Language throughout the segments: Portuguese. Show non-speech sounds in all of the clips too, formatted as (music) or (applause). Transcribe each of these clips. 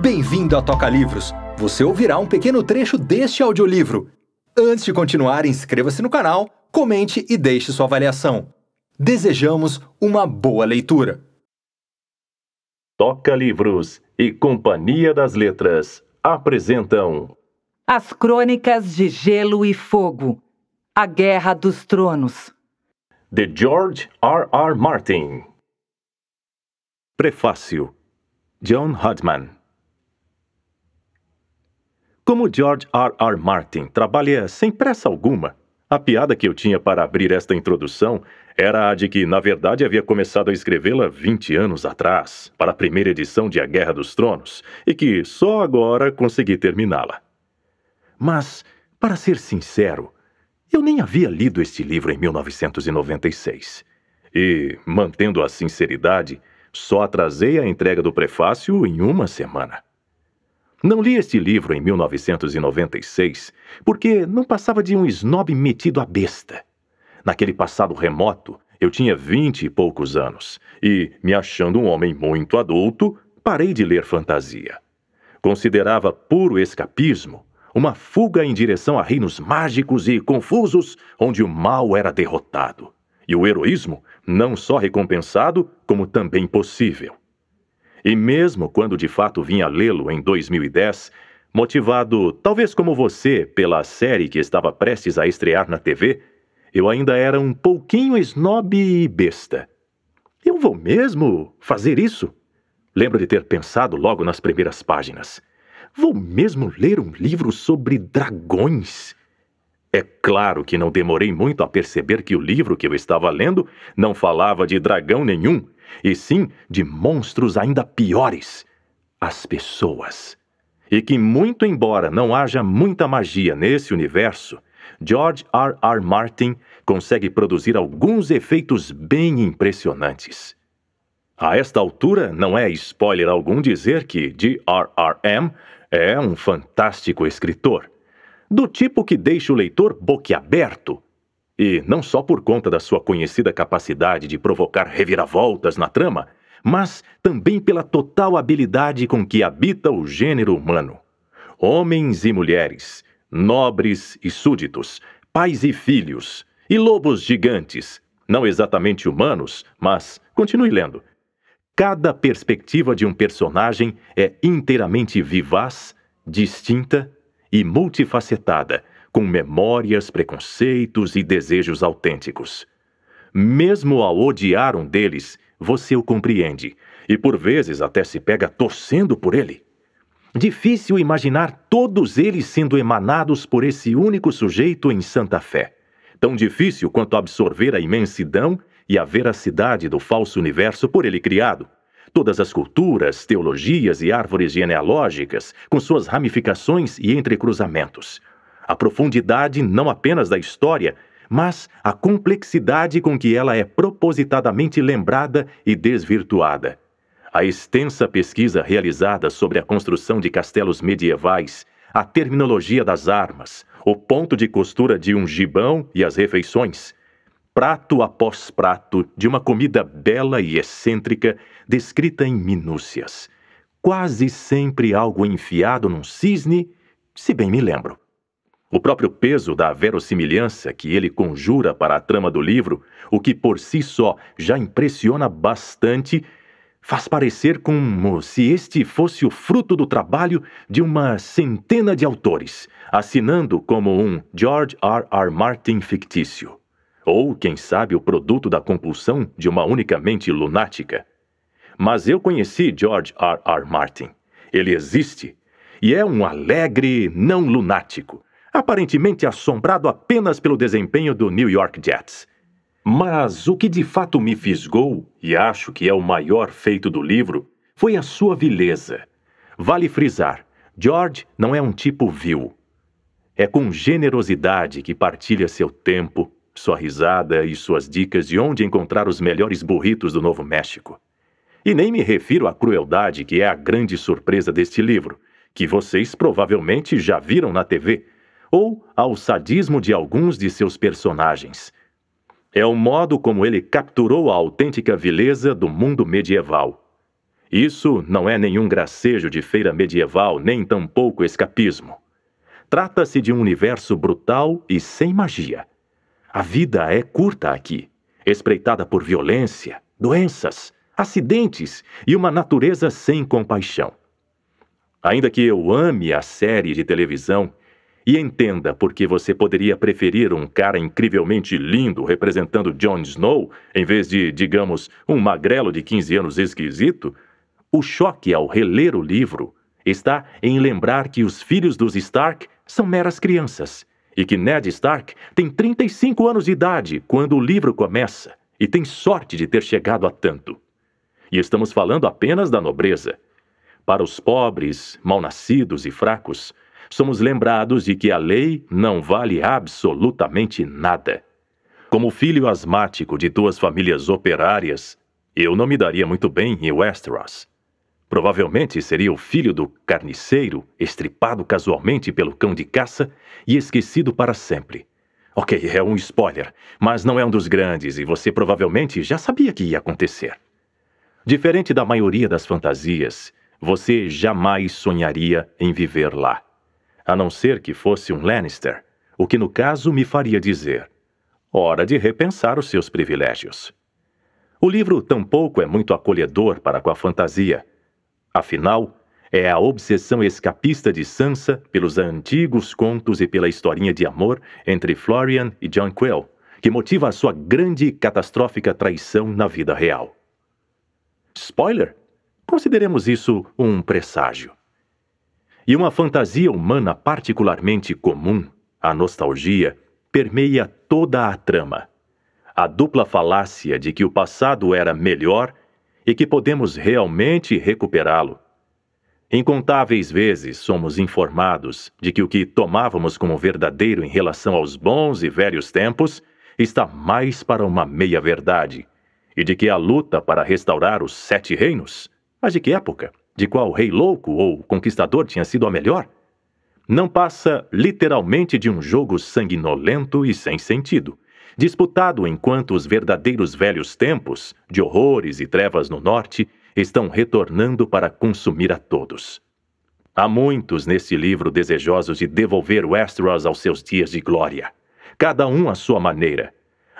Bem-vindo a Toca Livros! Você ouvirá um pequeno trecho deste audiolivro. Antes de continuar, inscreva-se no canal, comente e deixe sua avaliação. Desejamos uma boa leitura. Toca Livros e Companhia das Letras apresentam As Crônicas de Gelo e Fogo A Guerra dos Tronos de George R. R. Martin. Prefácio John Hodgman como George R. R. Martin trabalha sem pressa alguma, a piada que eu tinha para abrir esta introdução era a de que, na verdade, havia começado a escrevê-la 20 anos atrás, para a primeira edição de A Guerra dos Tronos, e que só agora consegui terminá-la. Mas, para ser sincero, eu nem havia lido este livro em 1996. E, mantendo a sinceridade, só atrasei a entrega do prefácio em uma semana. Não li este livro em 1996 porque não passava de um snob metido à besta. Naquele passado remoto, eu tinha vinte e poucos anos e, me achando um homem muito adulto, parei de ler fantasia. Considerava puro escapismo uma fuga em direção a reinos mágicos e confusos onde o mal era derrotado e o heroísmo não só recompensado, como também possível. E mesmo quando de fato vinha lê-lo em 2010, motivado, talvez como você, pela série que estava prestes a estrear na TV, eu ainda era um pouquinho snob e besta. Eu vou mesmo fazer isso? Lembro de ter pensado logo nas primeiras páginas. Vou mesmo ler um livro sobre dragões? É claro que não demorei muito a perceber que o livro que eu estava lendo não falava de dragão nenhum e sim de monstros ainda piores as pessoas. E que, muito embora não haja muita magia nesse universo, George R. R. Martin consegue produzir alguns efeitos bem impressionantes. A esta altura, não é spoiler algum dizer que G.R.R.M. é um fantástico escritor, do tipo que deixa o leitor boquiaberto e não só por conta da sua conhecida capacidade de provocar reviravoltas na trama, mas também pela total habilidade com que habita o gênero humano. Homens e mulheres, nobres e súditos, pais e filhos, e lobos gigantes, não exatamente humanos, mas continue lendo. Cada perspectiva de um personagem é inteiramente vivaz, distinta e multifacetada, com memórias, preconceitos e desejos autênticos. Mesmo ao odiar um deles, você o compreende e por vezes até se pega torcendo por ele. Difícil imaginar todos eles sendo emanados por esse único sujeito em Santa Fé. Tão difícil quanto absorver a imensidão e a veracidade do falso universo por ele criado. Todas as culturas, teologias e árvores genealógicas, com suas ramificações e entrecruzamentos a profundidade não apenas da história, mas a complexidade com que ela é propositadamente lembrada e desvirtuada. A extensa pesquisa realizada sobre a construção de castelos medievais, a terminologia das armas, o ponto de costura de um gibão e as refeições, prato após prato de uma comida bela e excêntrica, descrita em minúcias. Quase sempre algo enfiado num cisne, se bem me lembro. O próprio peso da verossimilhança que ele conjura para a trama do livro, o que por si só já impressiona bastante, faz parecer como se este fosse o fruto do trabalho de uma centena de autores, assinando como um George R. R. Martin fictício. Ou, quem sabe, o produto da compulsão de uma única mente lunática. Mas eu conheci George R. R. Martin. Ele existe e é um alegre não lunático aparentemente assombrado apenas pelo desempenho do New York Jets. Mas o que de fato me fisgou, e acho que é o maior feito do livro, foi a sua vileza. Vale frisar, George não é um tipo vil. É com generosidade que partilha seu tempo, sua risada e suas dicas de onde encontrar os melhores burritos do Novo México. E nem me refiro à crueldade que é a grande surpresa deste livro, que vocês provavelmente já viram na TV ou ao sadismo de alguns de seus personagens. É o modo como ele capturou a autêntica vileza do mundo medieval. Isso não é nenhum gracejo de feira medieval, nem tampouco escapismo. Trata-se de um universo brutal e sem magia. A vida é curta aqui, espreitada por violência, doenças, acidentes e uma natureza sem compaixão. Ainda que eu ame a série de televisão e entenda por que você poderia preferir um cara incrivelmente lindo representando Jon Snow em vez de, digamos, um magrelo de 15 anos esquisito. O choque ao reler o livro está em lembrar que os filhos dos Stark são meras crianças e que Ned Stark tem 35 anos de idade quando o livro começa e tem sorte de ter chegado a tanto. E estamos falando apenas da nobreza. Para os pobres, mal-nascidos e fracos, somos lembrados de que a lei não vale absolutamente nada. Como filho asmático de duas famílias operárias, eu não me daria muito bem em Westeros. Provavelmente seria o filho do carniceiro, estripado casualmente pelo cão de caça e esquecido para sempre. Ok, é um spoiler, mas não é um dos grandes e você provavelmente já sabia que ia acontecer. Diferente da maioria das fantasias, você jamais sonharia em viver lá a não ser que fosse um Lannister, o que no caso me faria dizer: hora de repensar os seus privilégios. O livro tampouco é muito acolhedor para com a fantasia. Afinal, é a obsessão escapista de Sansa pelos antigos contos e pela historinha de amor entre Florian e John Quill que motiva a sua grande e catastrófica traição na vida real. Spoiler? Consideremos isso um presságio. E uma fantasia humana particularmente comum, a nostalgia, permeia toda a trama. A dupla falácia de que o passado era melhor e que podemos realmente recuperá-lo. Incontáveis vezes somos informados de que o que tomávamos como verdadeiro em relação aos bons e velhos tempos está mais para uma meia-verdade, e de que a luta para restaurar os sete reinos, mas de que época? de qual rei louco ou conquistador tinha sido a melhor, não passa literalmente de um jogo sanguinolento e sem sentido, disputado enquanto os verdadeiros velhos tempos, de horrores e trevas no norte, estão retornando para consumir a todos. Há muitos neste livro desejosos de devolver Westeros aos seus dias de glória, cada um à sua maneira.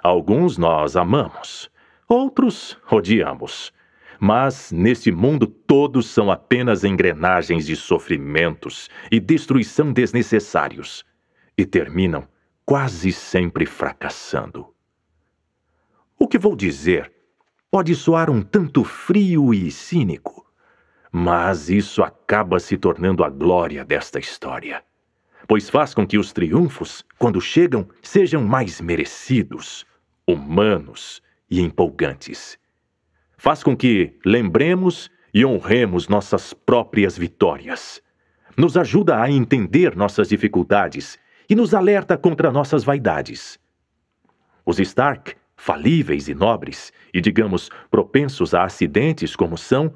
Alguns nós amamos, outros odiamos. Mas nesse mundo todos são apenas engrenagens de sofrimentos e destruição desnecessários e terminam quase sempre fracassando. O que vou dizer pode soar um tanto frio e cínico, mas isso acaba se tornando a glória desta história, pois faz com que os triunfos, quando chegam, sejam mais merecidos, humanos e empolgantes faz com que lembremos e honremos nossas próprias vitórias. Nos ajuda a entender nossas dificuldades e nos alerta contra nossas vaidades. Os Stark, falíveis e nobres, e digamos propensos a acidentes como são,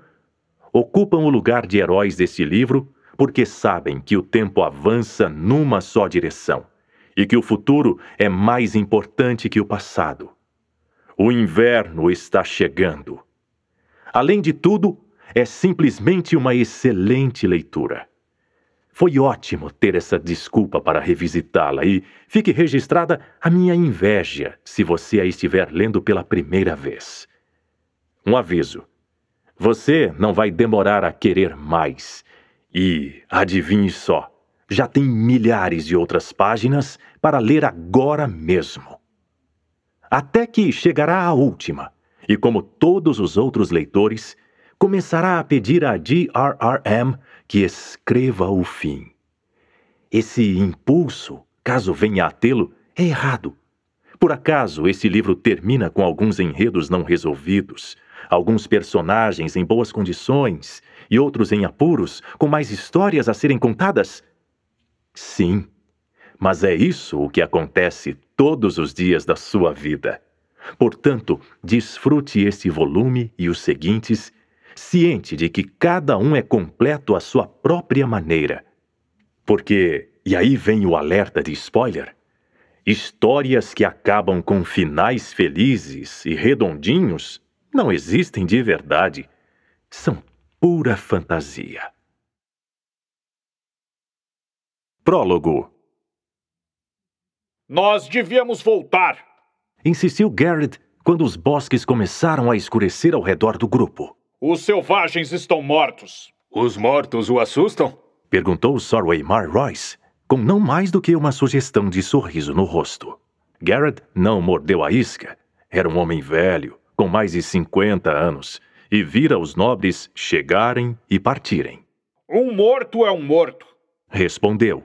ocupam o lugar de heróis deste livro porque sabem que o tempo avança numa só direção e que o futuro é mais importante que o passado. O inverno está chegando. Além de tudo, é simplesmente uma excelente leitura. Foi ótimo ter essa desculpa para revisitá-la e fique registrada a minha inveja se você a estiver lendo pela primeira vez. Um aviso: você não vai demorar a querer mais. E, adivinhe só, já tem milhares de outras páginas para ler agora mesmo. Até que chegará a última e como todos os outros leitores, começará a pedir a D.R.R.M. que escreva o fim. Esse impulso, caso venha a tê-lo, é errado. Por acaso, esse livro termina com alguns enredos não resolvidos, alguns personagens em boas condições e outros em apuros, com mais histórias a serem contadas? Sim, mas é isso o que acontece todos os dias da sua vida. Portanto, desfrute este volume e os seguintes, ciente de que cada um é completo à sua própria maneira. Porque, e aí vem o alerta de spoiler, histórias que acabam com finais felizes e redondinhos não existem de verdade. São pura fantasia. Prólogo Nós devíamos voltar insistiu Garrett quando os bosques começaram a escurecer ao redor do grupo. Os selvagens estão mortos. Os mortos o assustam? Perguntou Sorway Mar Royce, com não mais do que uma sugestão de sorriso no rosto. Garrett não mordeu a isca. Era um homem velho, com mais de 50 anos, e vira os nobres chegarem e partirem. Um morto é um morto, respondeu.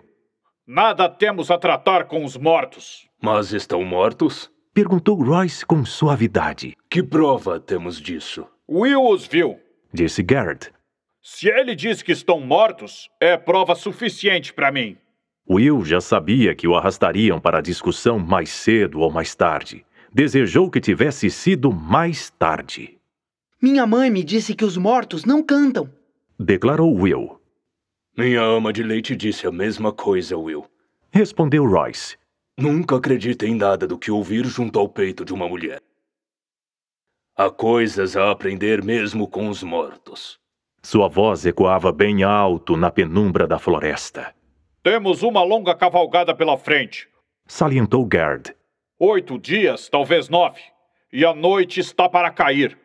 Nada temos a tratar com os mortos. Mas estão mortos? Perguntou Royce com suavidade. Que prova temos disso? Will os viu, disse Garrett. Se ele diz que estão mortos, é prova suficiente para mim. Will já sabia que o arrastariam para a discussão mais cedo ou mais tarde. Desejou que tivesse sido mais tarde. Minha mãe me disse que os mortos não cantam, declarou Will. Minha ama de leite disse a mesma coisa, Will, respondeu Royce. Nunca acredite em nada do que ouvir junto ao peito de uma mulher. Há coisas a aprender mesmo com os mortos. Sua voz ecoava bem alto na penumbra da floresta. Temos uma longa cavalgada pela frente, salientou Gerd. Oito dias, talvez nove, e a noite está para cair.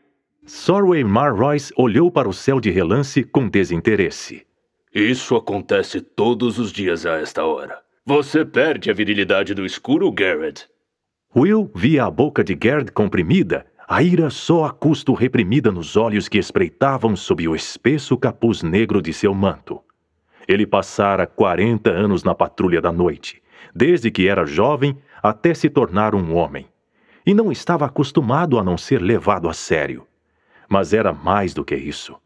Sorway Mar Royce olhou para o céu de relance com desinteresse. Isso acontece todos os dias a esta hora. Você perde a virilidade do escuro, Garrett. Will via a boca de Gerd comprimida, a ira só a custo reprimida nos olhos que espreitavam sob o espesso capuz negro de seu manto. Ele passara 40 anos na patrulha da noite, desde que era jovem até se tornar um homem, e não estava acostumado a não ser levado a sério. Mas era mais do que isso.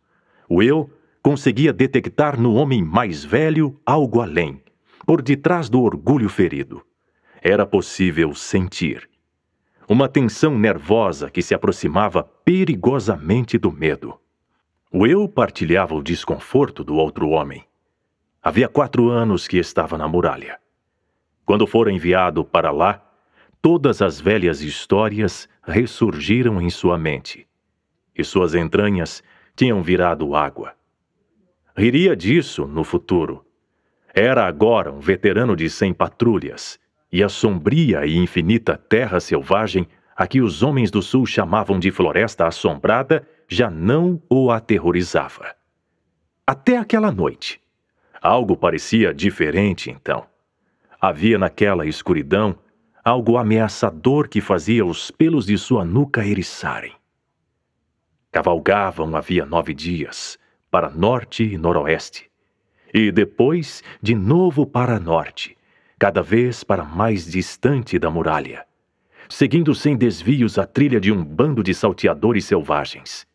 Will conseguia detectar no homem mais velho algo além por detrás do orgulho ferido, era possível sentir uma tensão nervosa que se aproximava perigosamente do medo. O eu partilhava o desconforto do outro homem. Havia quatro anos que estava na muralha. Quando fora enviado para lá, todas as velhas histórias ressurgiram em sua mente, e suas entranhas tinham virado água. Riria disso no futuro, era agora um veterano de cem patrulhas, e a sombria e infinita terra selvagem a que os homens do sul chamavam de floresta assombrada já não o aterrorizava. Até aquela noite. Algo parecia diferente então. Havia naquela escuridão algo ameaçador que fazia os pelos de sua nuca eriçarem. Cavalgavam havia nove dias, para norte e noroeste, e depois de novo para norte, cada vez para mais distante da muralha, seguindo sem desvios a trilha de um bando de salteadores selvagens.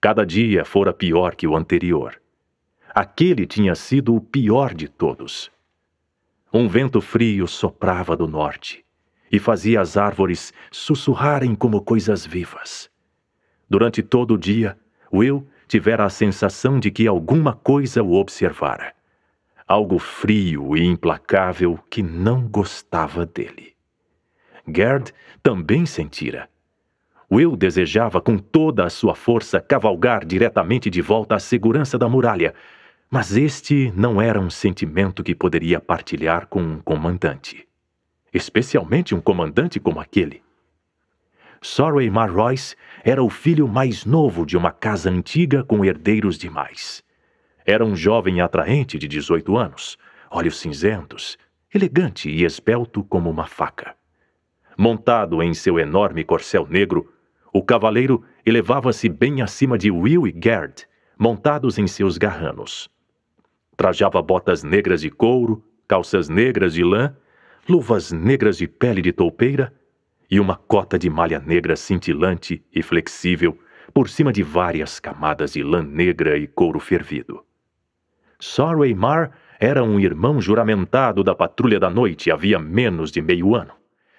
Cada dia fora pior que o anterior. Aquele tinha sido o pior de todos. Um vento frio soprava do norte e fazia as árvores sussurrarem como coisas vivas. Durante todo o dia, Will tivera a sensação de que alguma coisa o observara. Algo frio e implacável que não gostava dele. Gerd também sentira. Will desejava com toda a sua força cavalgar diretamente de volta à segurança da muralha, mas este não era um sentimento que poderia partilhar com um comandante. Especialmente um comandante como aquele. Sorry Mar Royce era o filho mais novo de uma casa antiga com herdeiros demais. Era um jovem atraente de 18 anos, olhos cinzentos, elegante e esbelto como uma faca. Montado em seu enorme corcel negro, o cavaleiro elevava-se bem acima de Will e Gerd, montados em seus garranos. Trajava botas negras de couro, calças negras de lã, luvas negras de pele de toupeira e uma cota de malha negra cintilante e flexível por cima de várias camadas de lã negra e couro fervido. Sorry Mar era um irmão juramentado da Patrulha da Noite havia menos de meio ano,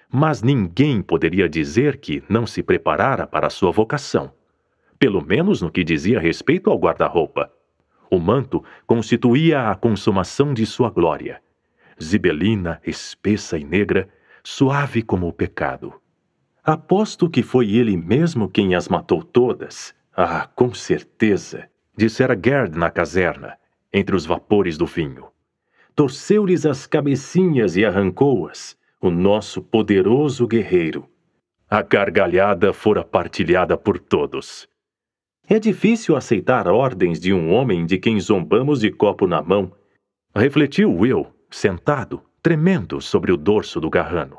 mas ninguém poderia dizer que não se preparara para sua vocação, pelo menos no que dizia respeito ao guarda-roupa. O manto constituía a consumação de sua glória. Zibelina, espessa e negra, suave como o pecado, Aposto que foi ele mesmo quem as matou todas. Ah, com certeza, dissera Gerd na caserna, entre os vapores do vinho. Torceu-lhes as cabecinhas e arrancou-as, o nosso poderoso guerreiro. A gargalhada fora partilhada por todos. É difícil aceitar ordens de um homem de quem zombamos de copo na mão. Refletiu Will, sentado, tremendo sobre o dorso do garrano.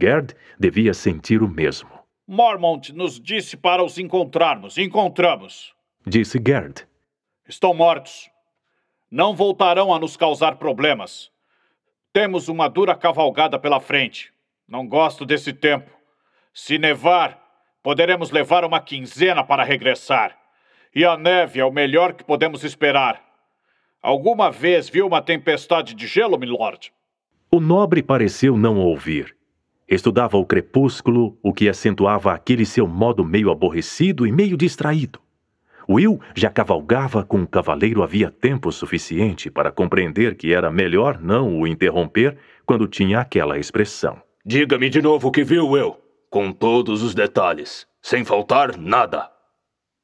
Gerd devia sentir o mesmo. Mormont nos disse para os encontrarmos. Encontramos. Disse Gerd. Estão mortos. Não voltarão a nos causar problemas. Temos uma dura cavalgada pela frente. Não gosto desse tempo. Se nevar, poderemos levar uma quinzena para regressar. E a neve é o melhor que podemos esperar. Alguma vez viu uma tempestade de gelo, milord? O nobre pareceu não ouvir. Estudava o crepúsculo, o que acentuava aquele seu modo meio aborrecido e meio distraído. Will já cavalgava com o cavaleiro havia tempo suficiente para compreender que era melhor não o interromper quando tinha aquela expressão. Diga-me de novo o que viu, Will, com todos os detalhes, sem faltar nada.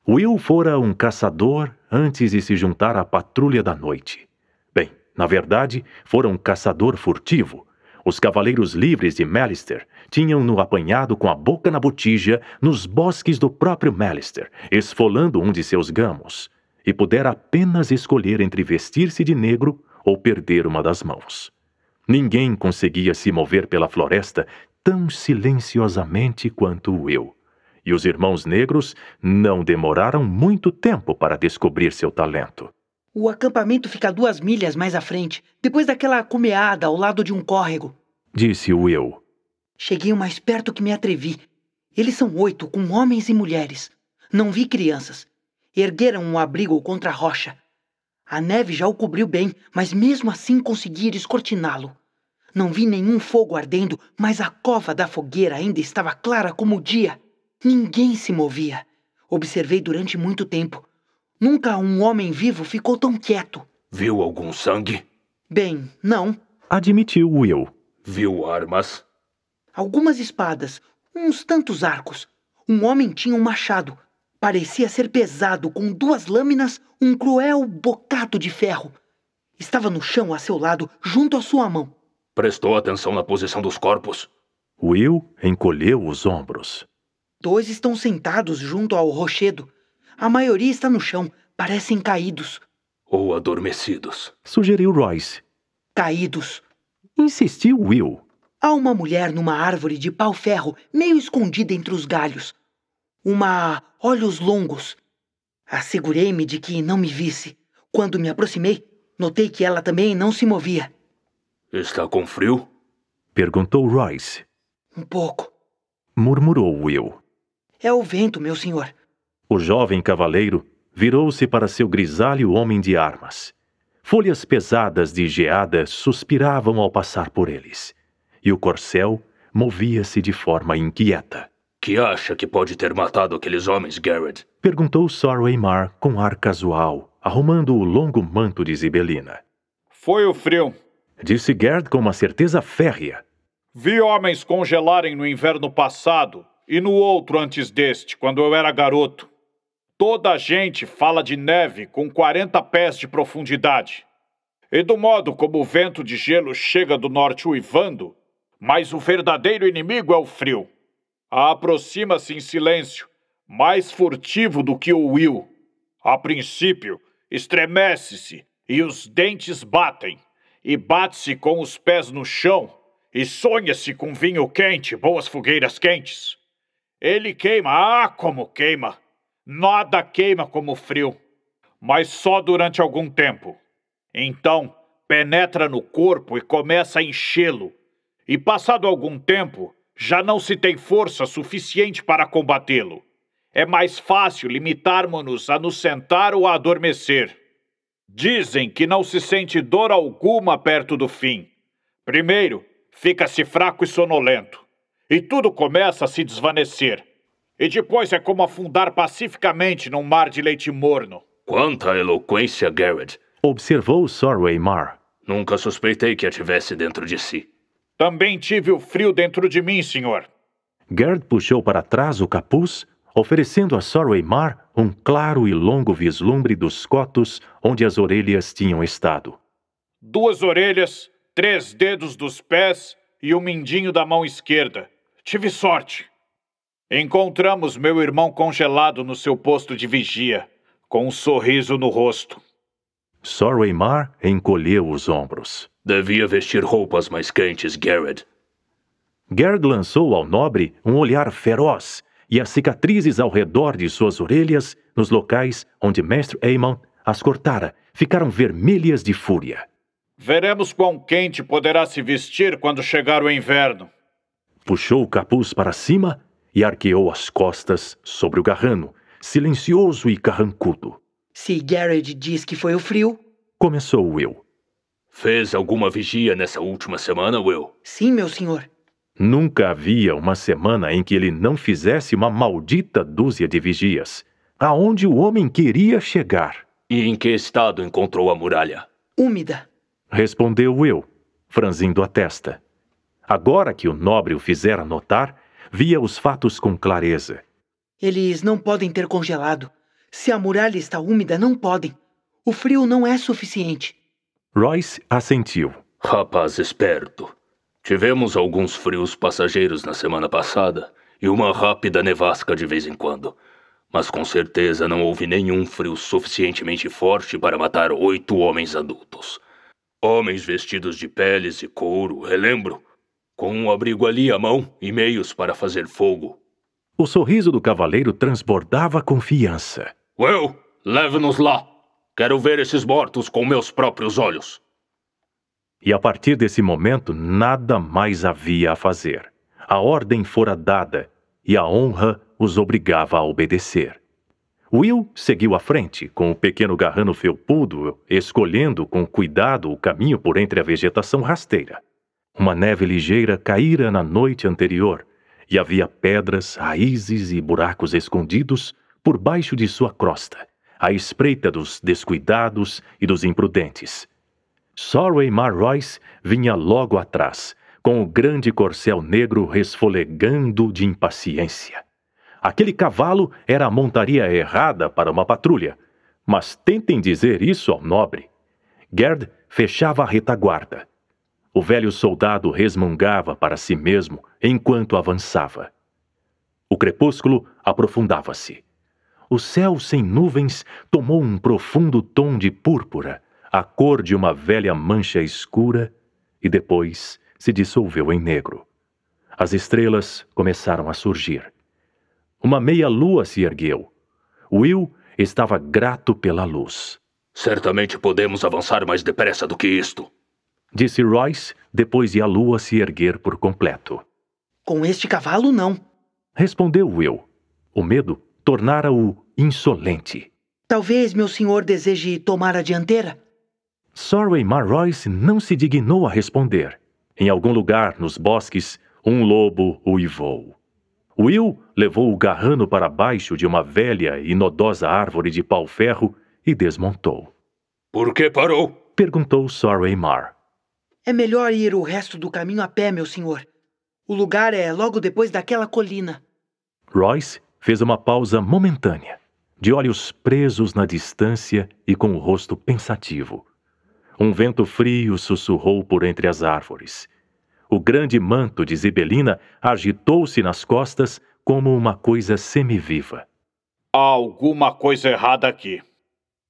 Will fora um caçador antes de se juntar à patrulha da noite. Bem, na verdade, fora um caçador furtivo os cavaleiros livres de Melister tinham-no apanhado com a boca na botija nos bosques do próprio Melister, esfolando um de seus gamos, e pudera apenas escolher entre vestir-se de negro ou perder uma das mãos. Ninguém conseguia se mover pela floresta tão silenciosamente quanto eu, e os irmãos negros não demoraram muito tempo para descobrir seu talento. O acampamento fica duas milhas mais à frente, depois daquela cumeada ao lado de um córrego. Disse Will. Cheguei o mais perto que me atrevi. Eles são oito, com homens e mulheres. Não vi crianças. Ergueram um abrigo contra a rocha. A neve já o cobriu bem, mas mesmo assim consegui descortiná-lo. Não vi nenhum fogo ardendo, mas a cova da fogueira ainda estava clara como o dia. Ninguém se movia. Observei durante muito tempo. Nunca um homem vivo ficou tão quieto. Viu algum sangue? Bem, não. Admitiu Will. Viu armas? Algumas espadas, uns tantos arcos. Um homem tinha um machado. Parecia ser pesado, com duas lâminas, um cruel bocado de ferro. Estava no chão a seu lado, junto à sua mão. Prestou atenção na posição dos corpos? Will encolheu os ombros. Dois estão sentados junto ao rochedo. A maioria está no chão, parecem caídos. Ou adormecidos, sugeriu Royce. Caídos, insistiu Will. Há uma mulher numa árvore de pau-ferro, meio escondida entre os galhos. Uma. olhos longos. Assegurei-me de que não me visse. Quando me aproximei, notei que ela também não se movia. Está com frio? perguntou Royce. Um pouco, murmurou Will. É o vento, meu senhor. O jovem cavaleiro virou-se para seu grisalho homem de armas. Folhas pesadas de geada suspiravam ao passar por eles, e o corcel movia-se de forma inquieta. Que acha que pode ter matado aqueles homens, Garrett? Perguntou Sir Waymar com ar casual, arrumando o longo manto de Zibelina. Foi o frio. Disse Gerd com uma certeza férrea. Vi homens congelarem no inverno passado e no outro antes deste, quando eu era garoto. Toda a gente fala de neve com 40 pés de profundidade. E do modo como o vento de gelo chega do norte uivando, mas o verdadeiro inimigo é o frio. Aproxima-se em silêncio, mais furtivo do que o Will. A princípio, estremece-se e os dentes batem, e bate-se com os pés no chão, e sonha-se com vinho quente, boas fogueiras quentes. Ele queima, ah, como queima! Nada queima como frio, mas só durante algum tempo. Então, penetra no corpo e começa a enchê-lo. E passado algum tempo, já não se tem força suficiente para combatê-lo. É mais fácil limitarmos-nos a nos sentar ou a adormecer. Dizem que não se sente dor alguma perto do fim. Primeiro, fica-se fraco e sonolento, e tudo começa a se desvanecer e depois é como afundar pacificamente num mar de leite morno. Quanta eloquência, Garrett! Observou Sorway Mar. Nunca suspeitei que a tivesse dentro de si. Também tive o frio dentro de mim, senhor. Garrett puxou para trás o capuz, oferecendo a Sorway Mar um claro e longo vislumbre dos cotos onde as orelhas tinham estado. Duas orelhas, três dedos dos pés e o mindinho da mão esquerda. Tive sorte. Encontramos meu irmão congelado no seu posto de vigia, com um sorriso no rosto. Sorwaymar encolheu os ombros. Devia vestir roupas mais quentes, Garrett. Garrett lançou ao nobre um olhar feroz e as cicatrizes ao redor de suas orelhas, nos locais onde Mestre Aemon as cortara, ficaram vermelhas de fúria. Veremos quão quente poderá se vestir quando chegar o inverno. Puxou o capuz para cima e arqueou as costas sobre o garrano, silencioso e carrancudo. Se Garrett diz que foi o frio, começou Will. Fez alguma vigia nessa última semana, Will? Sim, meu senhor. Nunca havia uma semana em que ele não fizesse uma maldita dúzia de vigias. Aonde o homem queria chegar? E em que estado encontrou a muralha? Úmida. Respondeu Will, franzindo a testa. Agora que o nobre o fizera notar, via os fatos com clareza. Eles não podem ter congelado. Se a muralha está úmida, não podem. O frio não é suficiente. Royce assentiu. Rapaz esperto. Tivemos alguns frios passageiros na semana passada e uma rápida nevasca de vez em quando. Mas com certeza não houve nenhum frio suficientemente forte para matar oito homens adultos. Homens vestidos de peles e couro, relembro, com um abrigo ali à mão e meios para fazer fogo. O sorriso do cavaleiro transbordava confiança. Will, leve-nos lá. Quero ver esses mortos com meus próprios olhos. E a partir desse momento, nada mais havia a fazer. A ordem fora dada e a honra os obrigava a obedecer. Will seguiu à frente, com o pequeno garrano felpudo escolhendo com cuidado o caminho por entre a vegetação rasteira. Uma neve ligeira caíra na noite anterior, e havia pedras, raízes e buracos escondidos por baixo de sua crosta, à espreita dos descuidados e dos imprudentes. Sorway Mar Royce vinha logo atrás, com o grande corcel negro resfolegando de impaciência. Aquele cavalo era a montaria errada para uma patrulha, mas tentem dizer isso ao nobre. Gerd fechava a retaguarda, o velho soldado resmungava para si mesmo enquanto avançava. O crepúsculo aprofundava-se. O céu sem nuvens tomou um profundo tom de púrpura, a cor de uma velha mancha escura, e depois se dissolveu em negro. As estrelas começaram a surgir. Uma meia-lua se ergueu. Will estava grato pela luz. Certamente podemos avançar mais depressa do que isto, disse Royce depois de a lua se erguer por completo. Com este cavalo, não. Respondeu Will. O medo tornara-o insolente. Talvez meu senhor deseje tomar a dianteira? Sorry Royce não se dignou a responder. Em algum lugar nos bosques, um lobo uivou. Will levou o garrano para baixo de uma velha e nodosa árvore de pau-ferro e desmontou. Por que parou? perguntou Sorry Mar. É melhor ir o resto do caminho a pé, meu senhor. O lugar é logo depois daquela colina. Royce fez uma pausa momentânea, de olhos presos na distância e com o rosto pensativo. Um vento frio sussurrou por entre as árvores. O grande manto de Zibelina agitou-se nas costas como uma coisa semiviva. Há alguma coisa errada aqui,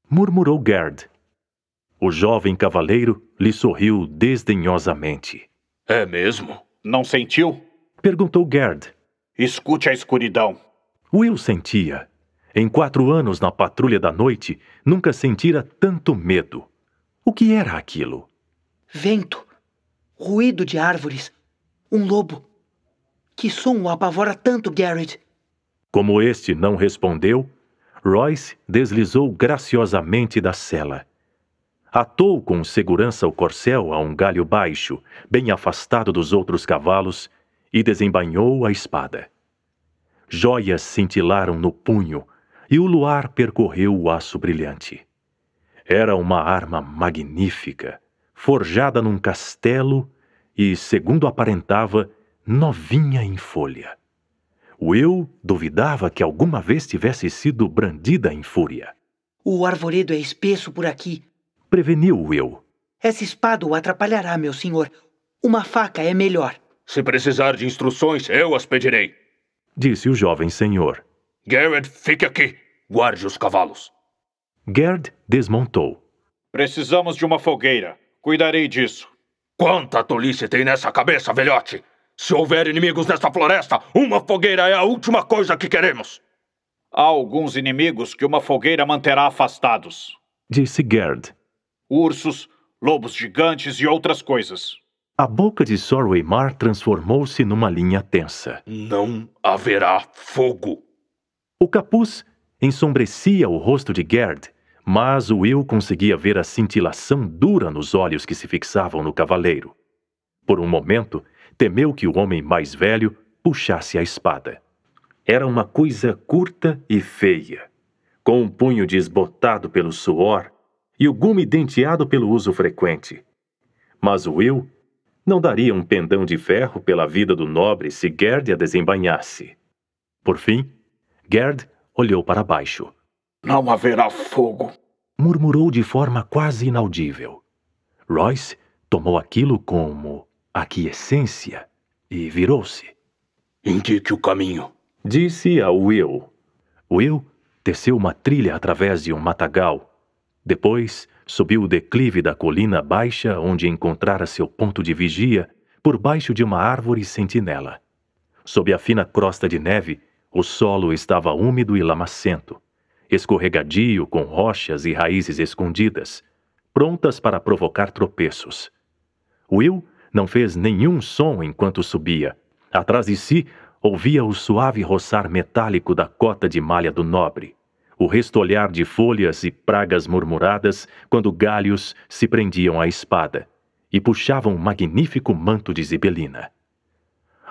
murmurou Gerd. O jovem cavaleiro lhe sorriu desdenhosamente. É mesmo? Não sentiu? Perguntou Gerd. Escute a escuridão. Will sentia. Em quatro anos na patrulha da noite, nunca sentira tanto medo. O que era aquilo? Vento, ruído de árvores, um lobo. Que som o apavora tanto, Garrett? Como este não respondeu, Royce deslizou graciosamente da cela atou com segurança o corcel a um galho baixo, bem afastado dos outros cavalos, e desembainhou a espada. Joias cintilaram no punho, e o luar percorreu o aço brilhante. Era uma arma magnífica, forjada num castelo e, segundo aparentava, novinha em folha. O eu duvidava que alguma vez tivesse sido brandida em fúria. O arvoredo é espesso por aqui, preveniu Will. Essa espada o atrapalhará, meu senhor. Uma faca é melhor. Se precisar de instruções, eu as pedirei. Disse o jovem senhor. Garrett, fique aqui. Guarde os cavalos. Gerd desmontou. Precisamos de uma fogueira. Cuidarei disso. Quanta tolice tem nessa cabeça, velhote! Se houver inimigos nesta floresta, uma fogueira é a última coisa que queremos. Há alguns inimigos que uma fogueira manterá afastados. Disse Gerd ursos, lobos gigantes e outras coisas. A boca de Sor transformou-se numa linha tensa. Não haverá fogo. O capuz ensombrecia o rosto de Gerd, mas o Will conseguia ver a cintilação dura nos olhos que se fixavam no cavaleiro. Por um momento, temeu que o homem mais velho puxasse a espada. Era uma coisa curta e feia, com um punho desbotado pelo suor e o gume denteado pelo uso frequente. Mas Will não daria um pendão de ferro pela vida do nobre se Gerd a desembainhasse. Por fim, Gerd olhou para baixo. Não haverá fogo, murmurou de forma quase inaudível. Royce tomou aquilo como aquiescência e virou-se. Indique o caminho, disse a Will. Will desceu uma trilha através de um matagal depois, subiu o declive da colina baixa onde encontrara seu ponto de vigia, por baixo de uma árvore sentinela. Sob a fina crosta de neve, o solo estava úmido e lamacento, escorregadio com rochas e raízes escondidas, prontas para provocar tropeços. Will não fez nenhum som enquanto subia. Atrás de si, ouvia o suave roçar metálico da cota de malha do nobre o restolhar de folhas e pragas murmuradas quando galhos se prendiam à espada e puxavam um magnífico manto de zibelina.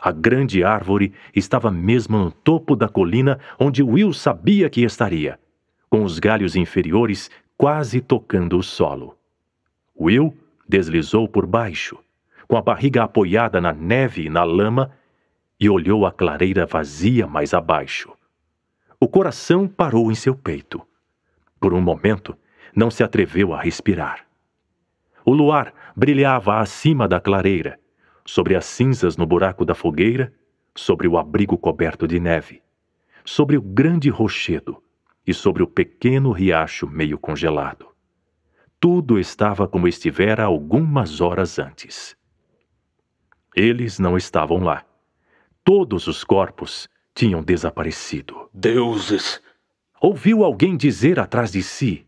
A grande árvore estava mesmo no topo da colina onde Will sabia que estaria, com os galhos inferiores quase tocando o solo. Will deslizou por baixo, com a barriga apoiada na neve e na lama, e olhou a clareira vazia mais abaixo o coração parou em seu peito. Por um momento, não se atreveu a respirar. O luar brilhava acima da clareira, sobre as cinzas no buraco da fogueira, sobre o abrigo coberto de neve, sobre o grande rochedo e sobre o pequeno riacho meio congelado. Tudo estava como estivera algumas horas antes. Eles não estavam lá. Todos os corpos tinham desaparecido. Deuses! Ouviu alguém dizer atrás de si.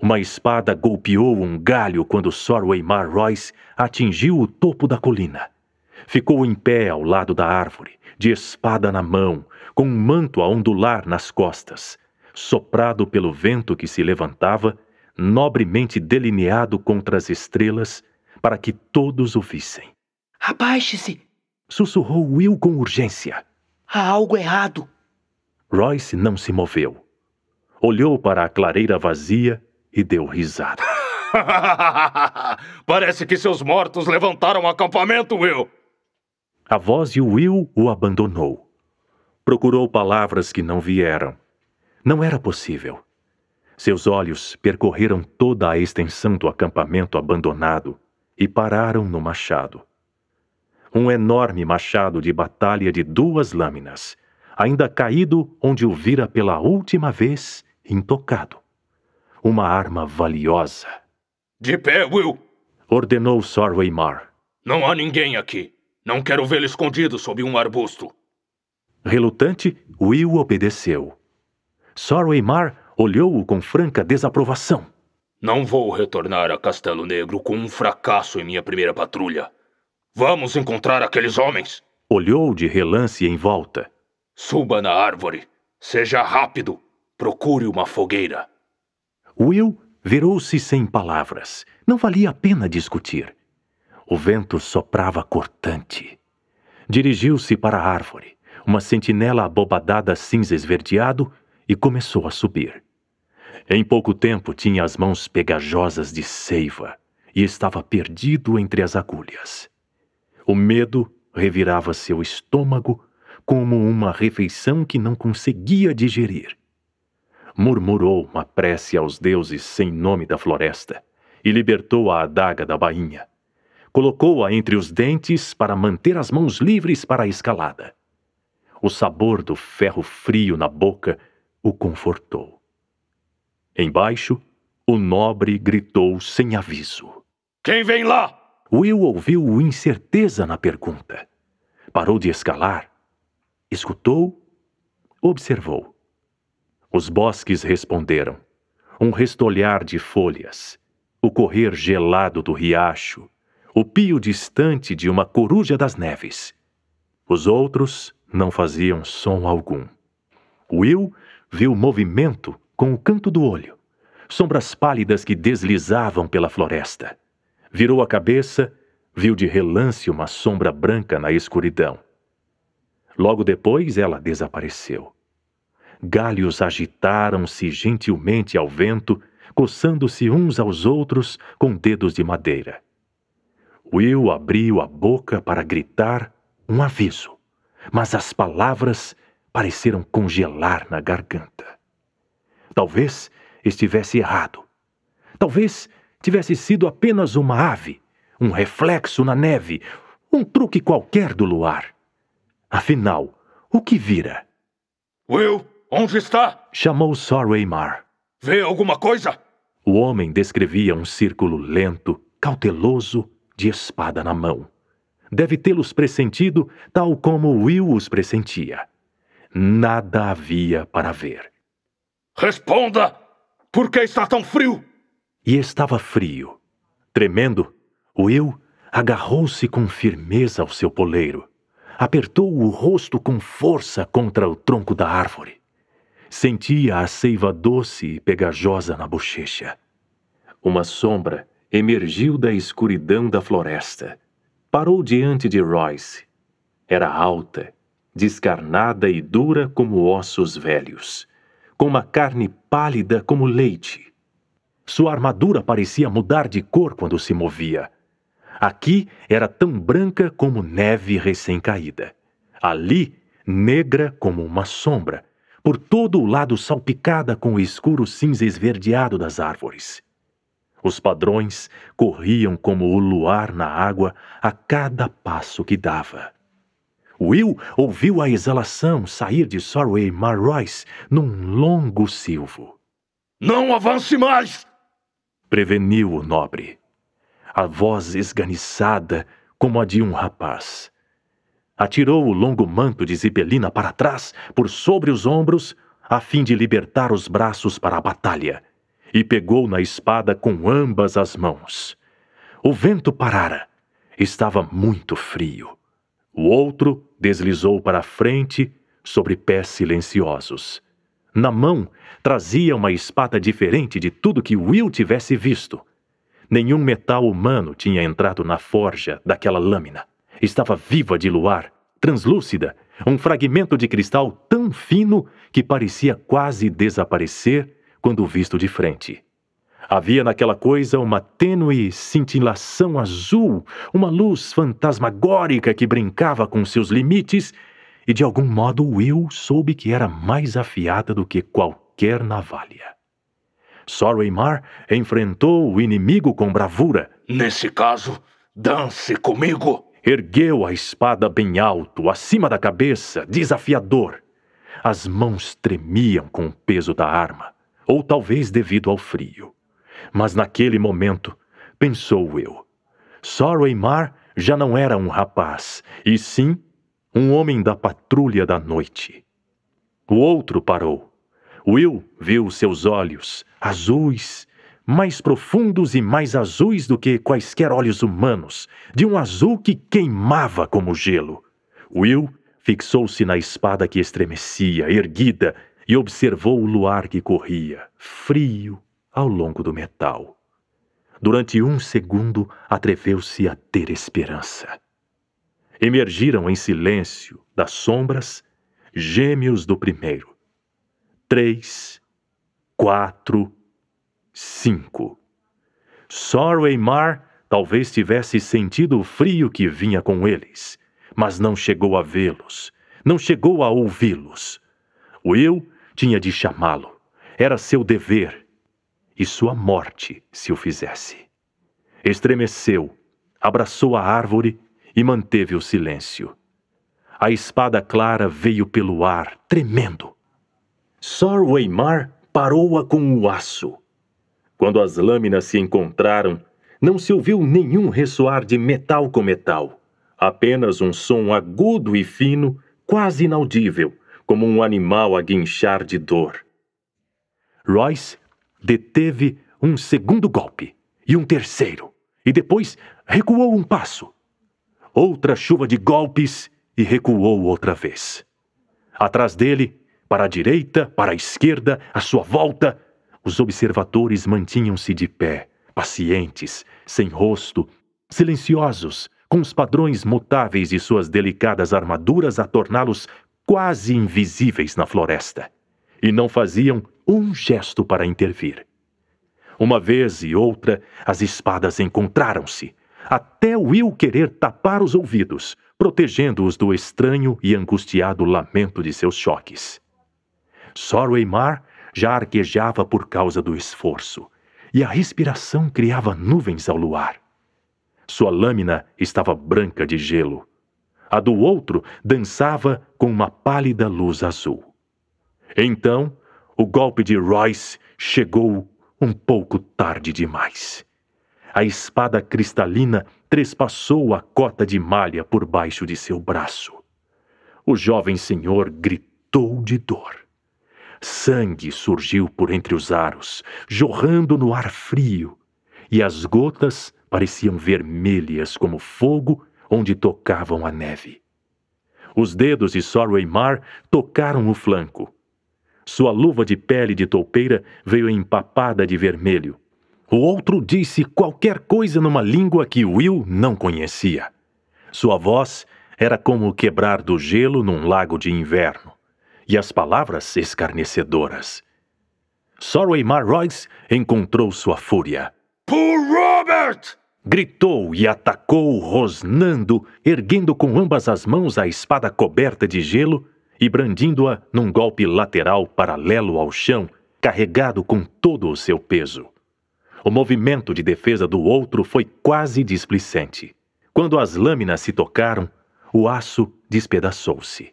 Uma espada golpeou um galho quando Sor Weimar Royce atingiu o topo da colina. Ficou em pé ao lado da árvore, de espada na mão, com um manto a ondular nas costas, soprado pelo vento que se levantava, nobremente delineado contra as estrelas, para que todos o vissem. Abaixe-se! sussurrou Will com urgência. Há algo errado. Royce não se moveu. Olhou para a clareira vazia e deu risada. (laughs) Parece que seus mortos levantaram o acampamento, Will. A voz de Will o abandonou. Procurou palavras que não vieram. Não era possível. Seus olhos percorreram toda a extensão do acampamento abandonado e pararam no machado um enorme machado de batalha de duas lâminas, ainda caído onde o vira pela última vez, intocado. Uma arma valiosa. De pé, Will! ordenou Sir Weimar. Não há ninguém aqui. Não quero vê-lo escondido sob um arbusto. Relutante, Will obedeceu. Sir Weimar olhou-o com franca desaprovação. Não vou retornar a Castelo Negro com um fracasso em minha primeira patrulha. Vamos encontrar aqueles homens! Olhou de relance em volta. Suba na árvore. Seja rápido. Procure uma fogueira. Will virou-se sem palavras. Não valia a pena discutir. O vento soprava cortante. Dirigiu-se para a árvore, uma sentinela abobadada cinza esverdeado, e começou a subir. Em pouco tempo tinha as mãos pegajosas de seiva e estava perdido entre as agulhas. O medo revirava seu estômago como uma refeição que não conseguia digerir. Murmurou uma prece aos deuses sem nome da floresta e libertou a adaga da bainha. Colocou-a entre os dentes para manter as mãos livres para a escalada. O sabor do ferro frio na boca o confortou. Embaixo, o nobre gritou sem aviso: Quem vem lá? Will ouviu incerteza na pergunta. Parou de escalar, escutou, observou. Os bosques responderam. Um restolhar de folhas, o correr gelado do riacho, o pio distante de uma coruja das neves. Os outros não faziam som algum. Will viu movimento com o canto do olho, sombras pálidas que deslizavam pela floresta. Virou a cabeça, viu de relance uma sombra branca na escuridão. Logo depois ela desapareceu. Galhos agitaram-se gentilmente ao vento, coçando-se uns aos outros com dedos de madeira. Will abriu a boca para gritar um aviso, mas as palavras pareceram congelar na garganta. Talvez estivesse errado. Talvez tivesse sido apenas uma ave, um reflexo na neve, um truque qualquer do luar. Afinal, o que vira? Will, onde está? chamou Soraymar. Vê alguma coisa? O homem descrevia um círculo lento, cauteloso, de espada na mão. Deve tê-los pressentido tal como Will os pressentia. Nada havia para ver. Responda! Por que está tão frio? e estava frio. Tremendo, O Will agarrou-se com firmeza ao seu poleiro. Apertou o rosto com força contra o tronco da árvore. Sentia a seiva doce e pegajosa na bochecha. Uma sombra emergiu da escuridão da floresta. Parou diante de Royce. Era alta, descarnada e dura como ossos velhos, com uma carne pálida como leite sua armadura parecia mudar de cor quando se movia. Aqui era tão branca como neve recém-caída. Ali, negra como uma sombra, por todo o lado salpicada com o escuro cinza esverdeado das árvores. Os padrões corriam como o luar na água a cada passo que dava. Will ouviu a exalação sair de Sorway Marroyce num longo silvo. Não avance mais! preveniu o nobre. A voz esganiçada, como a de um rapaz. Atirou o longo manto de zibelina para trás, por sobre os ombros, a fim de libertar os braços para a batalha, e pegou na espada com ambas as mãos. O vento parara. Estava muito frio. O outro deslizou para a frente sobre pés silenciosos. Na mão, trazia uma espada diferente de tudo que Will tivesse visto. Nenhum metal humano tinha entrado na forja daquela lâmina. Estava viva de luar, translúcida, um fragmento de cristal tão fino que parecia quase desaparecer quando visto de frente. Havia naquela coisa uma tênue cintilação azul, uma luz fantasmagórica que brincava com seus limites e de algum modo Will soube que era mais afiada do que qualquer navalha. Sorwaymar enfrentou o inimigo com bravura. Nesse caso, dance comigo! Ergueu a espada bem alto, acima da cabeça, desafiador. As mãos tremiam com o peso da arma, ou talvez devido ao frio. Mas naquele momento, pensou eu, Sorwaymar já não era um rapaz, e sim um homem da patrulha da noite. O outro parou. Will viu seus olhos, azuis, mais profundos e mais azuis do que quaisquer olhos humanos, de um azul que queimava como gelo. Will fixou-se na espada que estremecia, erguida, e observou o luar que corria, frio, ao longo do metal. Durante um segundo, atreveu-se a ter esperança emergiram em silêncio das sombras gêmeos do primeiro. Três, quatro, cinco. Sorwaymar talvez tivesse sentido o frio que vinha com eles, mas não chegou a vê-los, não chegou a ouvi-los. Will tinha de chamá-lo. Era seu dever. E sua morte se o fizesse. Estremeceu, abraçou a árvore e manteve o silêncio. A espada clara veio pelo ar, tremendo. Sor Weimar parou-a com o aço. Quando as lâminas se encontraram, não se ouviu nenhum ressoar de metal com metal, apenas um som agudo e fino, quase inaudível, como um animal a guinchar de dor. Royce deteve um segundo golpe e um terceiro, e depois recuou um passo outra chuva de golpes e recuou outra vez. Atrás dele, para a direita, para a esquerda, à sua volta, os observadores mantinham-se de pé, pacientes, sem rosto, silenciosos, com os padrões mutáveis de suas delicadas armaduras a torná-los quase invisíveis na floresta, e não faziam um gesto para intervir. Uma vez e outra, as espadas encontraram-se, até Will querer tapar os ouvidos, protegendo-os do estranho e angustiado lamento de seus choques. Mar já arquejava por causa do esforço, e a respiração criava nuvens ao luar. Sua lâmina estava branca de gelo. A do outro dançava com uma pálida luz azul. Então, o golpe de Royce chegou um pouco tarde demais. A espada cristalina trespassou a cota de malha por baixo de seu braço. O jovem senhor gritou de dor. Sangue surgiu por entre os aros, jorrando no ar frio, e as gotas pareciam vermelhas como fogo onde tocavam a neve. Os dedos de Sorwaymar tocaram o flanco. Sua luva de pele de toupeira veio empapada de vermelho, o outro disse qualquer coisa numa língua que Will não conhecia. Sua voz era como o quebrar do gelo num lago de inverno, e as palavras escarnecedoras. Sorway Marroyce encontrou sua fúria. Por Robert! gritou e atacou, rosnando, erguendo com ambas as mãos a espada coberta de gelo e brandindo-a num golpe lateral paralelo ao chão, carregado com todo o seu peso. O movimento de defesa do outro foi quase displicente. Quando as lâminas se tocaram, o aço despedaçou-se.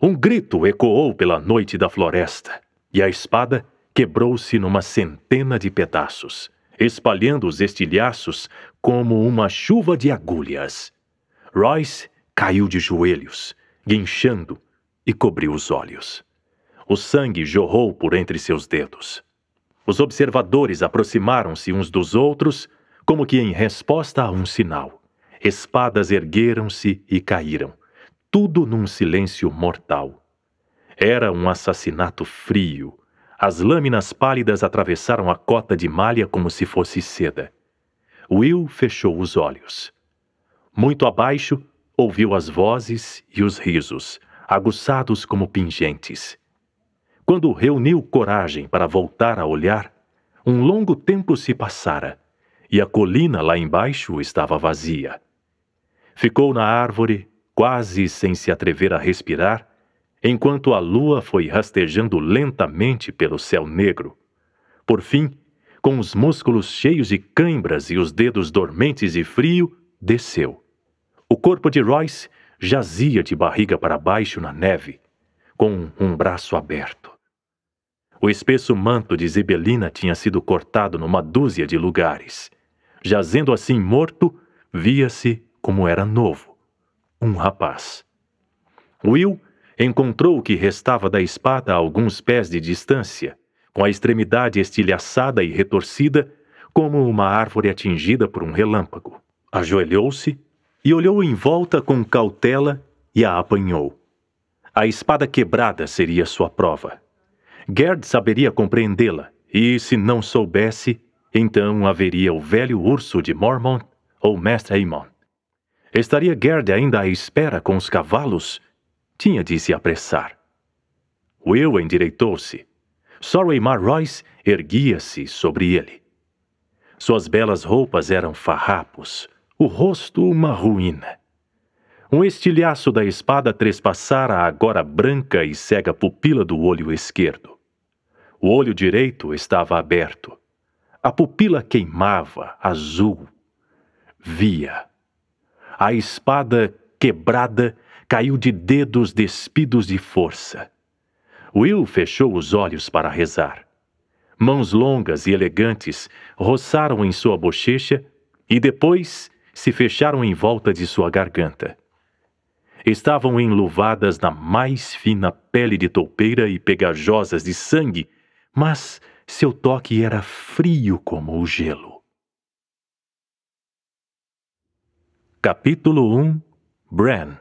Um grito ecoou pela noite da floresta, e a espada quebrou-se numa centena de pedaços, espalhando os estilhaços como uma chuva de agulhas. Royce caiu de joelhos, guinchando, e cobriu os olhos. O sangue jorrou por entre seus dedos. Os observadores aproximaram-se uns dos outros, como que em resposta a um sinal. Espadas ergueram-se e caíram, tudo num silêncio mortal. Era um assassinato frio. As lâminas pálidas atravessaram a cota de malha como se fosse seda. Will fechou os olhos. Muito abaixo, ouviu as vozes e os risos, aguçados como pingentes. Quando reuniu coragem para voltar a olhar, um longo tempo se passara e a colina lá embaixo estava vazia. Ficou na árvore, quase sem se atrever a respirar, enquanto a lua foi rastejando lentamente pelo céu negro. Por fim, com os músculos cheios de cãibras e os dedos dormentes e frio, desceu. O corpo de Royce jazia de barriga para baixo na neve, com um braço aberto. O espesso manto de Zebelina tinha sido cortado numa dúzia de lugares. Jazendo assim morto, via-se como era novo. Um rapaz. Will encontrou o que restava da espada a alguns pés de distância, com a extremidade estilhaçada e retorcida, como uma árvore atingida por um relâmpago. Ajoelhou-se e olhou em volta com cautela e a apanhou. A espada quebrada seria sua prova. Gerd saberia compreendê-la, e se não soubesse, então haveria o velho urso de Mormont ou Mestre Aemon. Estaria Gerd ainda à espera com os cavalos? Tinha de se apressar. Will endireitou-se. Soraymar Royce erguia-se sobre ele. Suas belas roupas eram farrapos, o rosto uma ruína. Um estilhaço da espada trespassara a agora branca e cega pupila do olho esquerdo. O olho direito estava aberto. A pupila queimava, azul. Via. A espada quebrada caiu de dedos despidos de força. Will fechou os olhos para rezar. Mãos longas e elegantes roçaram em sua bochecha e depois se fecharam em volta de sua garganta. Estavam enluvadas na mais fina pele de toupeira e pegajosas de sangue mas seu toque era frio como o gelo. Capítulo 1 Bran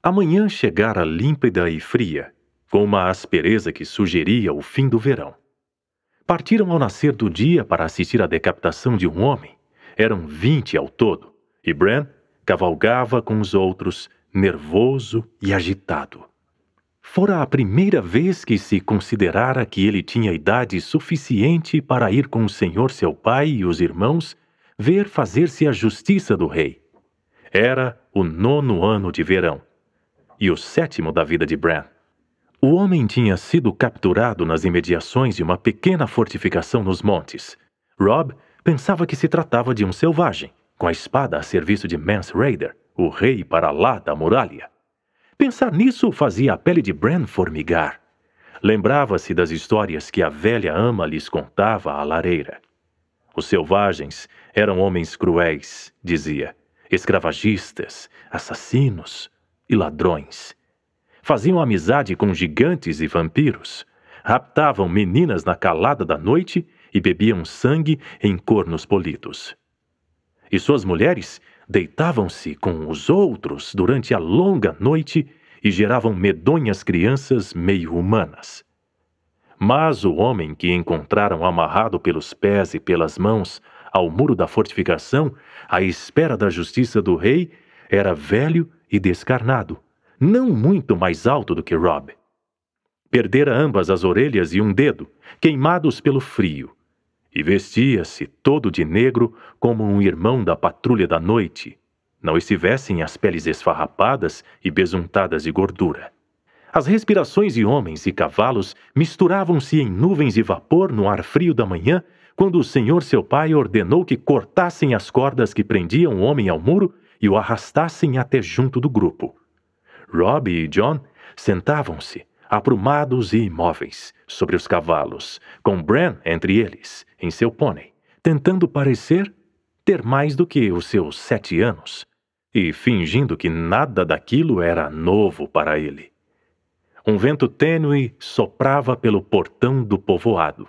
Amanhã chegara límpida e fria, com uma aspereza que sugeria o fim do verão. Partiram ao nascer do dia para assistir à decapitação de um homem. Eram vinte ao todo, e Bran cavalgava com os outros, nervoso e agitado fora a primeira vez que se considerara que ele tinha idade suficiente para ir com o Senhor seu pai e os irmãos ver fazer-se a justiça do rei. Era o nono ano de verão e o sétimo da vida de Bran. O homem tinha sido capturado nas imediações de uma pequena fortificação nos montes. Rob pensava que se tratava de um selvagem, com a espada a serviço de Mans Raider, o rei para lá da muralha. Pensar nisso fazia a pele de Bran formigar. Lembrava-se das histórias que a velha ama lhes contava à lareira. Os selvagens eram homens cruéis, dizia, escravagistas, assassinos e ladrões. Faziam amizade com gigantes e vampiros, raptavam meninas na calada da noite e bebiam sangue em cornos polidos. E suas mulheres deitavam-se com os outros durante a longa noite e geravam medonhas crianças meio humanas. Mas o homem que encontraram amarrado pelos pés e pelas mãos ao muro da fortificação, à espera da justiça do rei, era velho e descarnado, não muito mais alto do que Rob. Perdera ambas as orelhas e um dedo, queimados pelo frio, e vestia-se todo de negro como um irmão da patrulha da noite, não estivessem as peles esfarrapadas e besuntadas de gordura. As respirações de homens e cavalos misturavam-se em nuvens e vapor no ar frio da manhã, quando o Senhor seu pai ordenou que cortassem as cordas que prendiam o homem ao muro e o arrastassem até junto do grupo. Rob e John sentavam-se, aprumados e imóveis, sobre os cavalos, com Bran entre eles, em seu pônei, tentando parecer ter mais do que os seus sete anos, e fingindo que nada daquilo era novo para ele. Um vento tênue soprava pelo portão do povoado.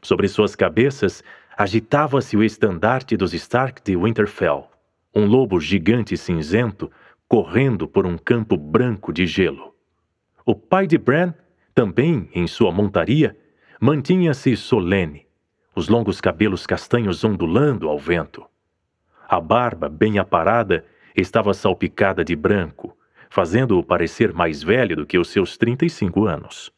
Sobre suas cabeças agitava-se o estandarte dos Stark de Winterfell, um lobo gigante cinzento correndo por um campo branco de gelo. O pai de Bran, também em sua montaria, mantinha-se solene, os longos cabelos castanhos ondulando ao vento. A barba, bem aparada, estava salpicada de branco, fazendo-o parecer mais velho do que os seus 35 anos.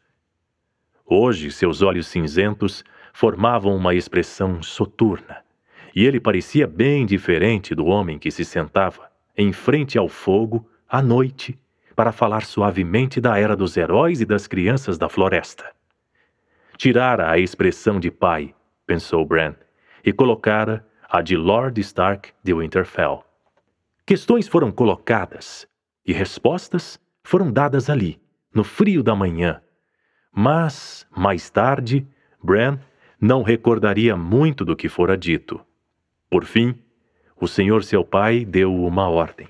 Hoje, seus olhos cinzentos formavam uma expressão soturna, e ele parecia bem diferente do homem que se sentava em frente ao fogo à noite para falar suavemente da era dos heróis e das crianças da floresta. Tirara a expressão de pai, pensou Bran, e colocara a de Lord Stark de Winterfell. Questões foram colocadas e respostas foram dadas ali, no frio da manhã. Mas, mais tarde, Bran não recordaria muito do que fora dito. Por fim, o Senhor seu pai deu uma ordem.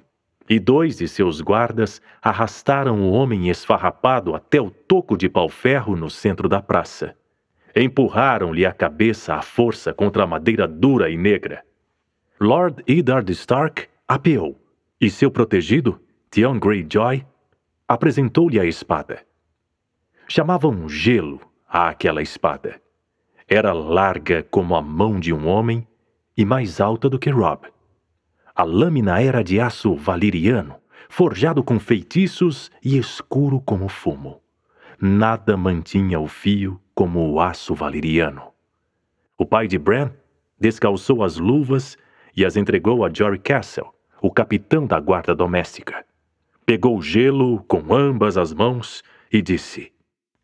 E dois de seus guardas arrastaram o homem esfarrapado até o toco de pau-ferro no centro da praça. Empurraram-lhe a cabeça à força contra a madeira dura e negra. Lord Eddard Stark apeou, e seu protegido, Theon Greyjoy, apresentou-lhe a espada. Chamavam gelo àquela aquela espada. Era larga como a mão de um homem e mais alta do que Rob. A lâmina era de aço valeriano, forjado com feitiços e escuro como fumo. Nada mantinha o fio como o aço valeriano. O pai de Bran descalçou as luvas e as entregou a Jory Castle, o capitão da guarda doméstica. Pegou o gelo com ambas as mãos e disse: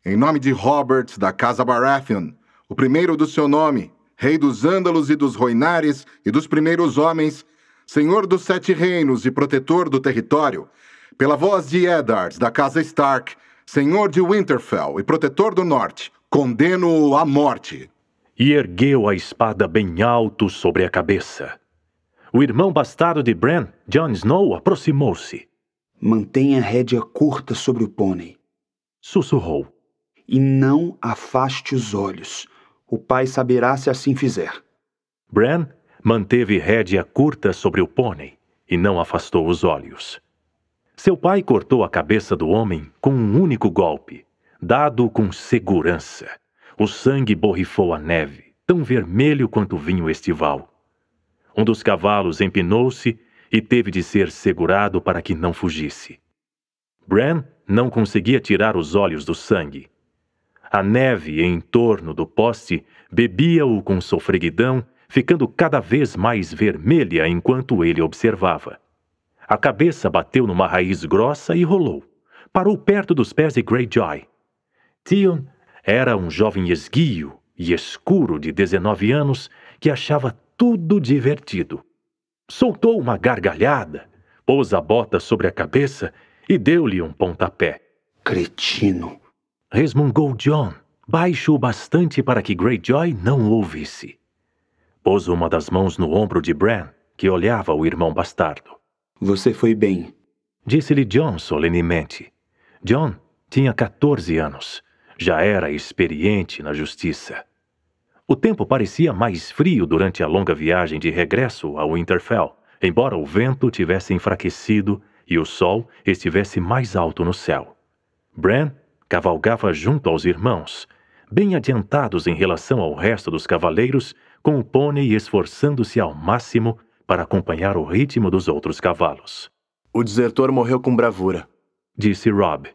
Em nome de Robert, da casa Baratheon, o primeiro do seu nome, rei dos Ândalos e dos Roinares e dos primeiros homens, senhor dos sete reinos e protetor do território, pela voz de Eddard, da casa Stark, senhor de Winterfell e protetor do norte, condeno-o à morte. E ergueu a espada bem alto sobre a cabeça. O irmão bastardo de Bran, Jon Snow, aproximou-se. Mantenha a rédea curta sobre o pônei. Sussurrou. E não afaste os olhos. O pai saberá se assim fizer. Bran Manteve rédea curta sobre o pônei e não afastou os olhos. Seu pai cortou a cabeça do homem com um único golpe, dado com segurança. O sangue borrifou a neve, tão vermelho quanto vinho estival. Um dos cavalos empinou-se e teve de ser segurado para que não fugisse. Bran não conseguia tirar os olhos do sangue. A neve em torno do poste bebia-o com sofreguidão ficando cada vez mais vermelha enquanto ele observava. A cabeça bateu numa raiz grossa e rolou. Parou perto dos pés de Greyjoy. Tion era um jovem esguio e escuro de 19 anos que achava tudo divertido. Soltou uma gargalhada, pôs a bota sobre a cabeça e deu-lhe um pontapé. Cretino! resmungou John, baixo o bastante para que Greyjoy não ouvisse. Pôs uma das mãos no ombro de Bran, que olhava o irmão bastardo. Você foi bem. Disse-lhe John solenemente. John tinha 14 anos. Já era experiente na justiça. O tempo parecia mais frio durante a longa viagem de regresso ao Winterfell, embora o vento tivesse enfraquecido e o sol estivesse mais alto no céu. Bran cavalgava junto aos irmãos, bem adiantados em relação ao resto dos cavaleiros com o pônei esforçando-se ao máximo para acompanhar o ritmo dos outros cavalos. O desertor morreu com bravura, disse Rob.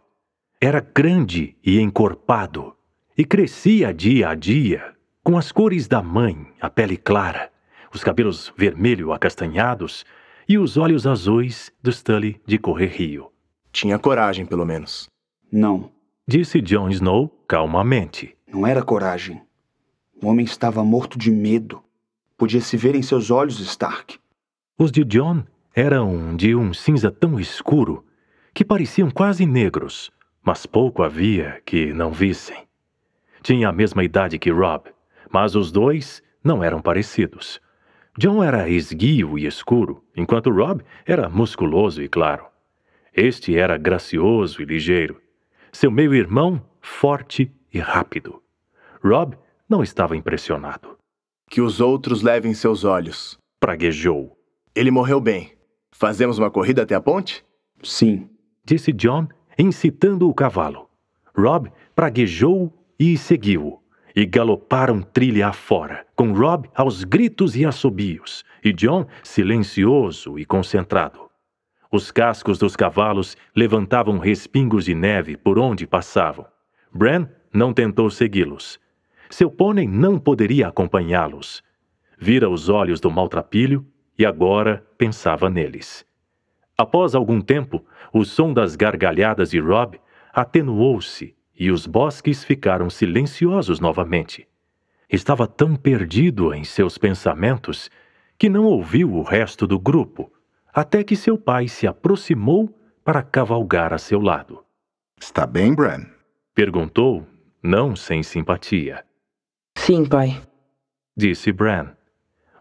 Era grande e encorpado, e crescia dia a dia, com as cores da mãe, a pele clara, os cabelos vermelho acastanhados e os olhos azuis do Stully de correr rio. Tinha coragem, pelo menos. Não, disse Jon Snow calmamente. Não era coragem. O homem estava morto de medo. Podia se ver em seus olhos, Stark. Os de John eram de um cinza tão escuro que pareciam quase negros, mas pouco havia que não vissem. Tinha a mesma idade que Rob, mas os dois não eram parecidos. John era esguio e escuro, enquanto Rob era musculoso e claro. Este era gracioso e ligeiro. Seu meio-irmão, forte e rápido. Rob não estava impressionado. Que os outros levem seus olhos. Praguejou. Ele morreu bem. Fazemos uma corrida até a ponte? Sim, disse John, incitando o cavalo. Rob praguejou e seguiu. E galoparam trilha afora, com Rob aos gritos e assobios, e John silencioso e concentrado. Os cascos dos cavalos levantavam respingos de neve por onde passavam. Bran não tentou segui-los, seu pônei não poderia acompanhá-los. Vira os olhos do maltrapilho e agora pensava neles. Após algum tempo, o som das gargalhadas de Rob atenuou-se e os bosques ficaram silenciosos novamente. Estava tão perdido em seus pensamentos que não ouviu o resto do grupo, até que seu pai se aproximou para cavalgar a seu lado. Está bem, Bran? perguntou, não sem simpatia. Sim, pai, disse Bran.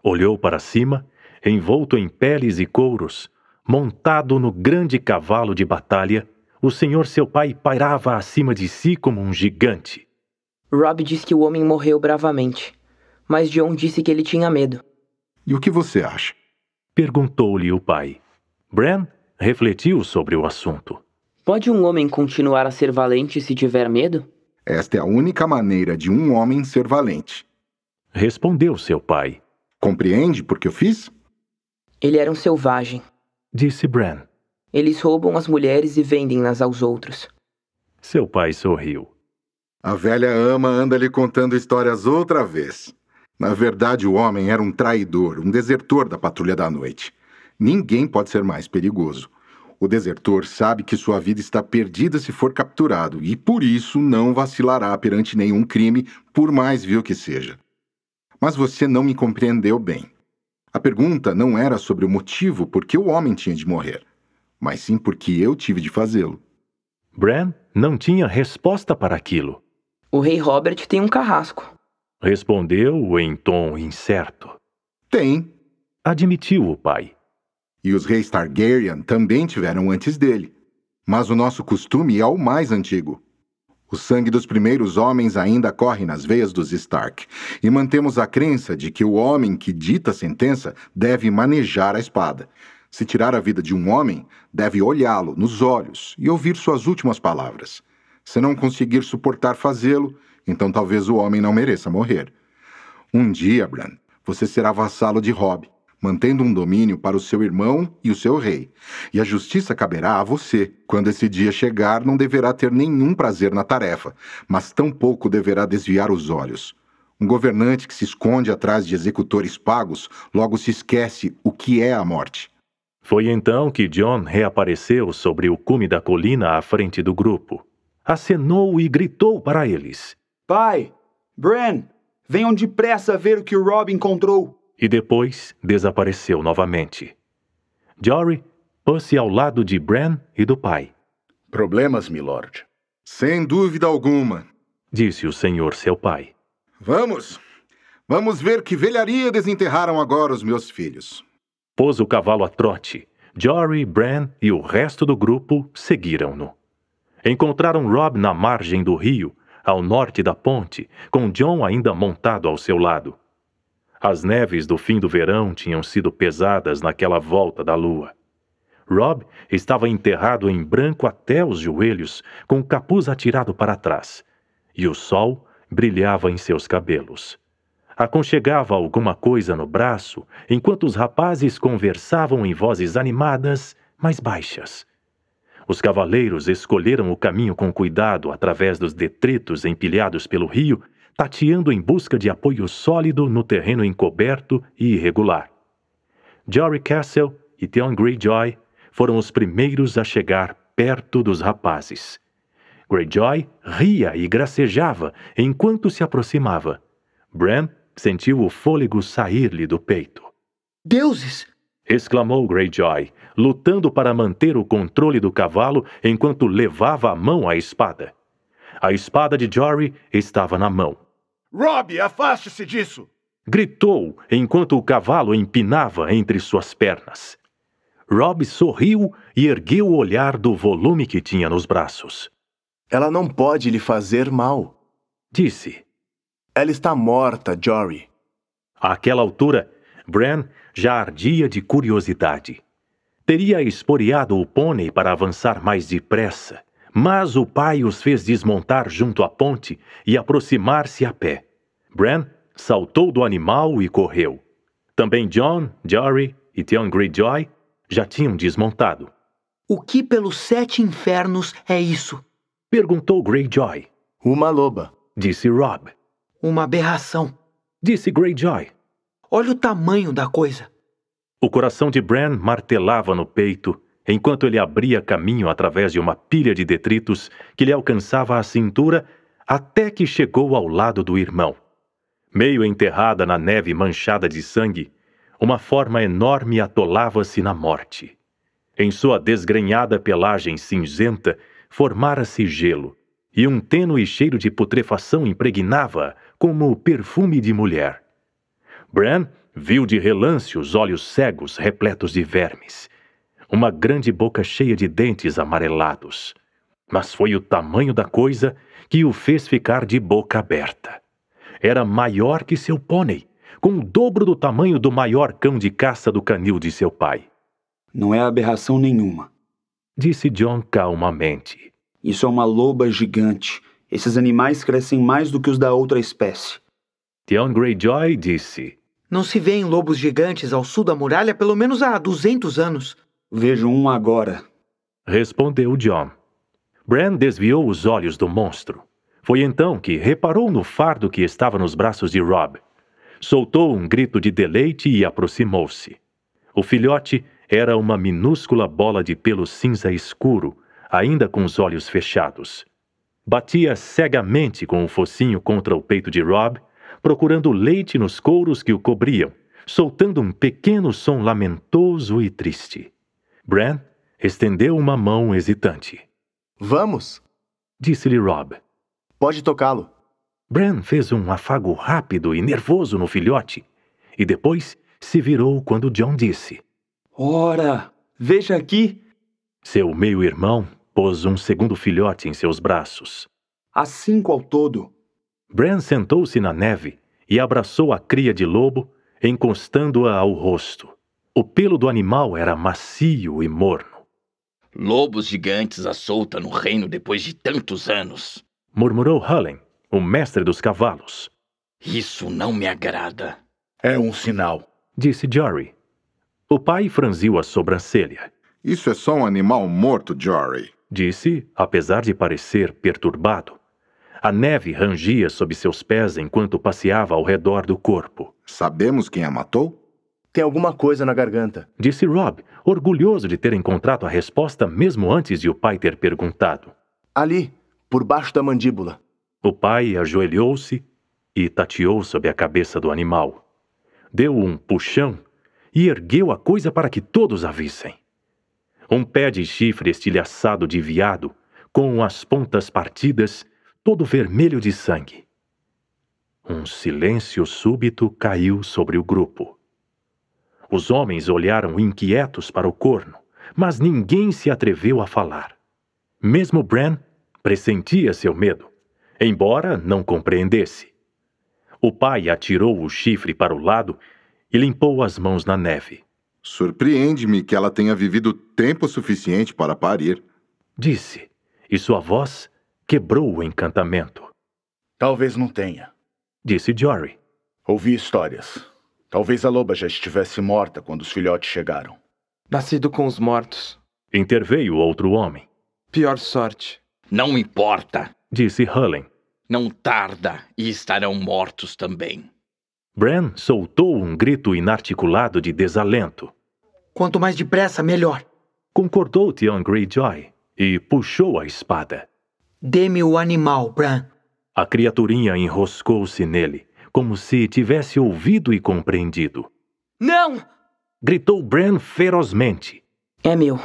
Olhou para cima, envolto em peles e couros, montado no grande cavalo de batalha, o senhor seu pai pairava acima de si como um gigante. Rob disse que o homem morreu bravamente, mas John disse que ele tinha medo. E o que você acha? Perguntou-lhe o pai. Bran refletiu sobre o assunto. Pode um homem continuar a ser valente se tiver medo? Esta é a única maneira de um homem ser valente. Respondeu seu pai. Compreende por que eu fiz? Ele era um selvagem, disse Bran. Eles roubam as mulheres e vendem-nas aos outros. Seu pai sorriu. A velha ama anda lhe contando histórias outra vez. Na verdade, o homem era um traidor, um desertor da patrulha da noite. Ninguém pode ser mais perigoso. O desertor sabe que sua vida está perdida se for capturado e, por isso, não vacilará perante nenhum crime, por mais vil que seja. Mas você não me compreendeu bem. A pergunta não era sobre o motivo por que o homem tinha de morrer, mas sim por que eu tive de fazê-lo. Bran não tinha resposta para aquilo. O rei Robert tem um carrasco. Respondeu em tom incerto. Tem, admitiu o pai e os reis Targaryen também tiveram antes dele. Mas o nosso costume é o mais antigo. O sangue dos primeiros homens ainda corre nas veias dos Stark, e mantemos a crença de que o homem que dita a sentença deve manejar a espada. Se tirar a vida de um homem, deve olhá-lo nos olhos e ouvir suas últimas palavras. Se não conseguir suportar fazê-lo, então talvez o homem não mereça morrer. Um dia, Bran, você será vassalo de Robb mantendo um domínio para o seu irmão e o seu rei. E a justiça caberá a você. Quando esse dia chegar, não deverá ter nenhum prazer na tarefa, mas tampouco deverá desviar os olhos. Um governante que se esconde atrás de executores pagos logo se esquece o que é a morte. Foi então que John reapareceu sobre o cume da colina à frente do grupo. Acenou e gritou para eles: Pai, Bran, venham depressa ver o que o Rob encontrou e depois desapareceu novamente. Jory pôs-se ao lado de Bran e do pai. Problemas, milord. Sem dúvida alguma, disse o senhor seu pai. Vamos! Vamos ver que velharia desenterraram agora os meus filhos. Pôs o cavalo a trote. Jory, Bran e o resto do grupo seguiram-no. Encontraram Rob na margem do rio, ao norte da ponte, com John ainda montado ao seu lado. As neves do fim do verão tinham sido pesadas naquela volta da lua. Rob estava enterrado em branco até os joelhos, com o capuz atirado para trás, e o sol brilhava em seus cabelos. Aconchegava alguma coisa no braço enquanto os rapazes conversavam em vozes animadas, mas baixas. Os cavaleiros escolheram o caminho com cuidado através dos detritos empilhados pelo rio tateando em busca de apoio sólido no terreno encoberto e irregular. Jory Castle e Theon Greyjoy foram os primeiros a chegar perto dos rapazes. Greyjoy ria e gracejava enquanto se aproximava. Bran sentiu o fôlego sair-lhe do peito. Deuses! exclamou Greyjoy, lutando para manter o controle do cavalo enquanto levava a mão à espada. A espada de Jory estava na mão. Rob, afaste-se disso! Gritou enquanto o cavalo empinava entre suas pernas. Rob sorriu e ergueu o olhar do volume que tinha nos braços. Ela não pode lhe fazer mal, disse. Ela está morta, Jory. Àquela altura, Bran já ardia de curiosidade. Teria esporeado o pônei para avançar mais depressa, mas o pai os fez desmontar junto à ponte e aproximar-se a pé. Bran saltou do animal e correu. Também John, Jory e Theon Greyjoy já tinham desmontado. O que pelos sete infernos é isso? Perguntou Greyjoy. Uma loba, disse Rob. Uma aberração, disse Greyjoy. Olha o tamanho da coisa. O coração de Bran martelava no peito Enquanto ele abria caminho através de uma pilha de detritos que lhe alcançava a cintura, até que chegou ao lado do irmão. Meio enterrada na neve manchada de sangue, uma forma enorme atolava-se na morte. Em sua desgrenhada pelagem cinzenta formara-se gelo, e um tênue cheiro de putrefação impregnava como perfume de mulher. Bran viu de relance os olhos cegos repletos de vermes, uma grande boca cheia de dentes amarelados. Mas foi o tamanho da coisa que o fez ficar de boca aberta. Era maior que seu pônei, com o dobro do tamanho do maior cão de caça do canil de seu pai. Não é aberração nenhuma, disse John calmamente. Isso é uma loba gigante. Esses animais crescem mais do que os da outra espécie. Theon Greyjoy disse: Não se vêem lobos gigantes ao sul da muralha pelo menos há 200 anos. Vejo um agora. Respondeu John. Bran desviou os olhos do monstro. Foi então que reparou no fardo que estava nos braços de Rob. Soltou um grito de deleite e aproximou-se. O filhote era uma minúscula bola de pelo cinza escuro, ainda com os olhos fechados. Batia cegamente com o focinho contra o peito de Rob, procurando leite nos couros que o cobriam, soltando um pequeno som lamentoso e triste. Bran estendeu uma mão hesitante. Vamos! disse-lhe Rob. Pode tocá-lo. Bran fez um afago rápido e nervoso no filhote e depois se virou quando John disse: Ora, veja aqui! Seu meio-irmão pôs um segundo filhote em seus braços. Há cinco ao todo. Bran sentou-se na neve e abraçou a cria de lobo, encostando-a ao rosto. O pelo do animal era macio e morno. Lobos gigantes à solta no reino depois de tantos anos, murmurou Hallen, o mestre dos cavalos. Isso não me agrada. É um sinal, disse Jory. O pai franziu a sobrancelha. Isso é só um animal morto, Jory, disse, apesar de parecer perturbado. A neve rangia sob seus pés enquanto passeava ao redor do corpo. Sabemos quem a matou? Tem alguma coisa na garganta, disse Rob, orgulhoso de ter encontrado a resposta mesmo antes de o pai ter perguntado. Ali, por baixo da mandíbula. O pai ajoelhou-se e tateou sobre a cabeça do animal. Deu um puxão e ergueu a coisa para que todos a vissem. Um pé de chifre estilhaçado de viado, com as pontas partidas, todo vermelho de sangue. Um silêncio súbito caiu sobre o grupo. Os homens olharam inquietos para o corno, mas ninguém se atreveu a falar. Mesmo Bran pressentia seu medo, embora não compreendesse. O pai atirou o chifre para o lado e limpou as mãos na neve. Surpreende-me que ela tenha vivido tempo suficiente para parir. Disse, e sua voz quebrou o encantamento. Talvez não tenha, disse Jory. Ouvi histórias. Talvez a loba já estivesse morta quando os filhotes chegaram. Nascido com os mortos. Interveio outro homem. Pior sorte. Não importa, disse Hullen. Não tarda e estarão mortos também. Bran soltou um grito inarticulado de desalento. Quanto mais depressa, melhor. Concordou Theon Greyjoy e puxou a espada. Dê-me o animal, Bran. A criaturinha enroscou-se nele, como se tivesse ouvido e compreendido. Não! gritou Bran ferozmente. É meu.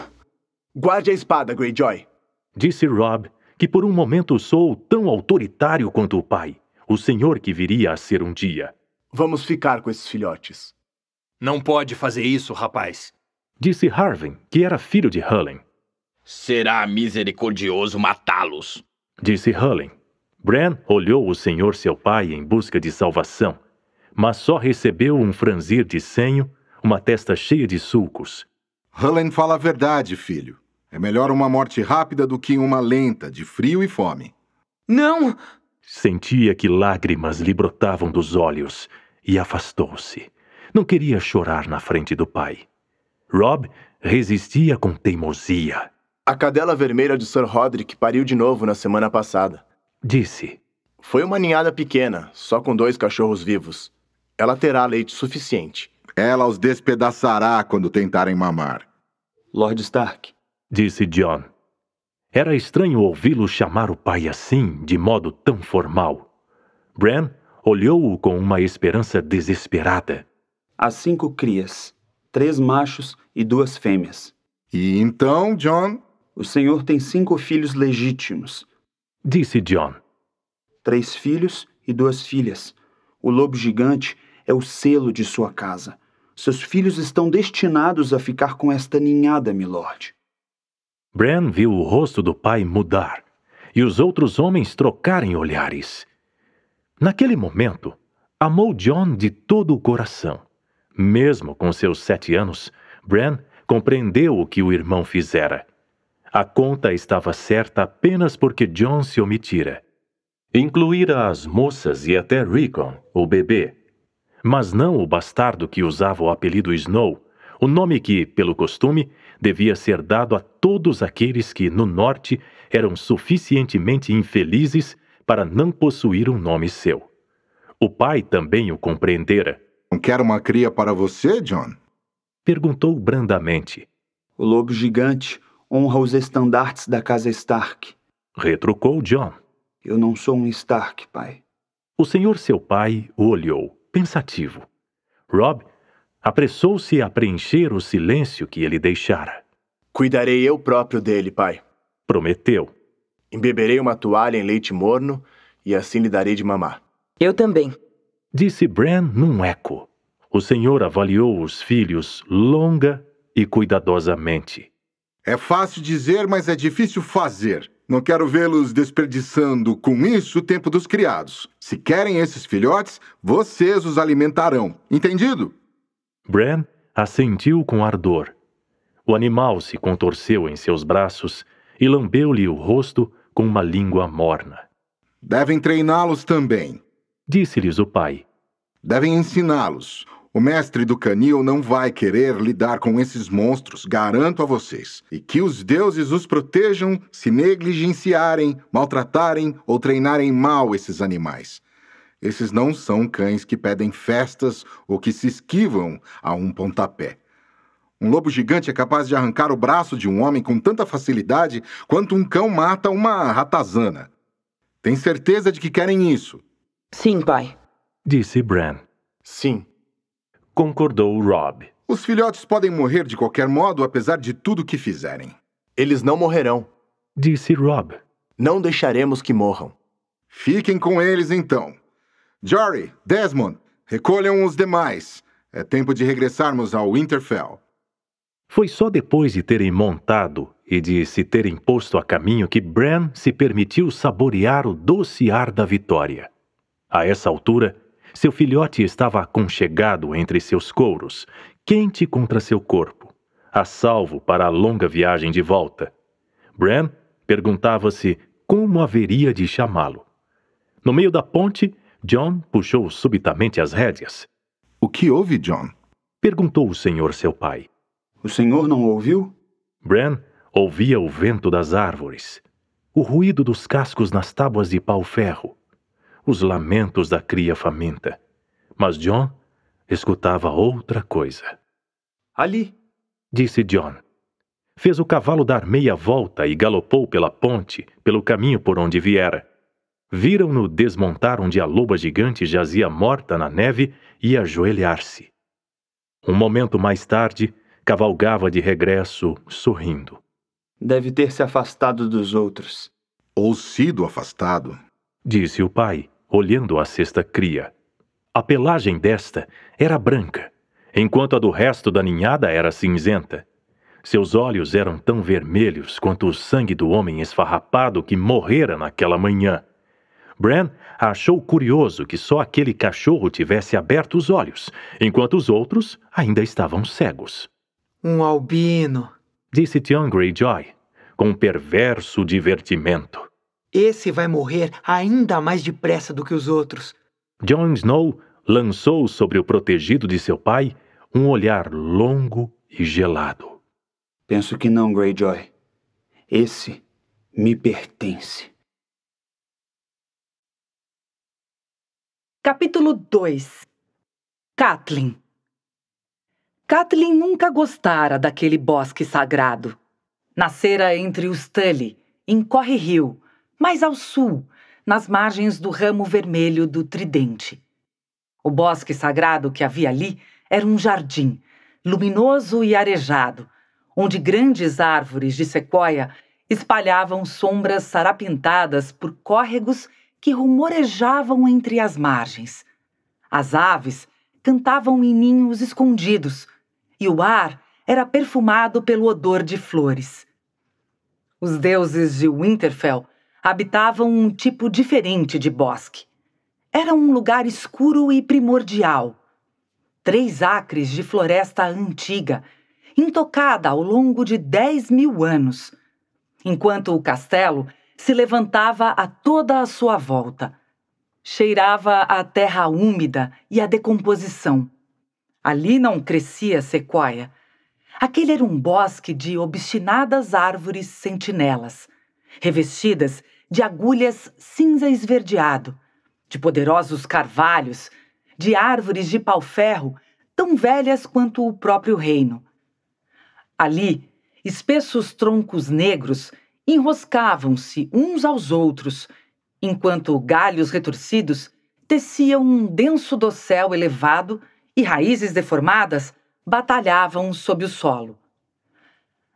Guarde a espada, Greyjoy! disse Rob, que por um momento sou tão autoritário quanto o pai, o senhor que viria a ser um dia. Vamos ficar com esses filhotes. Não pode fazer isso, rapaz, disse Harvin, que era filho de Hullen. Será misericordioso matá-los, disse Hullen, Bran olhou o Senhor seu pai em busca de salvação, mas só recebeu um franzir de senho, uma testa cheia de sulcos. Helen fala a verdade, filho. É melhor uma morte rápida do que uma lenta, de frio e fome. Não! Sentia que lágrimas lhe brotavam dos olhos e afastou-se. Não queria chorar na frente do pai. Rob resistia com teimosia. A cadela vermelha de Sir Roderick pariu de novo na semana passada disse: Foi uma ninhada pequena, só com dois cachorros vivos. Ela terá leite suficiente. Ela os despedaçará quando tentarem mamar. Lord Stark, disse John. Era estranho ouvi-lo chamar o pai assim, de modo tão formal. Bran olhou-o com uma esperança desesperada. Há cinco crias, três machos e duas fêmeas. E então, John? O senhor tem cinco filhos legítimos disse John. Três filhos e duas filhas. O lobo gigante é o selo de sua casa. Seus filhos estão destinados a ficar com esta ninhada, milord. Bran viu o rosto do pai mudar e os outros homens trocarem olhares. Naquele momento, amou John de todo o coração. Mesmo com seus sete anos, Bran compreendeu o que o irmão fizera. A conta estava certa apenas porque John se omitira. Incluíra as moças e até Rickon, o bebê. Mas não o bastardo que usava o apelido Snow, o nome que, pelo costume, devia ser dado a todos aqueles que, no Norte, eram suficientemente infelizes para não possuir um nome seu. O pai também o compreendera. Não quer uma cria para você, John? Perguntou brandamente. O lobo gigante, honra os estandartes da casa Stark. Retrucou John. Eu não sou um Stark, pai. O senhor seu pai o olhou, pensativo. Rob apressou-se a preencher o silêncio que ele deixara. Cuidarei eu próprio dele, pai. Prometeu. Embeberei uma toalha em leite morno e assim lhe darei de mamar. Eu também. Disse Bran num eco. O senhor avaliou os filhos longa e cuidadosamente. É fácil dizer, mas é difícil fazer. Não quero vê-los desperdiçando com isso o tempo dos criados. Se querem esses filhotes, vocês os alimentarão. Entendido? Bran assentiu com ardor. O animal se contorceu em seus braços e lambeu-lhe o rosto com uma língua morna. Devem treiná-los também, disse-lhes o pai. Devem ensiná-los. O mestre do canil não vai querer lidar com esses monstros, garanto a vocês. E que os deuses os protejam se negligenciarem, maltratarem ou treinarem mal esses animais. Esses não são cães que pedem festas ou que se esquivam a um pontapé. Um lobo gigante é capaz de arrancar o braço de um homem com tanta facilidade quanto um cão mata uma ratazana. Tem certeza de que querem isso? Sim, pai. Disse Bran. Sim, concordou Rob. Os filhotes podem morrer de qualquer modo, apesar de tudo que fizerem. Eles não morrerão, disse Rob. Não deixaremos que morram. Fiquem com eles então. Jory, Desmond, recolham os demais. É tempo de regressarmos ao Winterfell. Foi só depois de terem montado e de se terem posto a caminho que Bran se permitiu saborear o doce ar da vitória. A essa altura, seu filhote estava aconchegado entre seus couros, quente contra seu corpo, a salvo para a longa viagem de volta. Bran perguntava-se como haveria de chamá-lo. No meio da ponte, John puxou subitamente as rédeas. O que houve, John? perguntou o senhor seu pai. O senhor não ouviu? Bran ouvia o vento das árvores, o ruído dos cascos nas tábuas de pau-ferro, os lamentos da cria faminta. Mas John escutava outra coisa. Ali, disse John. Fez o cavalo dar meia volta e galopou pela ponte, pelo caminho por onde viera. Viram-no desmontar onde a loba gigante jazia morta na neve e ajoelhar-se. Um momento mais tarde, cavalgava de regresso, sorrindo. Deve ter se afastado dos outros. Ou sido afastado, disse o pai olhando a sexta cria. A pelagem desta era branca, enquanto a do resto da ninhada era cinzenta. Seus olhos eram tão vermelhos quanto o sangue do homem esfarrapado que morrera naquela manhã. Bran achou curioso que só aquele cachorro tivesse aberto os olhos, enquanto os outros ainda estavam cegos. Um albino, disse Theon Joy, com perverso divertimento. Esse vai morrer ainda mais depressa do que os outros. Jon Snow lançou sobre o protegido de seu pai um olhar longo e gelado. Penso que não, Greyjoy. Esse me pertence. Capítulo 2 Catlin Catlin nunca gostara daquele bosque sagrado. Nascera entre os Tully, em Corre Hill, mais ao sul, nas margens do ramo vermelho do Tridente. O bosque sagrado que havia ali era um jardim, luminoso e arejado, onde grandes árvores de sequoia espalhavam sombras sarapintadas por córregos que rumorejavam entre as margens. As aves cantavam em ninhos escondidos e o ar era perfumado pelo odor de flores. Os deuses de Winterfell habitavam um tipo diferente de bosque. Era um lugar escuro e primordial. Três acres de floresta antiga, intocada ao longo de dez mil anos, enquanto o castelo se levantava a toda a sua volta. Cheirava a terra úmida e a decomposição. Ali não crescia sequoia. Aquele era um bosque de obstinadas árvores sentinelas, revestidas de agulhas cinza esverdeado, de poderosos carvalhos, de árvores de pau-ferro tão velhas quanto o próprio reino. Ali, espessos troncos negros enroscavam-se uns aos outros, enquanto galhos retorcidos teciam um denso dossel elevado e raízes deformadas batalhavam sob o solo.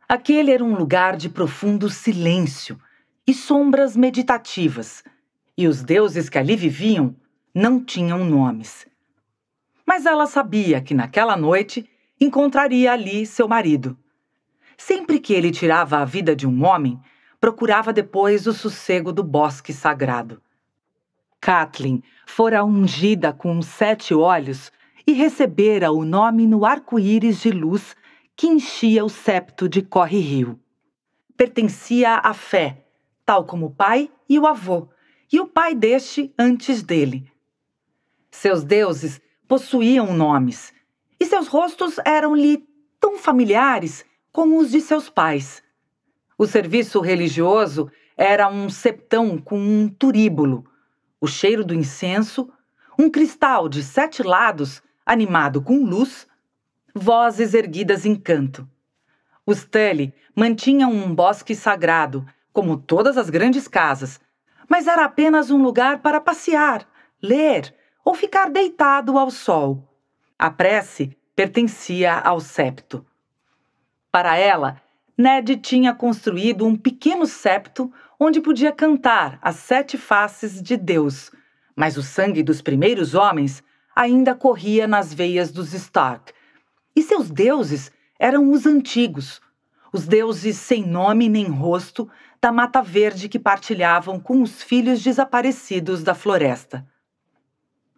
Aquele era um lugar de profundo silêncio, e sombras meditativas, e os deuses que ali viviam não tinham nomes. Mas ela sabia que naquela noite encontraria ali seu marido. Sempre que ele tirava a vida de um homem, procurava depois o sossego do bosque sagrado. Catlin fora ungida com sete olhos e recebera o nome no arco-íris de luz que enchia o septo de Corre Rio. Pertencia à fé tal como o pai e o avô, e o pai deste antes dele. Seus deuses possuíam nomes, e seus rostos eram-lhe tão familiares como os de seus pais. O serviço religioso era um septão com um turíbulo, o cheiro do incenso, um cristal de sete lados animado com luz, vozes erguidas em canto. Os Tully mantinham um bosque sagrado como todas as grandes casas, mas era apenas um lugar para passear, ler ou ficar deitado ao sol. A prece pertencia ao septo. Para ela, Ned tinha construído um pequeno septo onde podia cantar as sete faces de Deus, mas o sangue dos primeiros homens ainda corria nas veias dos Stark. E seus deuses eram os antigos, os deuses sem nome nem rosto da mata verde que partilhavam com os filhos desaparecidos da floresta.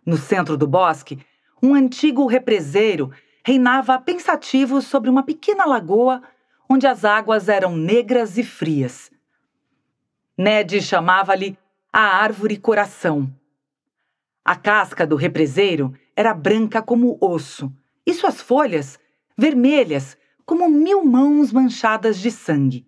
No centro do bosque, um antigo represeiro reinava pensativo sobre uma pequena lagoa onde as águas eram negras e frias. Ned chamava-lhe a árvore coração. A casca do represeiro era branca como osso e suas folhas vermelhas como mil mãos manchadas de sangue.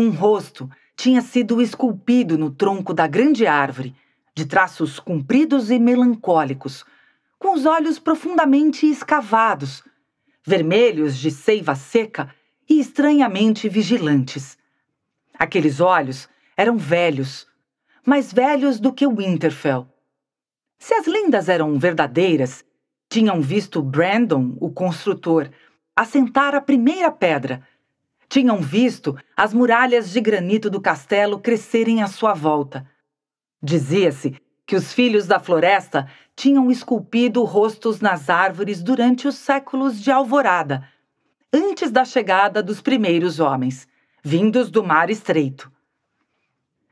Um rosto tinha sido esculpido no tronco da grande árvore, de traços compridos e melancólicos, com os olhos profundamente escavados, vermelhos de seiva seca e estranhamente vigilantes. Aqueles olhos eram velhos, mais velhos do que o Winterfell. Se as lendas eram verdadeiras, tinham visto Brandon, o construtor, assentar a primeira pedra tinham visto as muralhas de granito do castelo crescerem à sua volta. Dizia-se que os filhos da floresta tinham esculpido rostos nas árvores durante os séculos de alvorada, antes da chegada dos primeiros homens, vindos do mar estreito.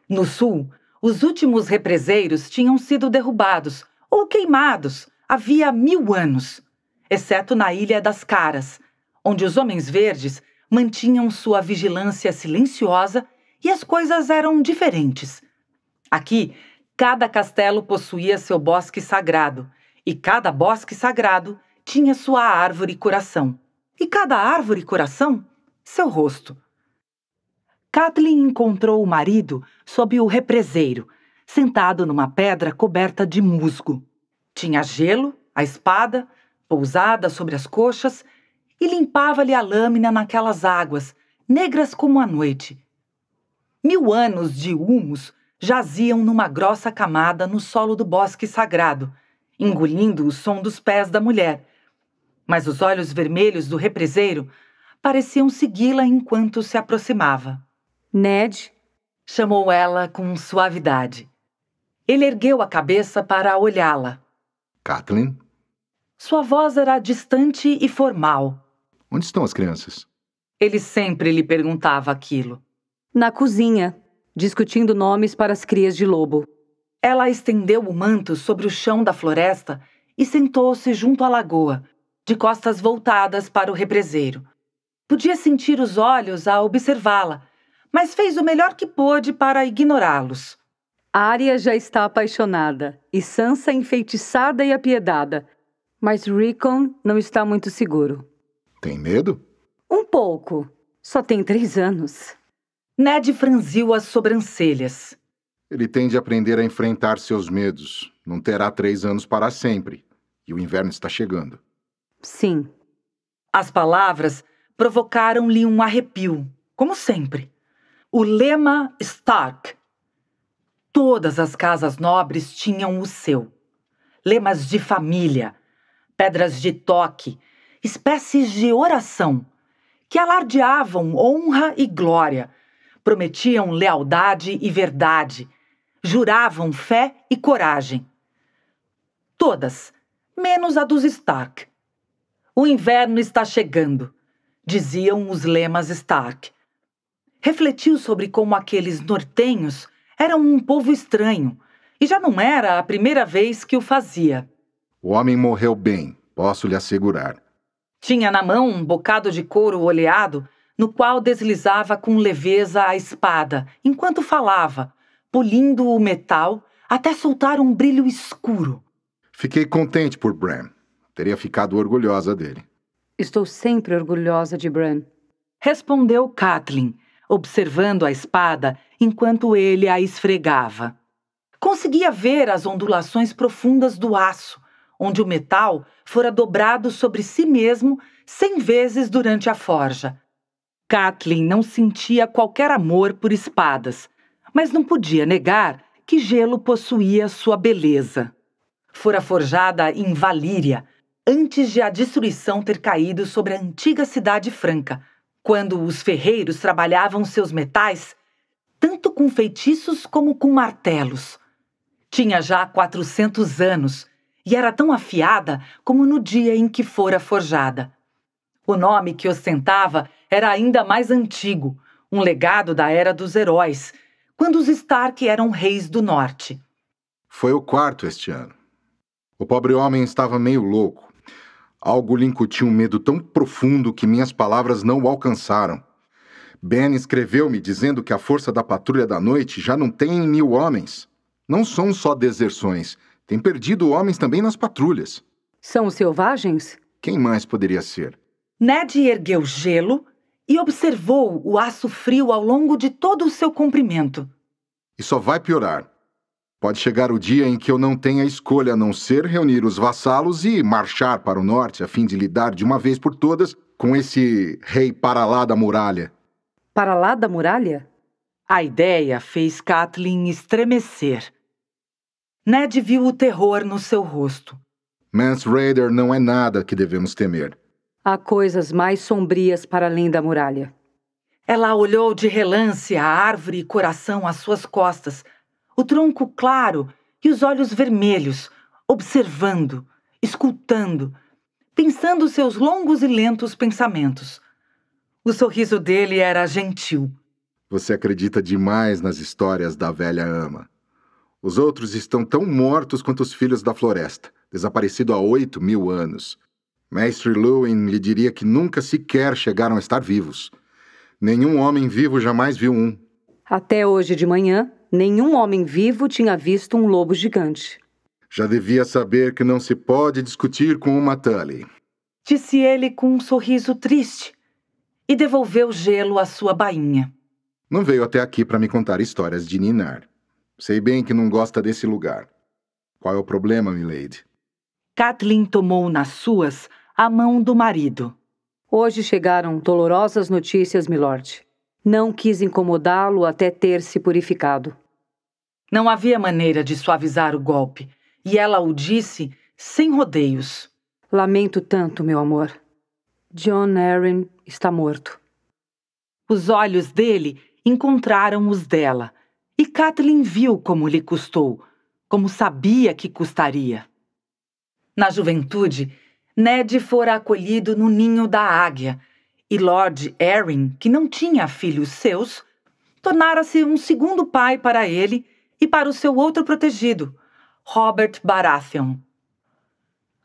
No sul, os últimos represeiros tinham sido derrubados ou queimados havia mil anos, exceto na Ilha das Caras, onde os Homens Verdes mantinham sua vigilância silenciosa e as coisas eram diferentes. Aqui, cada castelo possuía seu bosque sagrado, e cada bosque sagrado tinha sua árvore coração, e cada árvore coração seu rosto. Kathleen encontrou o marido sob o represeiro, sentado numa pedra coberta de musgo. Tinha gelo, a espada, pousada sobre as coxas e limpava-lhe a lâmina naquelas águas, negras como a noite. Mil anos de humus jaziam numa grossa camada no solo do bosque sagrado, engolindo o som dos pés da mulher. Mas os olhos vermelhos do represeiro pareciam segui-la enquanto se aproximava. Ned? chamou ela com suavidade. Ele ergueu a cabeça para olhá-la. Kathleen? Sua voz era distante e formal, Onde estão as crianças? Ele sempre lhe perguntava aquilo. Na cozinha, discutindo nomes para as crias de lobo. Ela estendeu o manto sobre o chão da floresta e sentou-se junto à lagoa, de costas voltadas para o represeiro. Podia sentir os olhos a observá-la, mas fez o melhor que pôde para ignorá-los. Arya já está apaixonada e Sansa enfeitiçada e apiedada, mas Rickon não está muito seguro. Tem medo? Um pouco. Só tem três anos. Ned franziu as sobrancelhas. Ele tem de aprender a enfrentar seus medos. Não terá três anos para sempre. E o inverno está chegando. Sim. As palavras provocaram-lhe um arrepio, como sempre. O lema Stark. Todas as casas nobres tinham o seu. Lemas de família, pedras de toque, espécies de oração, que alardeavam honra e glória, prometiam lealdade e verdade, juravam fé e coragem. Todas, menos a dos Stark. O inverno está chegando, diziam os lemas Stark. Refletiu sobre como aqueles nortenhos eram um povo estranho, e já não era a primeira vez que o fazia. O homem morreu bem, posso lhe assegurar. Tinha na mão um bocado de couro oleado, no qual deslizava com leveza a espada, enquanto falava, polindo o metal até soltar um brilho escuro. Fiquei contente por Bran. Teria ficado orgulhosa dele. Estou sempre orgulhosa de Bran. Respondeu Kathleen, observando a espada enquanto ele a esfregava. Conseguia ver as ondulações profundas do aço, onde o metal fora dobrado sobre si mesmo cem vezes durante a forja. Kathleen não sentia qualquer amor por espadas, mas não podia negar que gelo possuía sua beleza. Fora forjada em Valíria, antes de a destruição ter caído sobre a antiga cidade franca, quando os ferreiros trabalhavam seus metais, tanto com feitiços como com martelos. Tinha já 400 anos e era tão afiada como no dia em que fora forjada. O nome que ostentava era ainda mais antigo, um legado da Era dos Heróis, quando os Stark eram reis do Norte. Foi o quarto este ano. O pobre homem estava meio louco. Algo lhe incutiu um medo tão profundo que minhas palavras não o alcançaram. Ben escreveu-me dizendo que a força da patrulha da noite já não tem mil homens. Não são só deserções, tem perdido homens também nas patrulhas. São selvagens? Quem mais poderia ser? Ned ergueu gelo e observou o aço frio ao longo de todo o seu comprimento. E só vai piorar. Pode chegar o dia em que eu não tenha escolha a não ser reunir os vassalos e marchar para o norte a fim de lidar de uma vez por todas com esse rei para lá da muralha. Para lá da muralha? A ideia fez Kathleen estremecer. Ned viu o terror no seu rosto. Mans Raider não é nada que devemos temer. Há coisas mais sombrias para além da muralha. Ela olhou de relance a árvore e coração às suas costas, o tronco claro e os olhos vermelhos, observando, escutando, pensando seus longos e lentos pensamentos. O sorriso dele era gentil. Você acredita demais nas histórias da velha ama. Os outros estão tão mortos quanto os filhos da floresta, desaparecido há oito mil anos. Mestre Lewin lhe diria que nunca sequer chegaram a estar vivos. Nenhum homem vivo jamais viu um. Até hoje de manhã, nenhum homem vivo tinha visto um lobo gigante. Já devia saber que não se pode discutir com uma Tully. Disse ele com um sorriso triste e devolveu gelo à sua bainha. Não veio até aqui para me contar histórias de Ninar. Sei bem que não gosta desse lugar. Qual é o problema, milady? Kathleen tomou nas suas a mão do marido. Hoje chegaram dolorosas notícias, milord. Não quis incomodá-lo até ter se purificado. Não havia maneira de suavizar o golpe, e ela o disse sem rodeios. Lamento tanto, meu amor. John Arryn está morto. Os olhos dele encontraram os dela, e Kathleen viu como lhe custou, como sabia que custaria. Na juventude, Ned fora acolhido no ninho da águia, e Lord Erin, que não tinha filhos seus, tornara-se um segundo pai para ele e para o seu outro protegido, Robert Baratheon.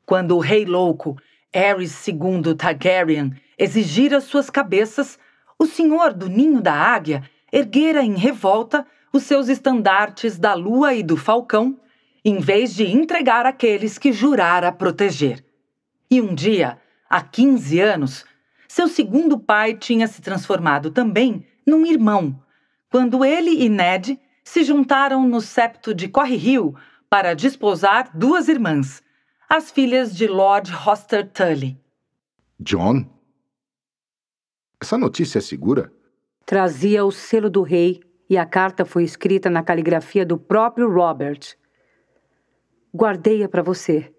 Quando o Rei Louco, Aerys II Targaryen, exigira suas cabeças, o senhor do ninho da águia erguera em revolta os seus estandartes da lua e do falcão, em vez de entregar aqueles que jurara proteger. E um dia, há 15 anos, seu segundo pai tinha se transformado também num irmão, quando ele e Ned se juntaram no septo de Corre Rio para desposar duas irmãs, as filhas de Lord Hoster Tully. John? Essa notícia é segura? Trazia o selo do rei e a carta foi escrita na caligrafia do próprio Robert. Guardei-a para você.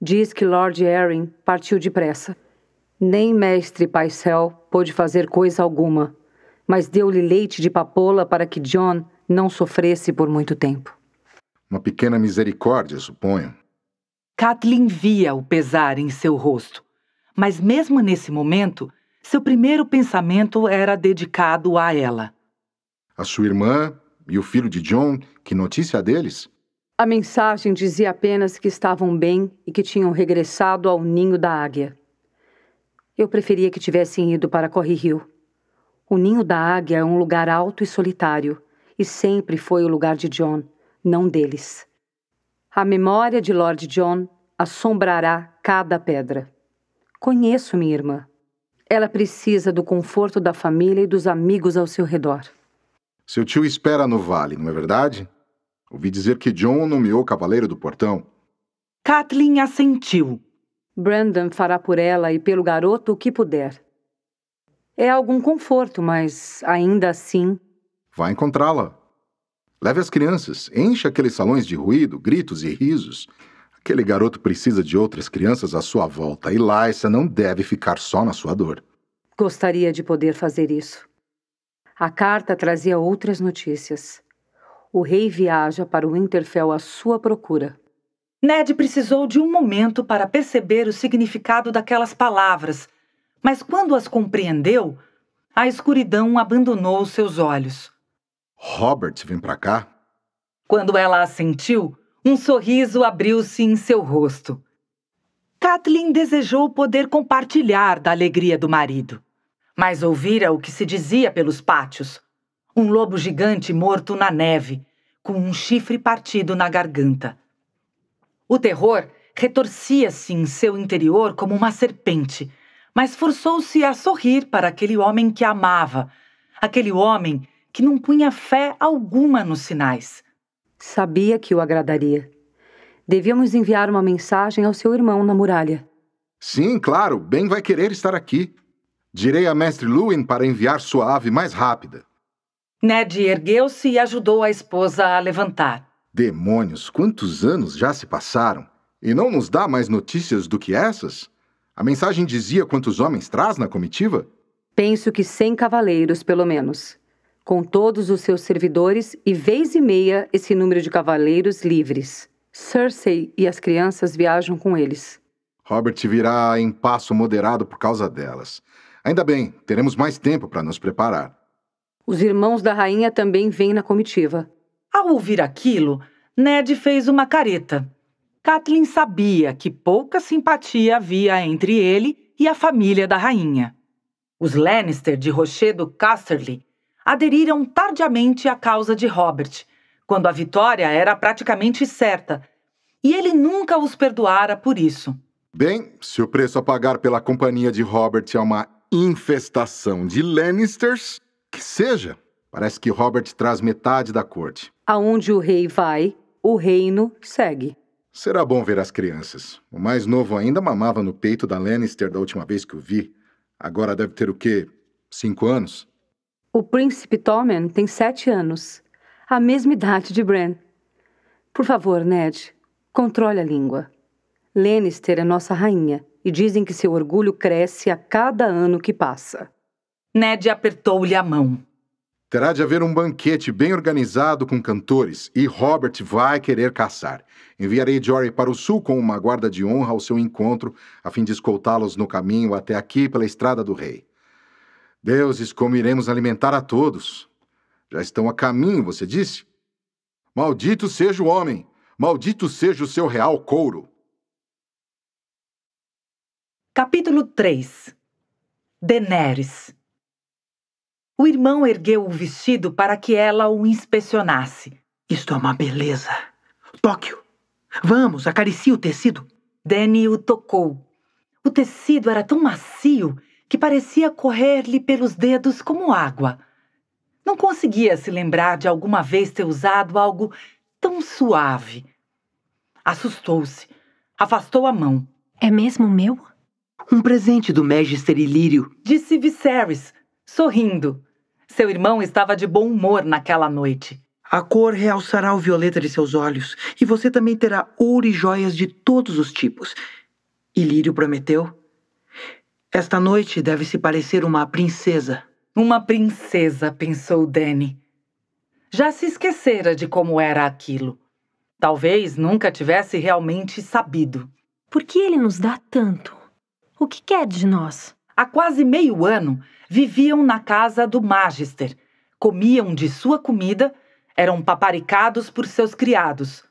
Diz que Lord Erin partiu depressa. Nem mestre Paisel pôde fazer coisa alguma, mas deu-lhe leite de papoula para que John não sofresse por muito tempo. Uma pequena misericórdia, suponho. Kathleen via o pesar em seu rosto, mas mesmo nesse momento, seu primeiro pensamento era dedicado a ela. A sua irmã e o filho de John, que notícia deles? A mensagem dizia apenas que estavam bem e que tinham regressado ao ninho da águia. Eu preferia que tivessem ido para Corre Rio. O ninho da águia é um lugar alto e solitário, e sempre foi o lugar de John, não deles. A memória de Lord John assombrará cada pedra. Conheço minha irmã. Ela precisa do conforto da família e dos amigos ao seu redor. Seu tio espera no vale, não é verdade? Ouvi dizer que John nomeou cavaleiro do portão. Kathleen assentiu. Brandon fará por ela e pelo garoto o que puder. É algum conforto, mas ainda assim. Vá encontrá-la. Leve as crianças, enche aqueles salões de ruído, gritos e risos. Aquele garoto precisa de outras crianças à sua volta e Lysa não deve ficar só na sua dor. Gostaria de poder fazer isso. A carta trazia outras notícias. O rei viaja para o Winterfell à sua procura. Ned precisou de um momento para perceber o significado daquelas palavras, mas quando as compreendeu, a escuridão abandonou seus olhos. Robert vem para cá? Quando ela assentiu, um sorriso abriu-se em seu rosto. Kathleen desejou poder compartilhar da alegria do marido mas ouvira o que se dizia pelos pátios. Um lobo gigante morto na neve, com um chifre partido na garganta. O terror retorcia-se em seu interior como uma serpente, mas forçou-se a sorrir para aquele homem que amava, aquele homem que não punha fé alguma nos sinais. Sabia que o agradaria. Devíamos enviar uma mensagem ao seu irmão na muralha. Sim, claro, bem vai querer estar aqui. Direi a mestre Lewin para enviar sua ave mais rápida. Ned ergueu-se e ajudou a esposa a levantar. Demônios, quantos anos já se passaram? E não nos dá mais notícias do que essas? A mensagem dizia quantos homens traz na comitiva? Penso que cem cavaleiros, pelo menos. Com todos os seus servidores e vez e meia esse número de cavaleiros livres. Cersei e as crianças viajam com eles. Robert virá em passo moderado por causa delas. Ainda bem, teremos mais tempo para nos preparar. Os irmãos da rainha também vêm na comitiva. Ao ouvir aquilo, Ned fez uma careta. Kathleen sabia que pouca simpatia havia entre ele e a família da rainha. Os Lannister de Rochedo Casterly aderiram tardiamente à causa de Robert, quando a vitória era praticamente certa, e ele nunca os perdoara por isso. Bem, se o preço a pagar pela companhia de Robert é uma infestação de Lannisters que seja. Parece que Robert traz metade da corte. Aonde o rei vai, o reino segue. Será bom ver as crianças. O mais novo ainda mamava no peito da Lannister da última vez que o vi. Agora deve ter o quê? Cinco anos? O príncipe Tommen tem sete anos. A mesma idade de Bran. Por favor, Ned, controle a língua. Lannister é nossa rainha e dizem que seu orgulho cresce a cada ano que passa. Ned apertou-lhe a mão. Terá de haver um banquete bem organizado com cantores e Robert vai querer caçar. Enviarei Jory para o sul com uma guarda de honra ao seu encontro, a fim de escoltá-los no caminho até aqui pela estrada do rei. Deuses, como iremos alimentar a todos? Já estão a caminho, você disse? Maldito seja o homem! Maldito seja o seu real couro! Capítulo 3 Daenerys O irmão ergueu o vestido para que ela o inspecionasse. Isto é uma beleza. Tóquio, vamos, acaricie o tecido. Danny o tocou. O tecido era tão macio que parecia correr-lhe pelos dedos como água. Não conseguia se lembrar de alguma vez ter usado algo tão suave. Assustou-se. Afastou a mão. É mesmo meu? Um presente do Magister Ilírio, disse Viserys, sorrindo. Seu irmão estava de bom humor naquela noite. A cor realçará o violeta de seus olhos, e você também terá ouro e joias de todos os tipos. Ilírio prometeu. Esta noite deve se parecer uma princesa. Uma princesa, pensou Danny. Já se esquecera de como era aquilo. Talvez nunca tivesse realmente sabido. Por que ele nos dá tanto? O que quer de nós? Há quase meio ano viviam na casa do Magister, comiam de sua comida, eram paparicados por seus criados.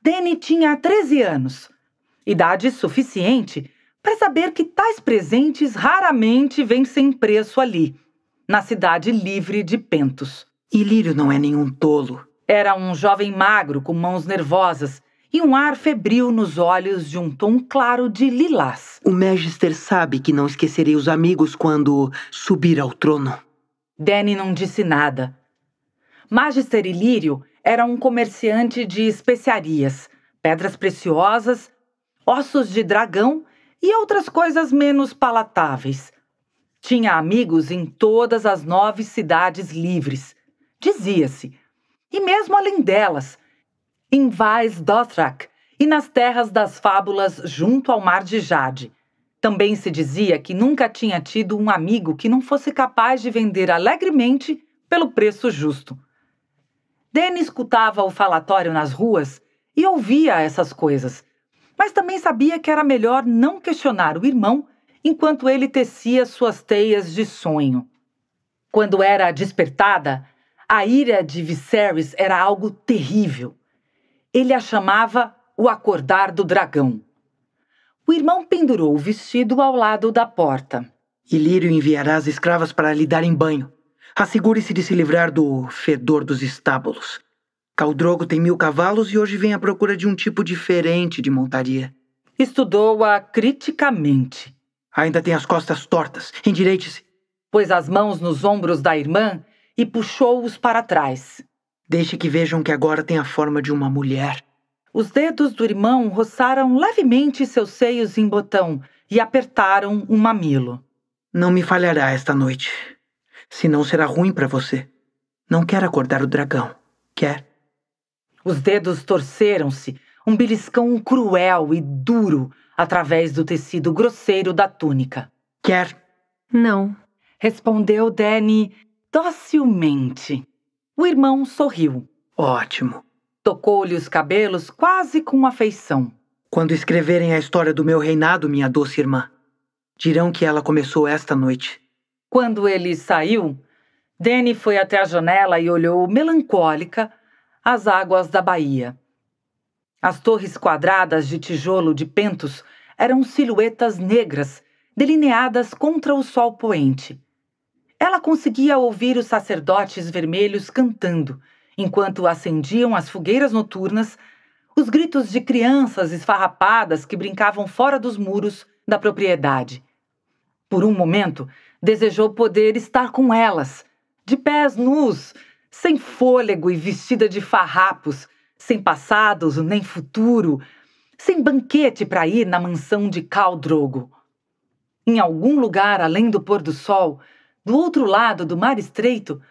Danny tinha 13 anos, idade suficiente para saber que tais presentes raramente vêm sem preço ali, na cidade livre de Pentos. E Lírio não é nenhum tolo. Era um jovem magro com mãos nervosas e um ar febril nos olhos de um tom claro de lilás. O Magister sabe que não esquecerei os amigos quando subir ao trono. Danny não disse nada. Magister Ilírio era um comerciante de especiarias, pedras preciosas, ossos de dragão e outras coisas menos palatáveis. Tinha amigos em todas as nove cidades livres, dizia-se, e mesmo além delas – em Vais Dothrak e nas terras das fábulas junto ao Mar de Jade. Também se dizia que nunca tinha tido um amigo que não fosse capaz de vender alegremente pelo preço justo. Dene escutava o falatório nas ruas e ouvia essas coisas, mas também sabia que era melhor não questionar o irmão enquanto ele tecia suas teias de sonho. Quando era despertada, a ira de Viserys era algo terrível. Ele a chamava o acordar do dragão. O irmão pendurou o vestido ao lado da porta. Ilírio enviará as escravas para lhe darem banho. Assegure-se de se livrar do fedor dos estábulos. Caldrogo tem mil cavalos e hoje vem à procura de um tipo diferente de montaria. Estudou-a criticamente. Ainda tem as costas tortas. Endireite-se. Pôs as mãos nos ombros da irmã e puxou-os para trás. Deixe que vejam que agora tem a forma de uma mulher. Os dedos do irmão roçaram levemente seus seios em botão e apertaram o um mamilo. Não me falhará esta noite. Senão será ruim para você. Não quer acordar o dragão, quer? Os dedos torceram-se, um beliscão cruel e duro através do tecido grosseiro da túnica. Quer? Não, respondeu Danny docilmente. O irmão sorriu. Ótimo. Tocou-lhe os cabelos quase com afeição. Quando escreverem a história do meu reinado, minha doce irmã, dirão que ela começou esta noite. Quando ele saiu, Danny foi até a janela e olhou melancólica as águas da baía. As torres quadradas de tijolo de pentos eram silhuetas negras, delineadas contra o sol poente. Ela conseguia ouvir os sacerdotes vermelhos cantando, enquanto acendiam as fogueiras noturnas, os gritos de crianças esfarrapadas que brincavam fora dos muros da propriedade. Por um momento, desejou poder estar com elas, de pés nus, sem fôlego e vestida de farrapos, sem passados nem futuro, sem banquete para ir na mansão de Caldrogo. Em algum lugar além do pôr do sol, do outro lado do mar estreito,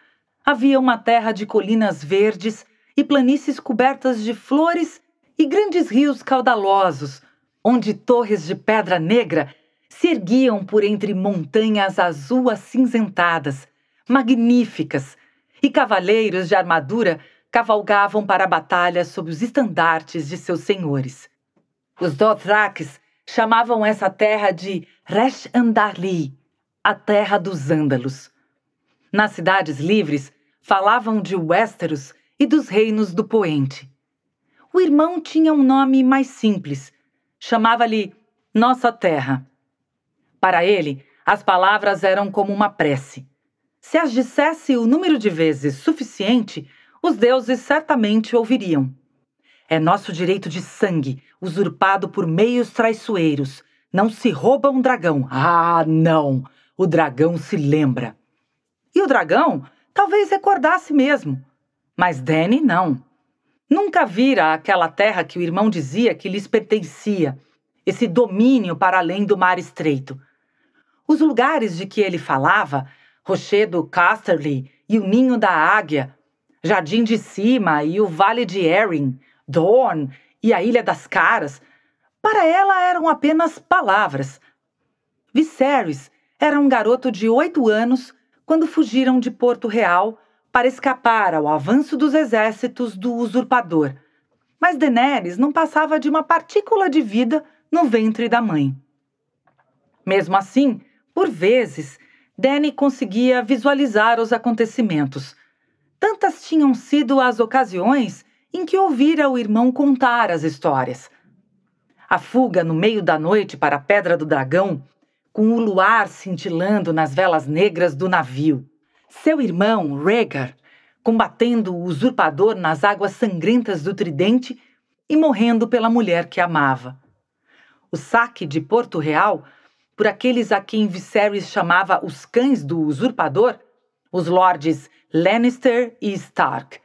havia uma terra de colinas verdes e planícies cobertas de flores e grandes rios caudalosos, onde torres de pedra negra se erguiam por entre montanhas azul acinzentadas, magníficas, e cavaleiros de armadura cavalgavam para a batalha sob os estandartes de seus senhores. Os Dothraks chamavam essa terra de Resh Andali, a terra dos Ândalos. Nas cidades livres, falavam de Westeros e dos reinos do Poente. O irmão tinha um nome mais simples. Chamava-lhe Nossa Terra. Para ele, as palavras eram como uma prece. Se as dissesse o número de vezes suficiente, os deuses certamente ouviriam. É nosso direito de sangue, usurpado por meios traiçoeiros. Não se rouba um dragão. Ah, não! o dragão se lembra. E o dragão talvez recordasse mesmo, mas Danny não. Nunca vira aquela terra que o irmão dizia que lhes pertencia, esse domínio para além do mar estreito. Os lugares de que ele falava, Rochedo Casterly e o Ninho da Águia, Jardim de Cima e o Vale de Erin, Dorn e a Ilha das Caras, para ela eram apenas palavras. Viserys era um garoto de oito anos quando fugiram de Porto Real para escapar ao avanço dos exércitos do usurpador. Mas Daenerys não passava de uma partícula de vida no ventre da mãe. Mesmo assim, por vezes, Danny conseguia visualizar os acontecimentos. Tantas tinham sido as ocasiões em que ouvira o irmão contar as histórias. A fuga no meio da noite para a Pedra do Dragão com o luar cintilando nas velas negras do navio. Seu irmão, Rhaegar, combatendo o usurpador nas águas sangrentas do Tridente e morrendo pela mulher que amava. O saque de Porto Real, por aqueles a quem Viserys chamava os cães do usurpador, os lordes Lannister e Stark.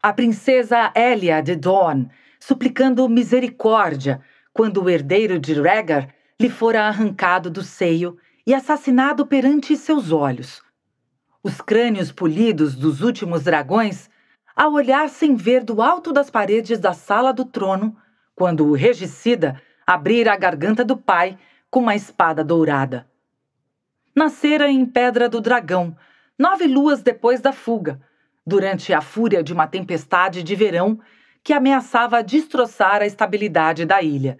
A princesa Elia de Dawn, suplicando misericórdia quando o herdeiro de Rhaegar lhe fora arrancado do seio e assassinado perante seus olhos. Os crânios polidos dos últimos dragões, ao olhar sem ver do alto das paredes da sala do trono, quando o regicida abrira a garganta do pai com uma espada dourada. Nascera em Pedra do Dragão, nove luas depois da fuga, durante a fúria de uma tempestade de verão que ameaçava destroçar a estabilidade da ilha.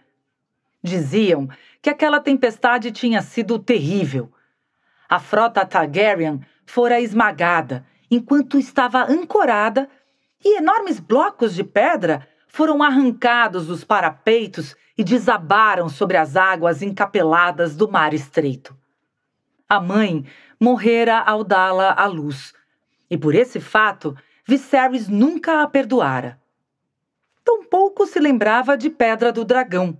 Diziam que aquela tempestade tinha sido terrível. A frota Targaryen fora esmagada enquanto estava ancorada e enormes blocos de pedra foram arrancados dos parapeitos e desabaram sobre as águas encapeladas do mar estreito. A mãe morrera ao dá-la à luz, e por esse fato Viserys nunca a perdoara. Tampouco se lembrava de Pedra do Dragão,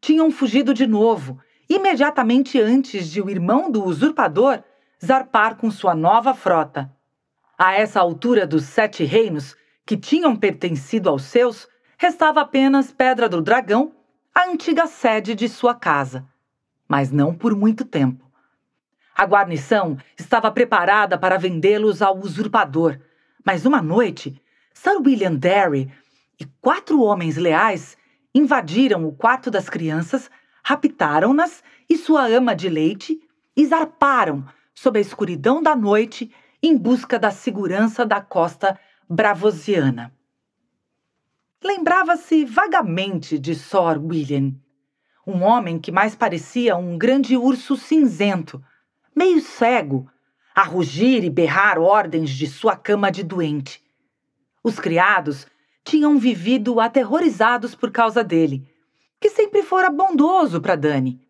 tinham fugido de novo, imediatamente antes de o irmão do usurpador zarpar com sua nova frota. A essa altura dos sete reinos, que tinham pertencido aos seus, restava apenas Pedra do Dragão, a antiga sede de sua casa. Mas não por muito tempo. A guarnição estava preparada para vendê-los ao usurpador, mas uma noite, Sir William Derry e quatro homens leais invadiram o quarto das crianças, raptaram-nas e sua ama de leite e zarparam sob a escuridão da noite em busca da segurança da costa bravosiana. Lembrava-se vagamente de Sor William, um homem que mais parecia um grande urso cinzento, meio cego, a rugir e berrar ordens de sua cama de doente. Os criados tinham vivido aterrorizados por causa dele, que sempre fora bondoso para Dani.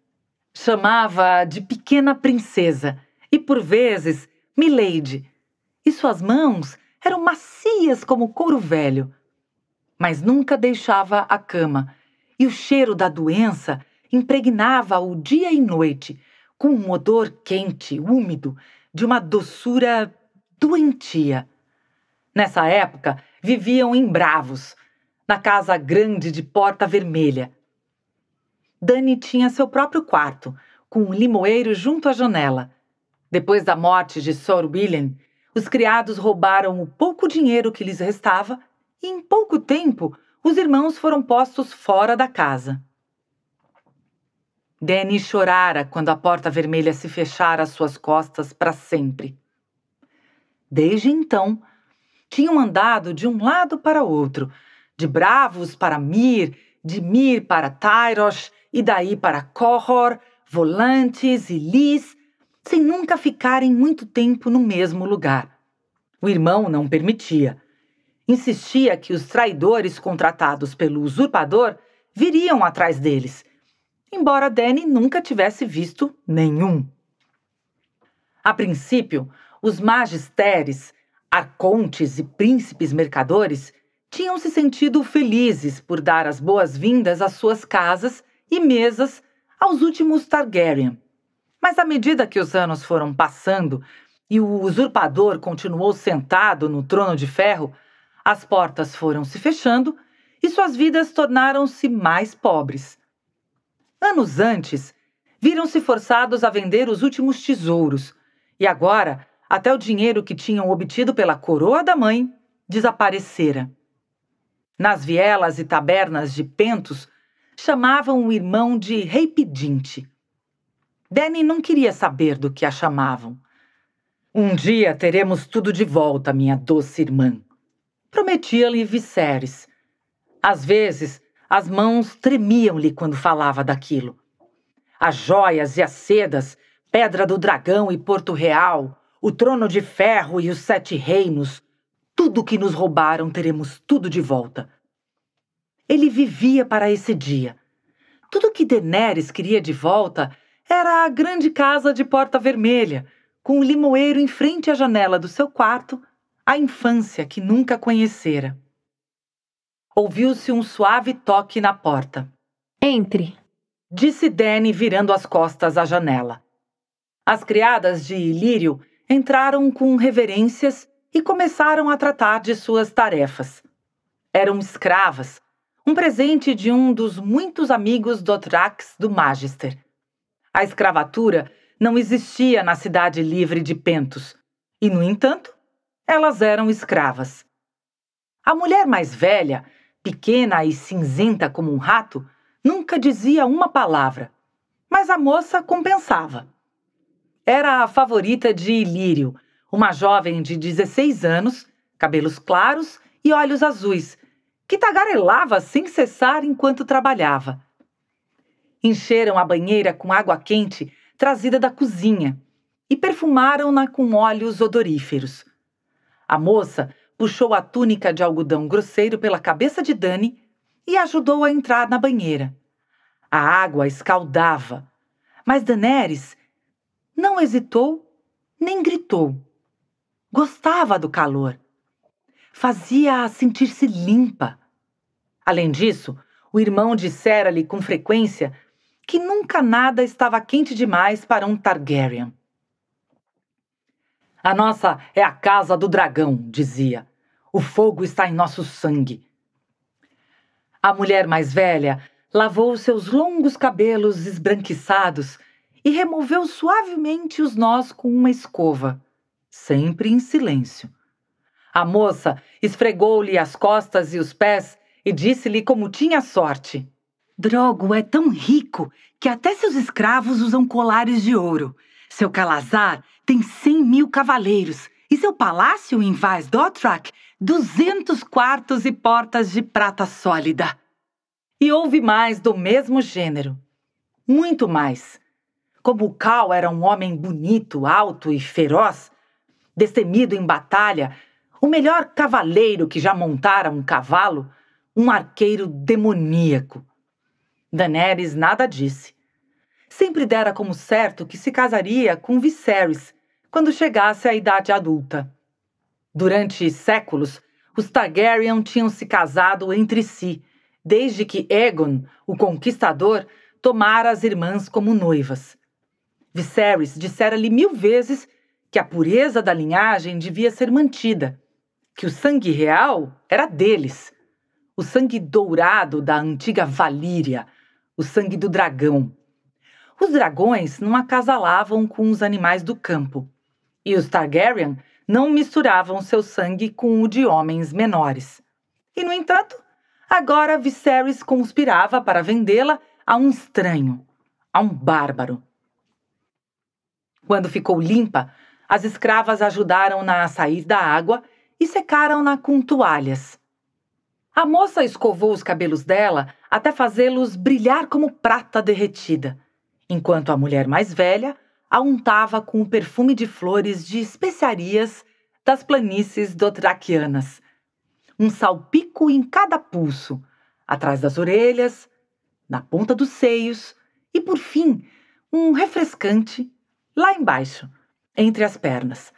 Chamava-a de pequena princesa e, por vezes, Milady, e suas mãos eram macias como couro velho. Mas nunca deixava a cama, e o cheiro da doença impregnava-o dia e noite, com um odor quente, úmido, de uma doçura doentia. Nessa época, viviam em Bravos, na casa grande de porta vermelha. Dani tinha seu próprio quarto, com um limoeiro junto à janela. Depois da morte de Sor William, os criados roubaram o pouco dinheiro que lhes restava e, em pouco tempo, os irmãos foram postos fora da casa. Danny chorara quando a porta vermelha se fechara às suas costas para sempre. Desde então, tinham andado de um lado para outro, de Bravos para Mir, de Mir para Tyros e daí para Corror, Volantes e Lis, sem nunca ficarem muito tempo no mesmo lugar. O irmão não permitia. Insistia que os traidores contratados pelo usurpador viriam atrás deles, embora Danny nunca tivesse visto nenhum. A princípio, os magisteres Arcontes e príncipes mercadores tinham se sentido felizes por dar as boas-vindas às suas casas e mesas aos últimos Targaryen. Mas à medida que os anos foram passando e o usurpador continuou sentado no trono de ferro, as portas foram se fechando e suas vidas tornaram-se mais pobres. Anos antes, viram-se forçados a vender os últimos tesouros e agora até o dinheiro que tinham obtido pela coroa da mãe desaparecera. Nas vielas e tabernas de Pentos, chamavam o irmão de rei pedinte. Danny não queria saber do que a chamavam. Um dia teremos tudo de volta, minha doce irmã. Prometia-lhe Viserys. Às vezes, as mãos tremiam-lhe quando falava daquilo. As joias e as sedas, Pedra do Dragão e Porto Real, o trono de ferro e os sete reinos. Tudo que nos roubaram teremos tudo de volta. Ele vivia para esse dia. Tudo que Daenerys queria de volta era a grande casa de porta vermelha, com o limoeiro em frente à janela do seu quarto, a infância que nunca conhecera. Ouviu-se um suave toque na porta. Entre, disse Danny virando as costas à janela. As criadas de Ilírio entraram com reverências e começaram a tratar de suas tarefas. Eram escravas, um presente de um dos muitos amigos Dothrax do Magister. A escravatura não existia na cidade livre de Pentos, e, no entanto, elas eram escravas. A mulher mais velha, pequena e cinzenta como um rato, nunca dizia uma palavra, mas a moça compensava era a favorita de Ilírio, uma jovem de 16 anos, cabelos claros e olhos azuis, que tagarelava sem cessar enquanto trabalhava. Encheram a banheira com água quente trazida da cozinha e perfumaram-na com óleos odoríferos. A moça puxou a túnica de algodão grosseiro pela cabeça de Dani e ajudou a entrar na banheira. A água escaldava, mas Daneres não hesitou, nem gritou. Gostava do calor. Fazia-a sentir-se limpa. Além disso, o irmão dissera-lhe com frequência que nunca nada estava quente demais para um Targaryen. A nossa é a casa do dragão, dizia. O fogo está em nosso sangue. A mulher mais velha lavou seus longos cabelos esbranquiçados e removeu suavemente os nós com uma escova, sempre em silêncio. A moça esfregou-lhe as costas e os pés e disse-lhe como tinha sorte. Drogo é tão rico que até seus escravos usam colares de ouro. Seu calazar tem cem mil cavaleiros e seu palácio em Vaz Dothrak duzentos quartos e portas de prata sólida. E houve mais do mesmo gênero. Muito mais. Como Cal era um homem bonito, alto e feroz, destemido em batalha, o melhor cavaleiro que já montara um cavalo, um arqueiro demoníaco. Daenerys nada disse. Sempre dera como certo que se casaria com Viserys quando chegasse à idade adulta. Durante séculos, os Targaryen tinham se casado entre si, desde que Aegon, o Conquistador, tomara as irmãs como noivas. Viserys dissera-lhe mil vezes que a pureza da linhagem devia ser mantida, que o sangue real era deles, o sangue dourado da antiga Valíria, o sangue do dragão. Os dragões não acasalavam com os animais do campo, e os Targaryen não misturavam seu sangue com o de homens menores. E, no entanto, agora Viserys conspirava para vendê-la a um estranho, a um bárbaro quando ficou limpa, as escravas ajudaram-na a sair da água e secaram-na com toalhas. A moça escovou os cabelos dela até fazê-los brilhar como prata derretida, enquanto a mulher mais velha a untava com o perfume de flores de especiarias das planícies dotraquianas. Um salpico em cada pulso, atrás das orelhas, na ponta dos seios e, por fim, um refrescante lá embaixo, entre as pernas.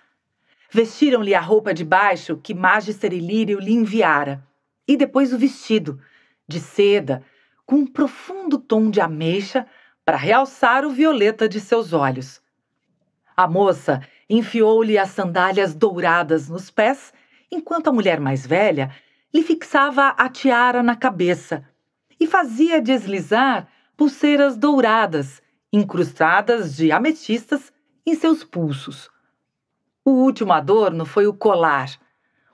Vestiram-lhe a roupa de baixo que Magister Ilírio lhe enviara, e depois o vestido, de seda, com um profundo tom de ameixa para realçar o violeta de seus olhos. A moça enfiou-lhe as sandálias douradas nos pés, enquanto a mulher mais velha lhe fixava a tiara na cabeça e fazia deslizar pulseiras douradas incrustadas de ametistas em seus pulsos. O último adorno foi o colar,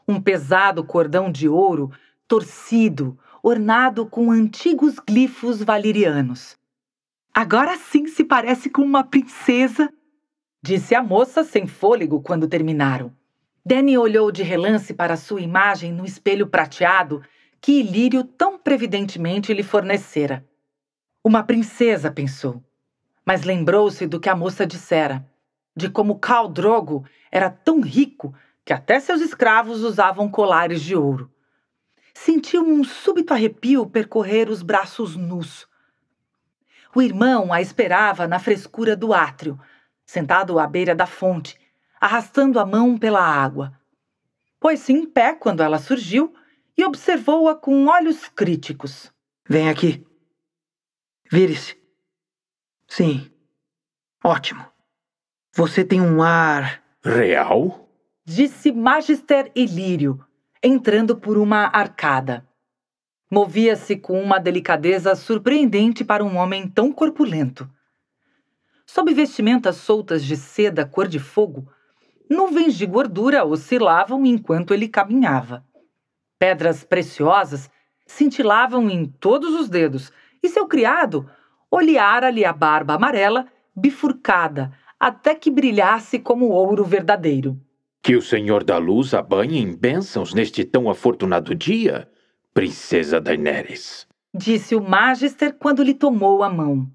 um pesado cordão de ouro torcido, ornado com antigos glifos valerianos. Agora sim se parece com uma princesa, disse a moça sem fôlego quando terminaram. Danny olhou de relance para sua imagem no espelho prateado que Ilírio tão previdentemente lhe fornecera. Uma princesa, pensou mas lembrou-se do que a moça dissera, de como Cal Drogo era tão rico que até seus escravos usavam colares de ouro. Sentiu um súbito arrepio percorrer os braços nus. O irmão a esperava na frescura do átrio, sentado à beira da fonte, arrastando a mão pela água. Pôs-se em pé quando ela surgiu e observou-a com olhos críticos. Vem aqui. Vire-se. Sim. Ótimo. Você tem um ar. Real? Disse Magister Ilírio, entrando por uma arcada. Movia-se com uma delicadeza surpreendente para um homem tão corpulento. Sob vestimentas soltas de seda cor de fogo, nuvens de gordura oscilavam enquanto ele caminhava. Pedras preciosas cintilavam em todos os dedos, e seu criado Olhar lhe a barba amarela, bifurcada, até que brilhasse como ouro verdadeiro. Que o Senhor da Luz abanhe em bênçãos neste tão afortunado dia, princesa Daenerys. Disse o Magister quando lhe tomou a mão.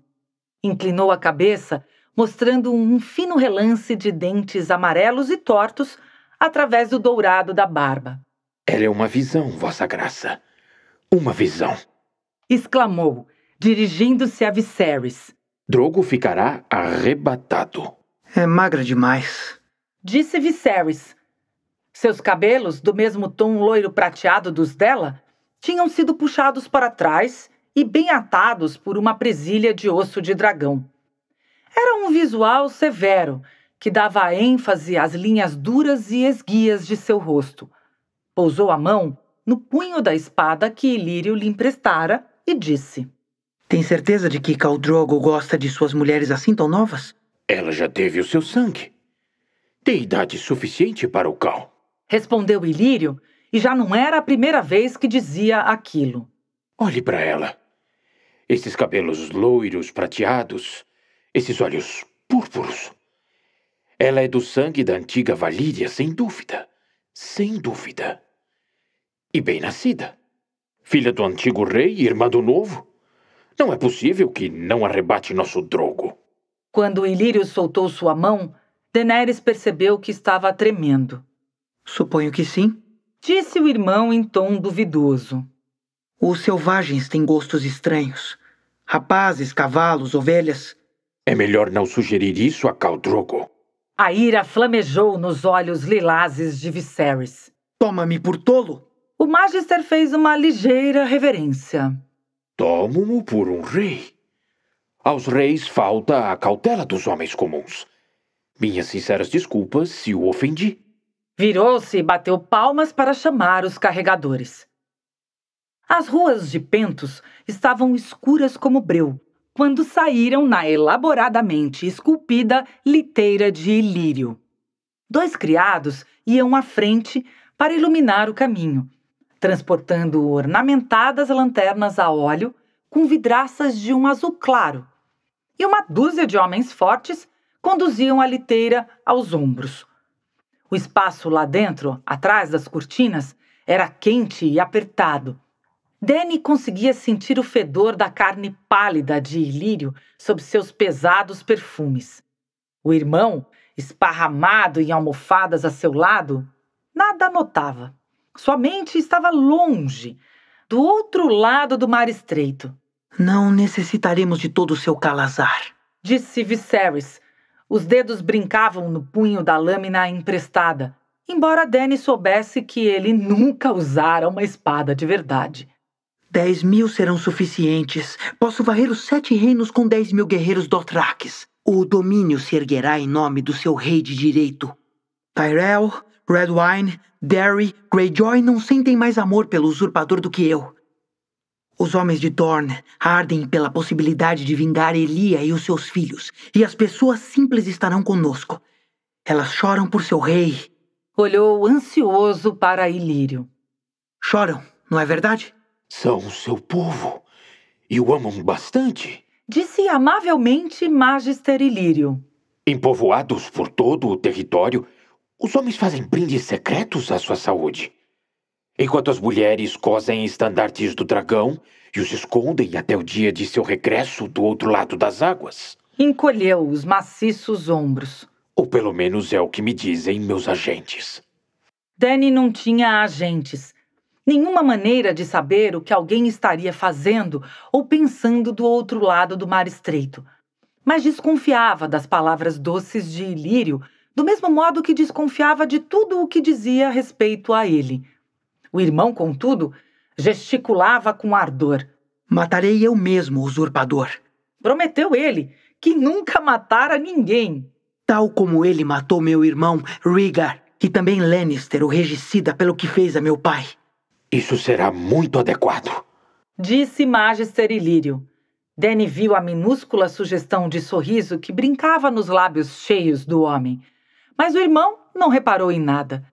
Inclinou a cabeça, mostrando um fino relance de dentes amarelos e tortos através do dourado da barba. Ela é uma visão, Vossa Graça. Uma visão! exclamou, dirigindo-se a Viserys. Drogo ficará arrebatado. É magra demais. Disse Viserys. Seus cabelos, do mesmo tom loiro prateado dos dela, tinham sido puxados para trás e bem atados por uma presilha de osso de dragão. Era um visual severo, que dava ênfase às linhas duras e esguias de seu rosto. Pousou a mão no punho da espada que Ilírio lhe emprestara e disse: tem certeza de que Caldrogo gosta de suas mulheres assim tão novas? Ela já teve o seu sangue. Tem idade suficiente para o Cal. Respondeu Ilírio, e já não era a primeira vez que dizia aquilo. Olhe para ela. Esses cabelos loiros, prateados, esses olhos púrpuros. Ela é do sangue da antiga Valíria, sem dúvida. Sem dúvida. E bem nascida. Filha do antigo rei e irmã do novo. Não é possível que não arrebate nosso drogo. Quando Ilírio soltou sua mão, Daenerys percebeu que estava tremendo. Suponho que sim, disse o irmão em tom duvidoso. Os selvagens têm gostos estranhos. Rapazes, cavalos, ovelhas. É melhor não sugerir isso a Caldrogo. A ira flamejou nos olhos lilazes de Viserys. Toma-me por tolo! O Magister fez uma ligeira reverência. Tomo-mo por um rei. Aos reis falta a cautela dos homens comuns. Minhas sinceras desculpas se o ofendi. Virou-se e bateu palmas para chamar os carregadores. As ruas de Pentos estavam escuras como breu quando saíram na elaboradamente esculpida liteira de ilírio. Dois criados iam à frente para iluminar o caminho transportando ornamentadas lanternas a óleo com vidraças de um azul claro. E uma dúzia de homens fortes conduziam a liteira aos ombros. O espaço lá dentro, atrás das cortinas, era quente e apertado. Danny conseguia sentir o fedor da carne pálida de Ilírio sob seus pesados perfumes. O irmão, esparramado em almofadas a seu lado, nada notava. Sua mente estava longe, do outro lado do mar estreito. Não necessitaremos de todo o seu calazar, disse Viserys. Os dedos brincavam no punho da lâmina emprestada, embora Danny soubesse que ele nunca usara uma espada de verdade. Dez mil serão suficientes. Posso varrer os sete reinos com dez mil guerreiros Dothraques. O domínio se erguerá em nome do seu rei de direito. Tyrell, Redwine, Derry, Greyjoy não sentem mais amor pelo usurpador do que eu. Os homens de Dorne ardem pela possibilidade de vingar Elia e os seus filhos, e as pessoas simples estarão conosco. Elas choram por seu rei. Olhou ansioso para Ilírio. Choram, não é verdade? São seu povo e o amam bastante. Disse amavelmente Magister Ilírio. Empovoados por todo o território, os homens fazem brindes secretos à sua saúde, enquanto as mulheres cosem estandartes do dragão e os escondem até o dia de seu regresso do outro lado das águas. Encolheu os maciços ombros. Ou pelo menos é o que me dizem meus agentes. Danny não tinha agentes. Nenhuma maneira de saber o que alguém estaria fazendo ou pensando do outro lado do mar estreito. Mas desconfiava das palavras doces de Ilírio do mesmo modo que desconfiava de tudo o que dizia a respeito a ele. O irmão, contudo, gesticulava com ardor. Matarei eu mesmo o usurpador. Prometeu ele que nunca matara ninguém. Tal como ele matou meu irmão Rhaegar e também Lannister, o regicida, pelo que fez a meu pai. Isso será muito adequado. Disse Magister Ilírio. Danny viu a minúscula sugestão de sorriso que brincava nos lábios cheios do homem mas o irmão não reparou em nada.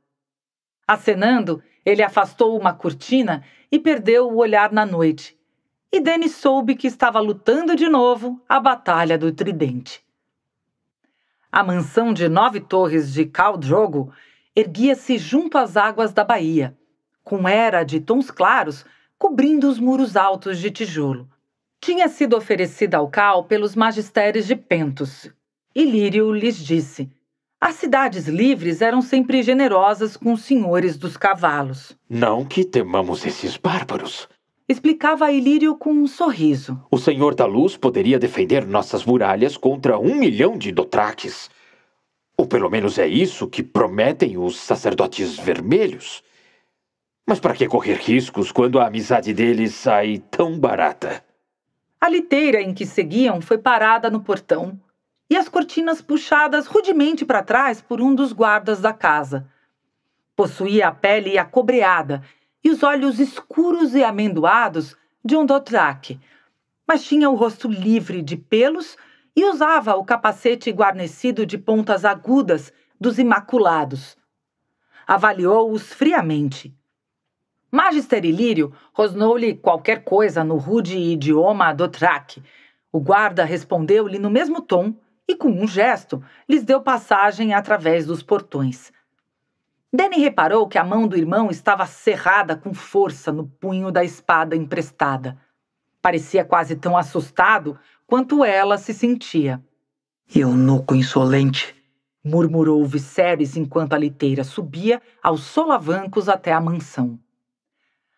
Acenando, ele afastou uma cortina e perdeu o olhar na noite. E Denis soube que estava lutando de novo a Batalha do Tridente. A mansão de nove torres de Drogo erguia-se junto às águas da Bahia, com era de tons claros cobrindo os muros altos de tijolo. Tinha sido oferecida ao Cal pelos magistérios de Pentos. E Lírio lhes disse: as cidades livres eram sempre generosas com os senhores dos cavalos. Não que temamos esses bárbaros. Explicava Ilírio com um sorriso. O Senhor da Luz poderia defender nossas muralhas contra um milhão de dotraques. Ou pelo menos é isso que prometem os sacerdotes vermelhos. Mas para que correr riscos quando a amizade deles sai tão barata? A liteira em que seguiam foi parada no portão e as cortinas puxadas rudemente para trás por um dos guardas da casa. Possuía a pele acobreada e os olhos escuros e amendoados de um Dothraki, mas tinha o rosto livre de pelos e usava o capacete guarnecido de pontas agudas dos Imaculados. Avaliou-os friamente. Magister Ilírio rosnou-lhe qualquer coisa no rude idioma Dothraki. O guarda respondeu-lhe no mesmo tom e, com um gesto, lhes deu passagem através dos portões. Danny reparou que a mão do irmão estava cerrada com força no punho da espada emprestada. Parecia quase tão assustado quanto ela se sentia. Eunuco insolente! murmurou Viserys enquanto a liteira subia aos solavancos até a mansão.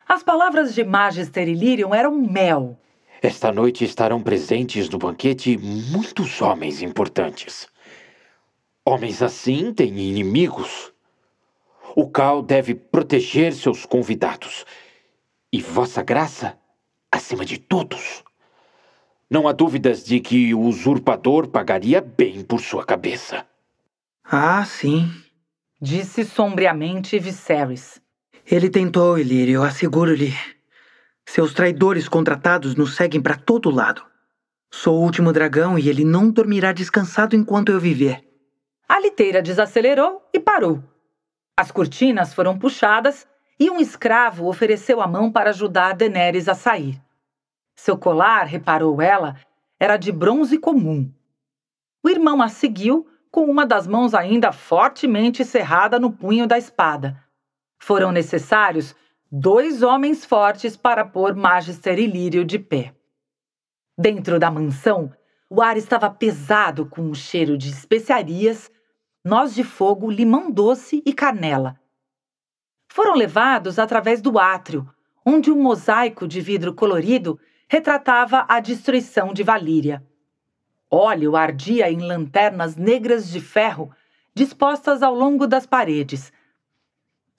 As palavras de Magister Illyrium eram mel esta noite estarão presentes no banquete muitos homens importantes. Homens assim têm inimigos. O Cal deve proteger seus convidados. E Vossa Graça acima de todos. Não há dúvidas de que o usurpador pagaria bem por sua cabeça. Ah, sim. Disse sombriamente Viserys. Ele tentou, Ilírio, asseguro-lhe. Seus traidores contratados nos seguem para todo lado. Sou o último dragão e ele não dormirá descansado enquanto eu viver. A liteira desacelerou e parou. As cortinas foram puxadas e um escravo ofereceu a mão para ajudar Daenerys a sair. Seu colar, reparou ela, era de bronze comum. O irmão a seguiu com uma das mãos ainda fortemente cerrada no punho da espada. Foram necessários dois homens fortes para pôr Magister e Lírio de pé. Dentro da mansão, o ar estava pesado com o um cheiro de especiarias, noz de fogo, limão doce e canela. Foram levados através do átrio, onde um mosaico de vidro colorido retratava a destruição de Valíria. Óleo ardia em lanternas negras de ferro dispostas ao longo das paredes,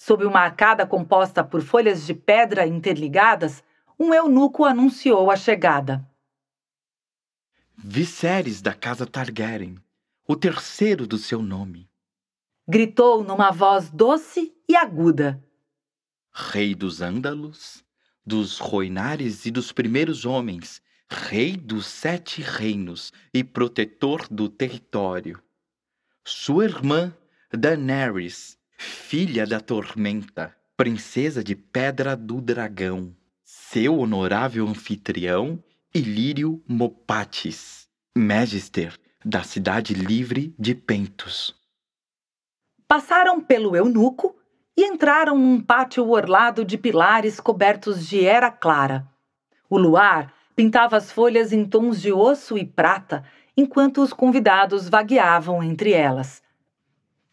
Sob uma arcada composta por folhas de pedra interligadas, um eunuco anunciou a chegada. Viserys da casa Targaryen, o terceiro do seu nome. Gritou numa voz doce e aguda. Rei dos Ândalos, dos Roinares e dos Primeiros Homens, Rei dos Sete Reinos e protetor do território. Sua irmã, Daenerys, filha da tormenta, princesa de Pedra do Dragão, seu honorável anfitrião Ilírio Mopatis, magister da cidade livre de Pentos. Passaram pelo eunuco e entraram num pátio orlado de pilares cobertos de era clara. O luar pintava as folhas em tons de osso e prata, enquanto os convidados vagueavam entre elas.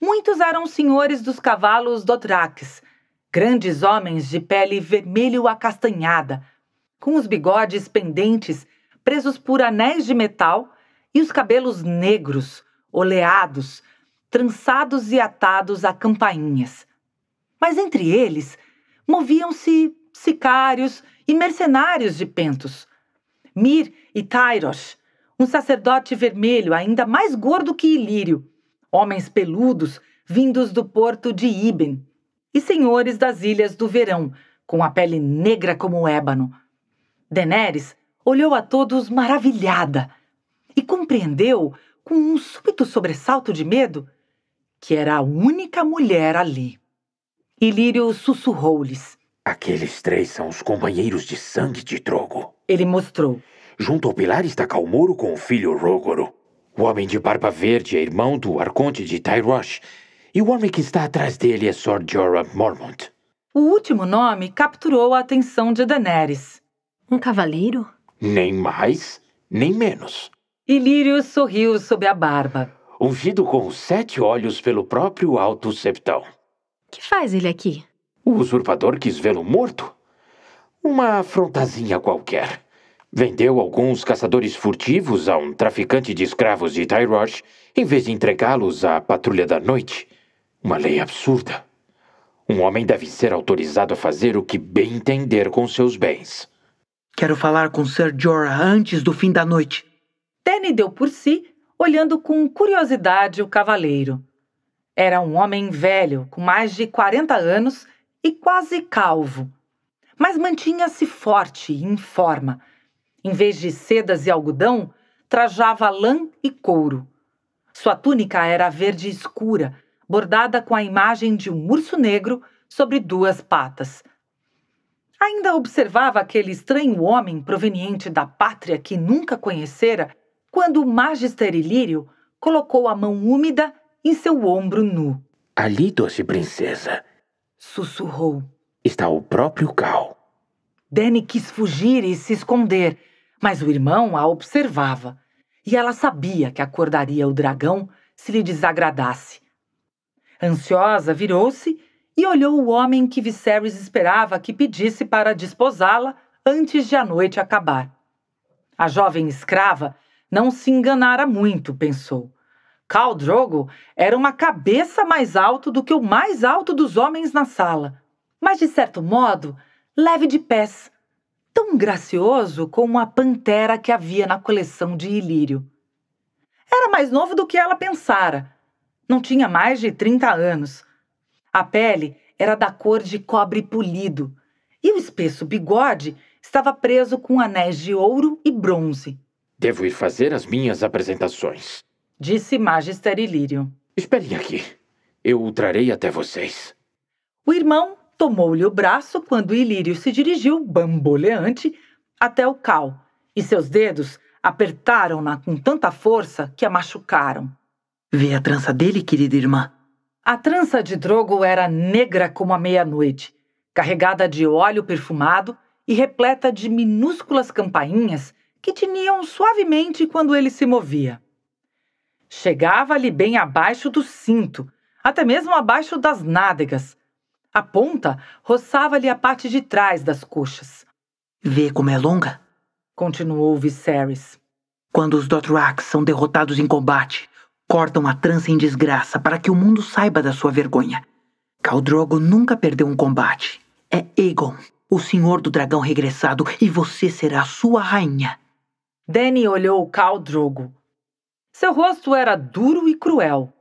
Muitos eram senhores dos cavalos Dothraques, grandes homens de pele vermelho acastanhada, com os bigodes pendentes, presos por anéis de metal, e os cabelos negros, oleados, trançados e atados a campainhas. Mas entre eles moviam-se sicários e mercenários de Pentos. Mir e Tyros, um sacerdote vermelho ainda mais gordo que Ilírio, homens peludos vindos do porto de Iben, e senhores das ilhas do verão, com a pele negra como o ébano. Daenerys olhou a todos maravilhada e compreendeu, com um súbito sobressalto de medo, que era a única mulher ali. Ilírio sussurrou-lhes. Aqueles três são os companheiros de sangue de Drogo. Ele mostrou. Junto ao pilar está Calmoro com o filho Rógoro. O homem de barba verde é irmão do arconte de Tyrosh, e o homem que está atrás dele é Sor Jorah Mormont. O último nome capturou a atenção de Daenerys. Um cavaleiro? Nem mais, nem menos. Ilírio sorriu sob a barba. Ungido com sete olhos pelo próprio Alto Septão. que faz ele aqui? O usurpador quis vê-lo morto. Uma afrontazinha qualquer. Vendeu alguns caçadores furtivos a um traficante de escravos de Tyrosh em vez de entregá-los à patrulha da noite. Uma lei absurda. Um homem deve ser autorizado a fazer o que bem entender com seus bens. Quero falar com Sir Jorah antes do fim da noite. Danny deu por si, olhando com curiosidade o cavaleiro. Era um homem velho, com mais de 40 anos e quase calvo. Mas mantinha-se forte e em forma, em vez de sedas e algodão, trajava lã e couro. Sua túnica era verde escura, bordada com a imagem de um urso negro sobre duas patas. Ainda observava aquele estranho homem proveniente da pátria que nunca conhecera quando o magister Ilírio colocou a mão úmida em seu ombro nu. Ali, doce princesa, sussurrou. Está o próprio Cal. Danny quis fugir e se esconder, mas o irmão a observava e ela sabia que acordaria o dragão se lhe desagradasse. Ansiosa, virou-se e olhou o homem que Viserys esperava que pedisse para desposá-la antes de a noite acabar. A jovem escrava não se enganara muito, pensou. Khal Drogo era uma cabeça mais alto do que o mais alto dos homens na sala, mas de certo modo leve de pés tão gracioso como a pantera que havia na coleção de Ilírio. Era mais novo do que ela pensara. Não tinha mais de 30 anos. A pele era da cor de cobre polido e o espesso bigode estava preso com anéis de ouro e bronze. Devo ir fazer as minhas apresentações, disse Magister Ilírio. Esperem aqui. Eu o trarei até vocês. O irmão tomou-lhe o braço quando Ilírio se dirigiu, bamboleante, até o cal, e seus dedos apertaram-na com tanta força que a machucaram. Vê a trança dele, querida irmã. A trança de Drogo era negra como a meia-noite, carregada de óleo perfumado e repleta de minúsculas campainhas que tiniam suavemente quando ele se movia. Chegava-lhe bem abaixo do cinto, até mesmo abaixo das nádegas, a ponta roçava-lhe a parte de trás das coxas. Vê como é longa? Continuou Viserys. Quando os Dothraks são derrotados em combate, cortam a trança em desgraça para que o mundo saiba da sua vergonha. Caldrogo nunca perdeu um combate. É Aegon, o senhor do dragão regressado, e você será sua rainha. Danny olhou Caldrogo. Seu rosto era duro e cruel.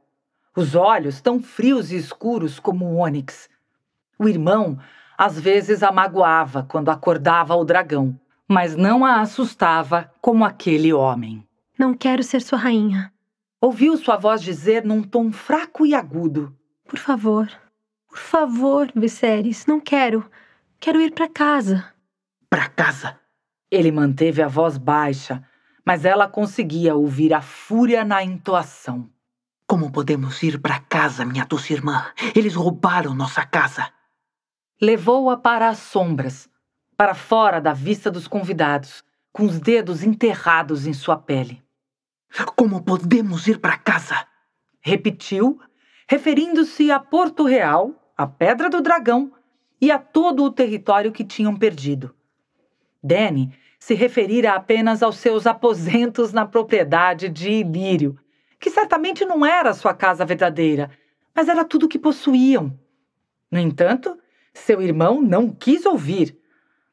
Os olhos tão frios e escuros como o ônix. O irmão às vezes a magoava quando acordava o dragão, mas não a assustava como aquele homem. Não quero ser sua rainha. Ouviu sua voz dizer num tom fraco e agudo: Por favor, por favor, Viserys, não quero. Quero ir para casa. Para casa? Ele manteve a voz baixa, mas ela conseguia ouvir a fúria na entoação. Como podemos ir para casa, minha doce irmã? Eles roubaram nossa casa. Levou-a para as sombras, para fora da vista dos convidados, com os dedos enterrados em sua pele. Como podemos ir para casa? Repetiu, referindo-se a Porto Real, a Pedra do Dragão e a todo o território que tinham perdido. Danny se referira apenas aos seus aposentos na propriedade de Ilírio, que certamente não era sua casa verdadeira, mas era tudo o que possuíam. No entanto, seu irmão não quis ouvir.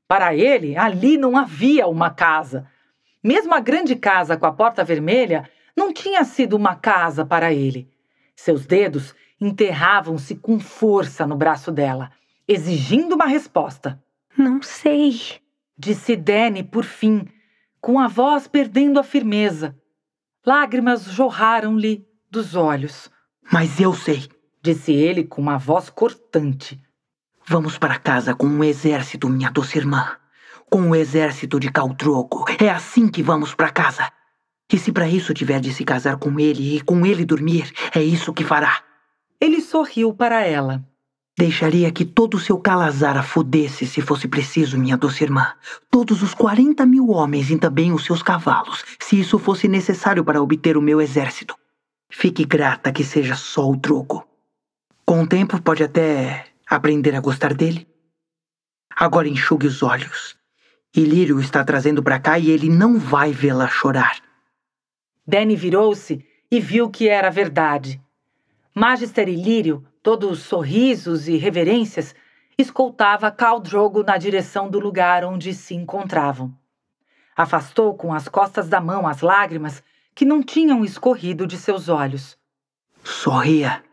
Para ele, ali não havia uma casa. Mesmo a grande casa com a porta vermelha não tinha sido uma casa para ele. Seus dedos enterravam-se com força no braço dela, exigindo uma resposta. Não sei, disse Dene por fim, com a voz perdendo a firmeza. Lágrimas jorraram-lhe dos olhos. Mas eu sei, disse ele com uma voz cortante. Vamos para casa com um exército, minha doce irmã. Com o exército de Caltroco. É assim que vamos para casa. E se para isso tiver de se casar com ele e com ele dormir, é isso que fará. Ele sorriu para ela. Deixaria que todo o seu calazar afudesse se fosse preciso, minha doce irmã. Todos os 40 mil homens e também os seus cavalos, se isso fosse necessário para obter o meu exército. Fique grata que seja só o troco. Com o tempo pode até aprender a gostar dele. Agora enxugue os olhos. Ilírio está trazendo para cá e ele não vai vê-la chorar. Danny virou-se e viu que era verdade. Magister Ilírio, todos sorrisos e reverências, escoltava Cal Drogo na direção do lugar onde se encontravam. Afastou com as costas da mão as lágrimas que não tinham escorrido de seus olhos. Sorria,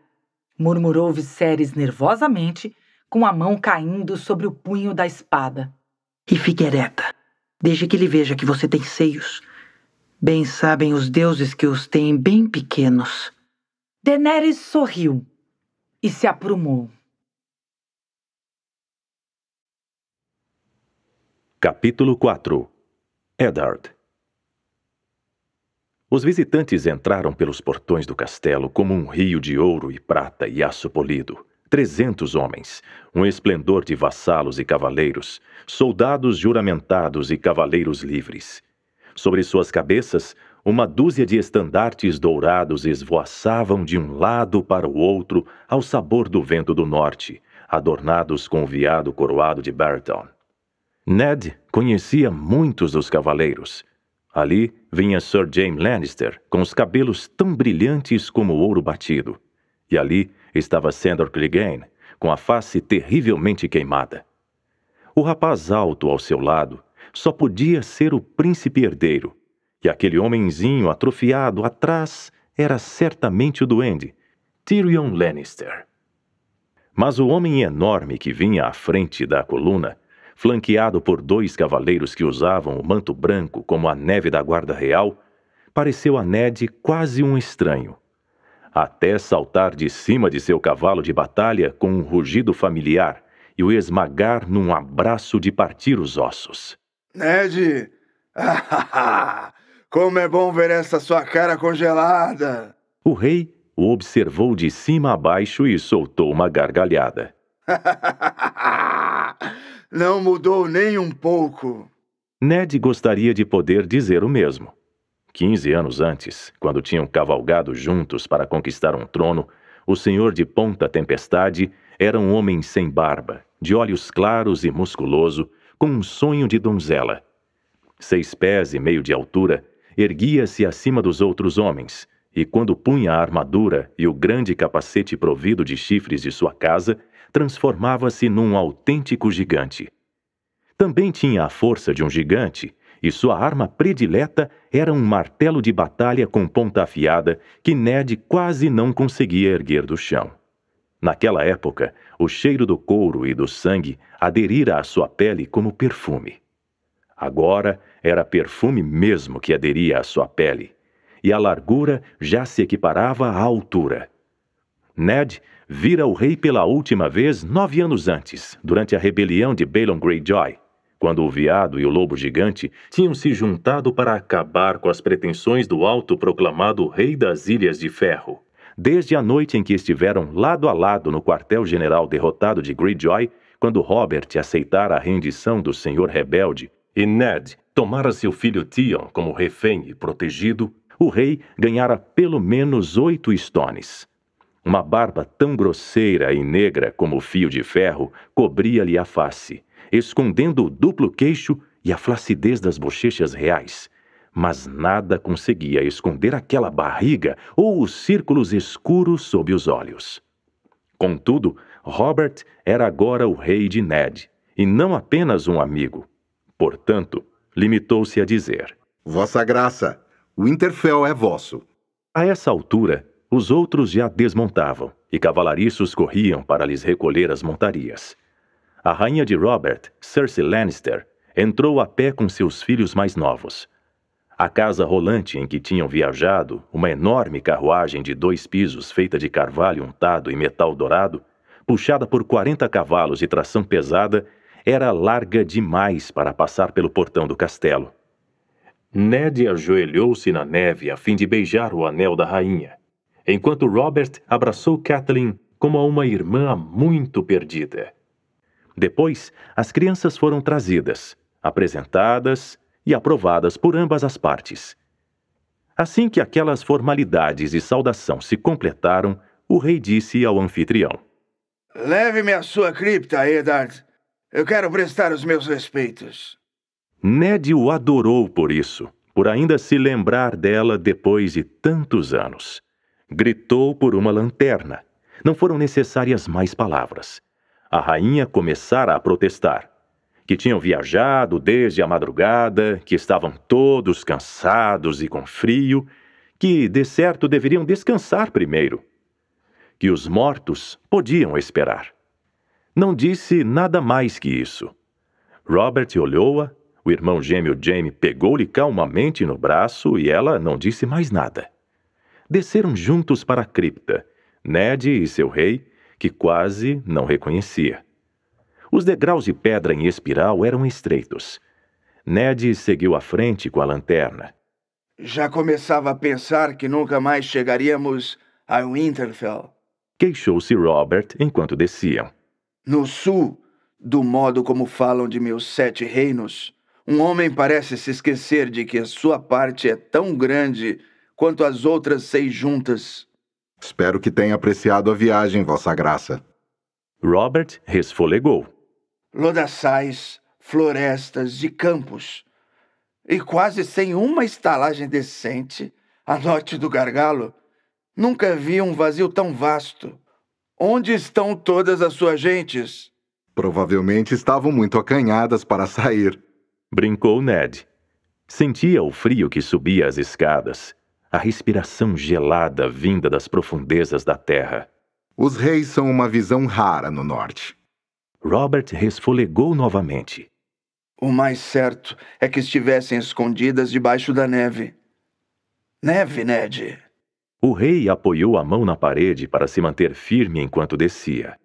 murmurou Viserys nervosamente, com a mão caindo sobre o punho da espada. E fique ereta, desde que ele veja que você tem seios. Bem sabem os deuses que os têm bem pequenos. Daenerys sorriu e se aprumou. Capítulo 4 Eddard os visitantes entraram pelos portões do castelo como um rio de ouro e prata e aço polido. Trezentos homens, um esplendor de vassalos e cavaleiros, soldados juramentados e cavaleiros livres. Sobre suas cabeças, uma dúzia de estandartes dourados esvoaçavam de um lado para o outro ao sabor do vento do norte, adornados com o veado coroado de Barton. Ned conhecia muitos dos cavaleiros, Ali vinha Sir James Lannister, com os cabelos tão brilhantes como ouro batido. E ali estava Sandor Clegane, com a face terrivelmente queimada. O rapaz alto ao seu lado só podia ser o príncipe herdeiro, e aquele homenzinho atrofiado atrás era certamente o duende, Tyrion Lannister. Mas o homem enorme que vinha à frente da coluna flanqueado por dois cavaleiros que usavam o manto branco como a neve da guarda real, pareceu a Ned quase um estranho. Até saltar de cima de seu cavalo de batalha com um rugido familiar e o esmagar num abraço de partir os ossos. Ned! (laughs) Como é bom ver essa sua cara congelada! O rei o observou de cima a baixo e soltou uma gargalhada. (laughs) Não mudou nem um pouco. Ned gostaria de poder dizer o mesmo. Quinze anos antes, quando tinham cavalgado juntos para conquistar um trono, o senhor de Ponta Tempestade era um homem sem barba, de olhos claros e musculoso, com um sonho de donzela. Seis pés e meio de altura, erguia-se acima dos outros homens, e quando punha a armadura e o grande capacete provido de chifres de sua casa, transformava-se num autêntico gigante. Também tinha a força de um gigante, e sua arma predileta era um martelo de batalha com ponta afiada que Ned quase não conseguia erguer do chão. Naquela época, o cheiro do couro e do sangue aderira à sua pele como perfume. Agora era perfume mesmo que aderia à sua pele, e a largura já se equiparava à altura. Ned vira o rei pela última vez nove anos antes, durante a rebelião de Balon Greyjoy, quando o veado e o lobo gigante tinham se juntado para acabar com as pretensões do autoproclamado rei das Ilhas de Ferro. Desde a noite em que estiveram lado a lado no quartel-general derrotado de Greyjoy, quando Robert aceitara a rendição do senhor rebelde e Ned tomara seu filho Tion como refém e protegido, o rei ganhara pelo menos oito estones. Uma barba tão grosseira e negra como fio de ferro cobria-lhe a face, escondendo o duplo queixo e a flacidez das bochechas reais. Mas nada conseguia esconder aquela barriga ou os círculos escuros sob os olhos. Contudo, Robert era agora o rei de Ned, e não apenas um amigo. Portanto, limitou-se a dizer: Vossa Graça, Winterfell é vosso. A essa altura, os outros já desmontavam, e cavalariços corriam para lhes recolher as montarias. A rainha de Robert, Cersei Lannister, entrou a pé com seus filhos mais novos. A casa rolante em que tinham viajado, uma enorme carruagem de dois pisos feita de carvalho untado e metal dourado, puxada por quarenta cavalos de tração pesada, era larga demais para passar pelo portão do castelo. Ned ajoelhou-se na neve a fim de beijar o anel da rainha enquanto Robert abraçou Kathleen como a uma irmã muito perdida. Depois, as crianças foram trazidas, apresentadas e aprovadas por ambas as partes. Assim que aquelas formalidades e saudação se completaram, o rei disse ao anfitrião: Leve-me à sua cripta, Edard. Eu quero prestar os meus respeitos. Ned o adorou por isso, por ainda se lembrar dela depois de tantos anos gritou por uma lanterna. Não foram necessárias mais palavras. A rainha começara a protestar. Que tinham viajado desde a madrugada, que estavam todos cansados e com frio, que, de certo, deveriam descansar primeiro. Que os mortos podiam esperar. Não disse nada mais que isso. Robert olhou-a, o irmão gêmeo Jamie pegou-lhe calmamente no braço e ela não disse mais nada desceram juntos para a cripta, Ned e seu rei, que quase não reconhecia. Os degraus de pedra em espiral eram estreitos. Ned seguiu à frente com a lanterna. Já começava a pensar que nunca mais chegaríamos a Winterfell. Queixou-se Robert enquanto desciam. No sul, do modo como falam de meus sete reinos, um homem parece se esquecer de que a sua parte é tão grande quanto as outras seis juntas. Espero que tenha apreciado a viagem, Vossa Graça. Robert resfolegou. Lodaçais, florestas e campos. E quase sem uma estalagem decente, a norte do gargalo, nunca vi um vazio tão vasto. Onde estão todas as suas gentes? Provavelmente estavam muito acanhadas para sair. Brincou Ned. Sentia o frio que subia as escadas a respiração gelada vinda das profundezas da terra. Os reis são uma visão rara no norte. Robert resfolegou novamente. O mais certo é que estivessem escondidas debaixo da neve. Neve, Ned. O rei apoiou a mão na parede para se manter firme enquanto descia.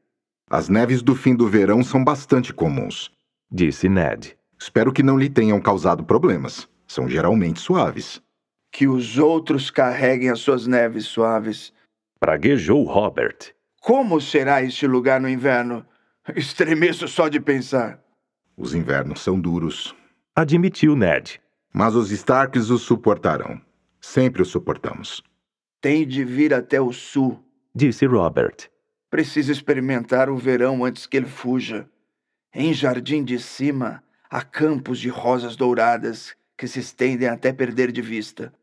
As neves do fim do verão são bastante comuns, disse Ned. Espero que não lhe tenham causado problemas. São geralmente suaves que os outros carreguem as suas neves suaves. Praguejou Robert. Como será este lugar no inverno? Estremeço só de pensar. Os invernos são duros, admitiu Ned. Mas os Starks os suportarão. Sempre os suportamos. Tem de vir até o sul, disse Robert. Preciso experimentar o verão antes que ele fuja. Em Jardim de Cima há campos de rosas douradas que se estendem até perder de vista.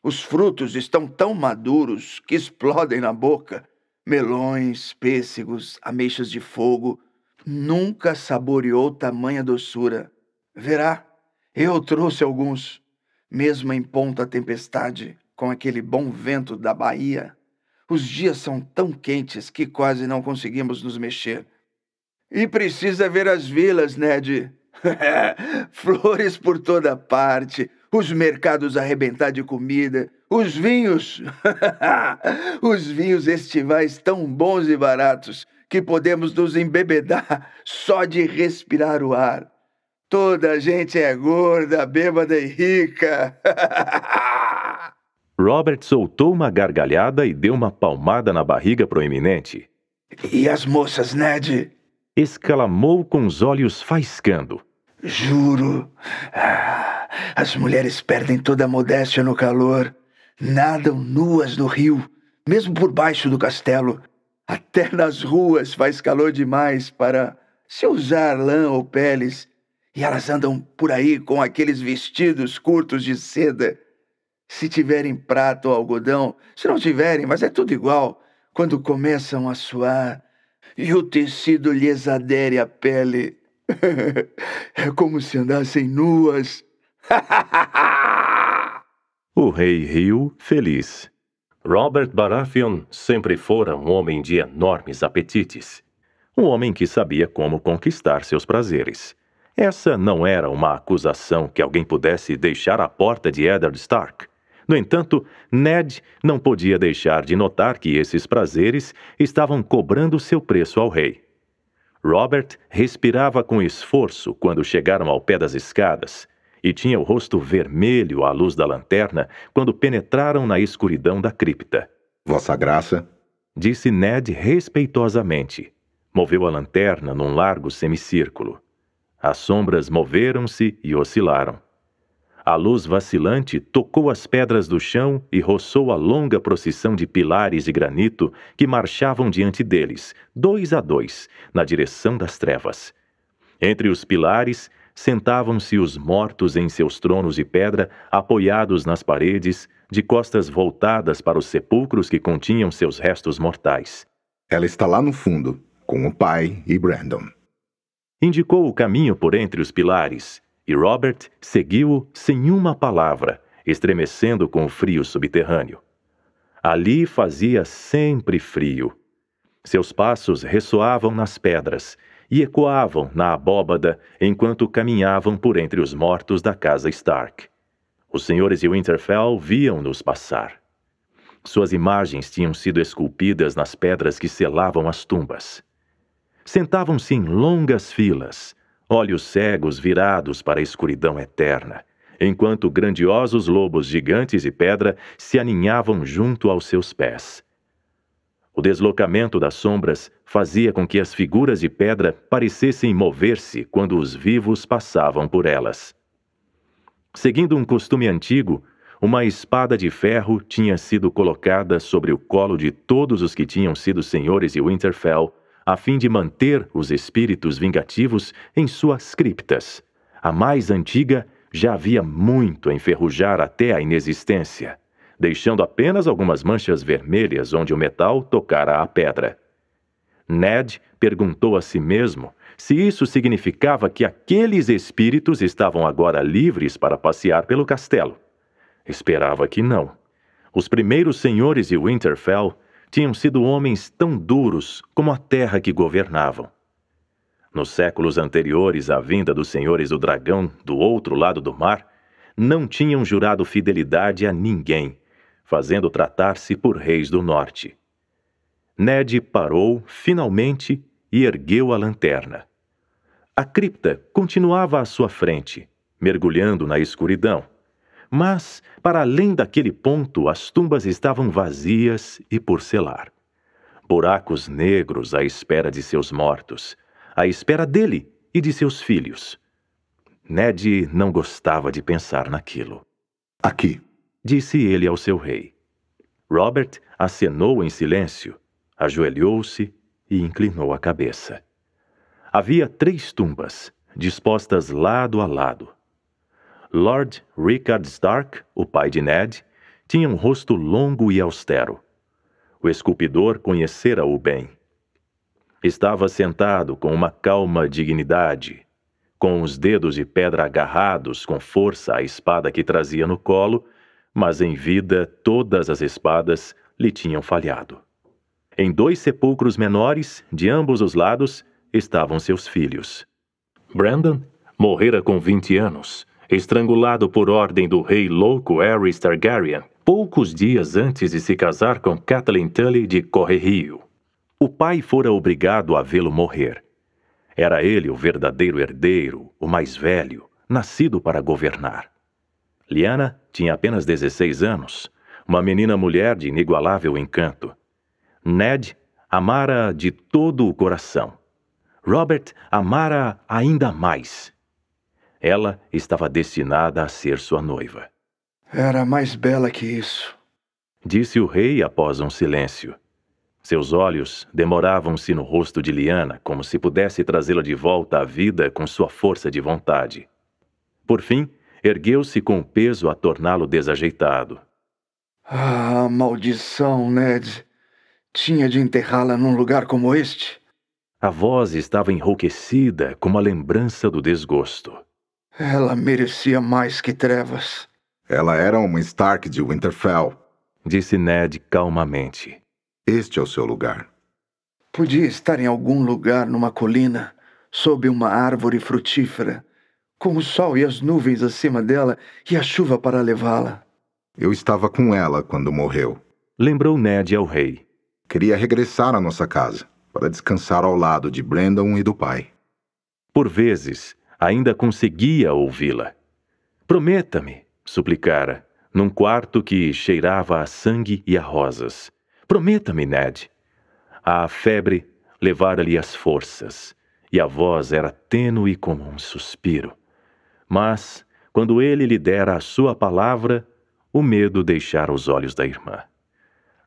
Os frutos estão tão maduros que explodem na boca. Melões, pêssegos, ameixas de fogo. Nunca saboreou tamanha doçura. Verá, eu trouxe alguns, mesmo em ponta tempestade, com aquele bom vento da Bahia. Os dias são tão quentes que quase não conseguimos nos mexer. E precisa ver as vilas, Ned. (laughs) É, flores por toda parte, os mercados arrebentar de comida, os vinhos. (laughs) os vinhos estivais tão bons e baratos que podemos nos embebedar só de respirar o ar. Toda a gente é gorda, bêbada e rica. (laughs) Robert soltou uma gargalhada e deu uma palmada na barriga proeminente. E as moças, Ned? exclamou com os olhos faiscando. Juro. Ah, as mulheres perdem toda a modéstia no calor. Nadam nuas no rio, mesmo por baixo do castelo. Até nas ruas faz calor demais para se usar lã ou peles. E elas andam por aí com aqueles vestidos curtos de seda. Se tiverem prato ou algodão, se não tiverem, mas é tudo igual. Quando começam a suar e o tecido lhes adere à pele, (laughs) é como se andassem nuas. (laughs) o rei riu, feliz. Robert Baratheon sempre fora um homem de enormes apetites. Um homem que sabia como conquistar seus prazeres. Essa não era uma acusação que alguém pudesse deixar à porta de Eddard Stark. No entanto, Ned não podia deixar de notar que esses prazeres estavam cobrando seu preço ao rei. Robert respirava com esforço quando chegaram ao pé das escadas e tinha o rosto vermelho à luz da lanterna quando penetraram na escuridão da cripta. Vossa Graça, disse Ned respeitosamente. Moveu a lanterna num largo semicírculo. As sombras moveram-se e oscilaram. A luz vacilante tocou as pedras do chão e roçou a longa procissão de pilares de granito que marchavam diante deles, dois a dois, na direção das trevas. Entre os pilares sentavam-se os mortos em seus tronos de pedra, apoiados nas paredes, de costas voltadas para os sepulcros que continham seus restos mortais. Ela está lá no fundo, com o pai e Brandon. Indicou o caminho por entre os pilares, e Robert seguiu-o sem uma palavra, estremecendo com o frio subterrâneo. Ali fazia sempre frio. Seus passos ressoavam nas pedras e ecoavam na abóbada enquanto caminhavam por entre os mortos da casa Stark. Os senhores de Winterfell viam-nos passar. Suas imagens tinham sido esculpidas nas pedras que selavam as tumbas. Sentavam-se em longas filas, olhos cegos virados para a escuridão eterna, enquanto grandiosos lobos gigantes de pedra se aninhavam junto aos seus pés. O deslocamento das sombras fazia com que as figuras de pedra parecessem mover-se quando os vivos passavam por elas. Seguindo um costume antigo, uma espada de ferro tinha sido colocada sobre o colo de todos os que tinham sido senhores de Winterfell a fim de manter os espíritos vingativos em suas criptas. A mais antiga já havia muito a enferrujar até a inexistência, deixando apenas algumas manchas vermelhas onde o metal tocara a pedra. Ned perguntou a si mesmo se isso significava que aqueles espíritos estavam agora livres para passear pelo castelo. Esperava que não. Os primeiros senhores de Winterfell tinham sido homens tão duros como a terra que governavam. Nos séculos anteriores à vinda dos senhores do dragão do outro lado do mar, não tinham jurado fidelidade a ninguém, fazendo tratar-se por reis do norte. Ned parou, finalmente, e ergueu a lanterna. A cripta continuava à sua frente, mergulhando na escuridão, mas, para além daquele ponto, as tumbas estavam vazias e por selar. Buracos negros à espera de seus mortos, à espera dele e de seus filhos. Ned não gostava de pensar naquilo. Aqui, disse ele ao seu rei. Robert acenou em silêncio, ajoelhou-se e inclinou a cabeça. Havia três tumbas, dispostas lado a lado, Lord Richard Stark, o pai de Ned, tinha um rosto longo e austero. O esculpidor conhecera-o bem. Estava sentado com uma calma dignidade, com os dedos de pedra agarrados com força à espada que trazia no colo, mas em vida todas as espadas lhe tinham falhado. Em dois sepulcros menores, de ambos os lados, estavam seus filhos. Brandon morrera com 20 anos, estrangulado por ordem do rei louco Aerys Targaryen, poucos dias antes de se casar com Kathleen Tully de Correrio. O pai fora obrigado a vê-lo morrer. Era ele o verdadeiro herdeiro, o mais velho, nascido para governar. Liana tinha apenas 16 anos, uma menina mulher de inigualável encanto. Ned amara de todo o coração. Robert amara ainda mais. Ela estava destinada a ser sua noiva. Era mais bela que isso, disse o rei após um silêncio. Seus olhos demoravam-se no rosto de Liana, como se pudesse trazê-la de volta à vida com sua força de vontade. Por fim, ergueu-se com o peso a torná-lo desajeitado. Ah, maldição, Ned! Tinha de enterrá-la num lugar como este? A voz estava enrouquecida como a lembrança do desgosto. Ela merecia mais que trevas. Ela era uma Stark de Winterfell, disse Ned calmamente. Este é o seu lugar. Podia estar em algum lugar numa colina, sob uma árvore frutífera, com o sol e as nuvens acima dela e a chuva para levá-la. Eu estava com ela quando morreu. Lembrou Ned ao rei. Queria regressar à nossa casa para descansar ao lado de Brandon e do pai. Por vezes, ainda conseguia ouvi-la. Prometa-me, suplicara, num quarto que cheirava a sangue e a rosas. Prometa-me, Ned. A febre levara-lhe as forças, e a voz era tênue como um suspiro. Mas, quando ele lhe dera a sua palavra, o medo deixara os olhos da irmã.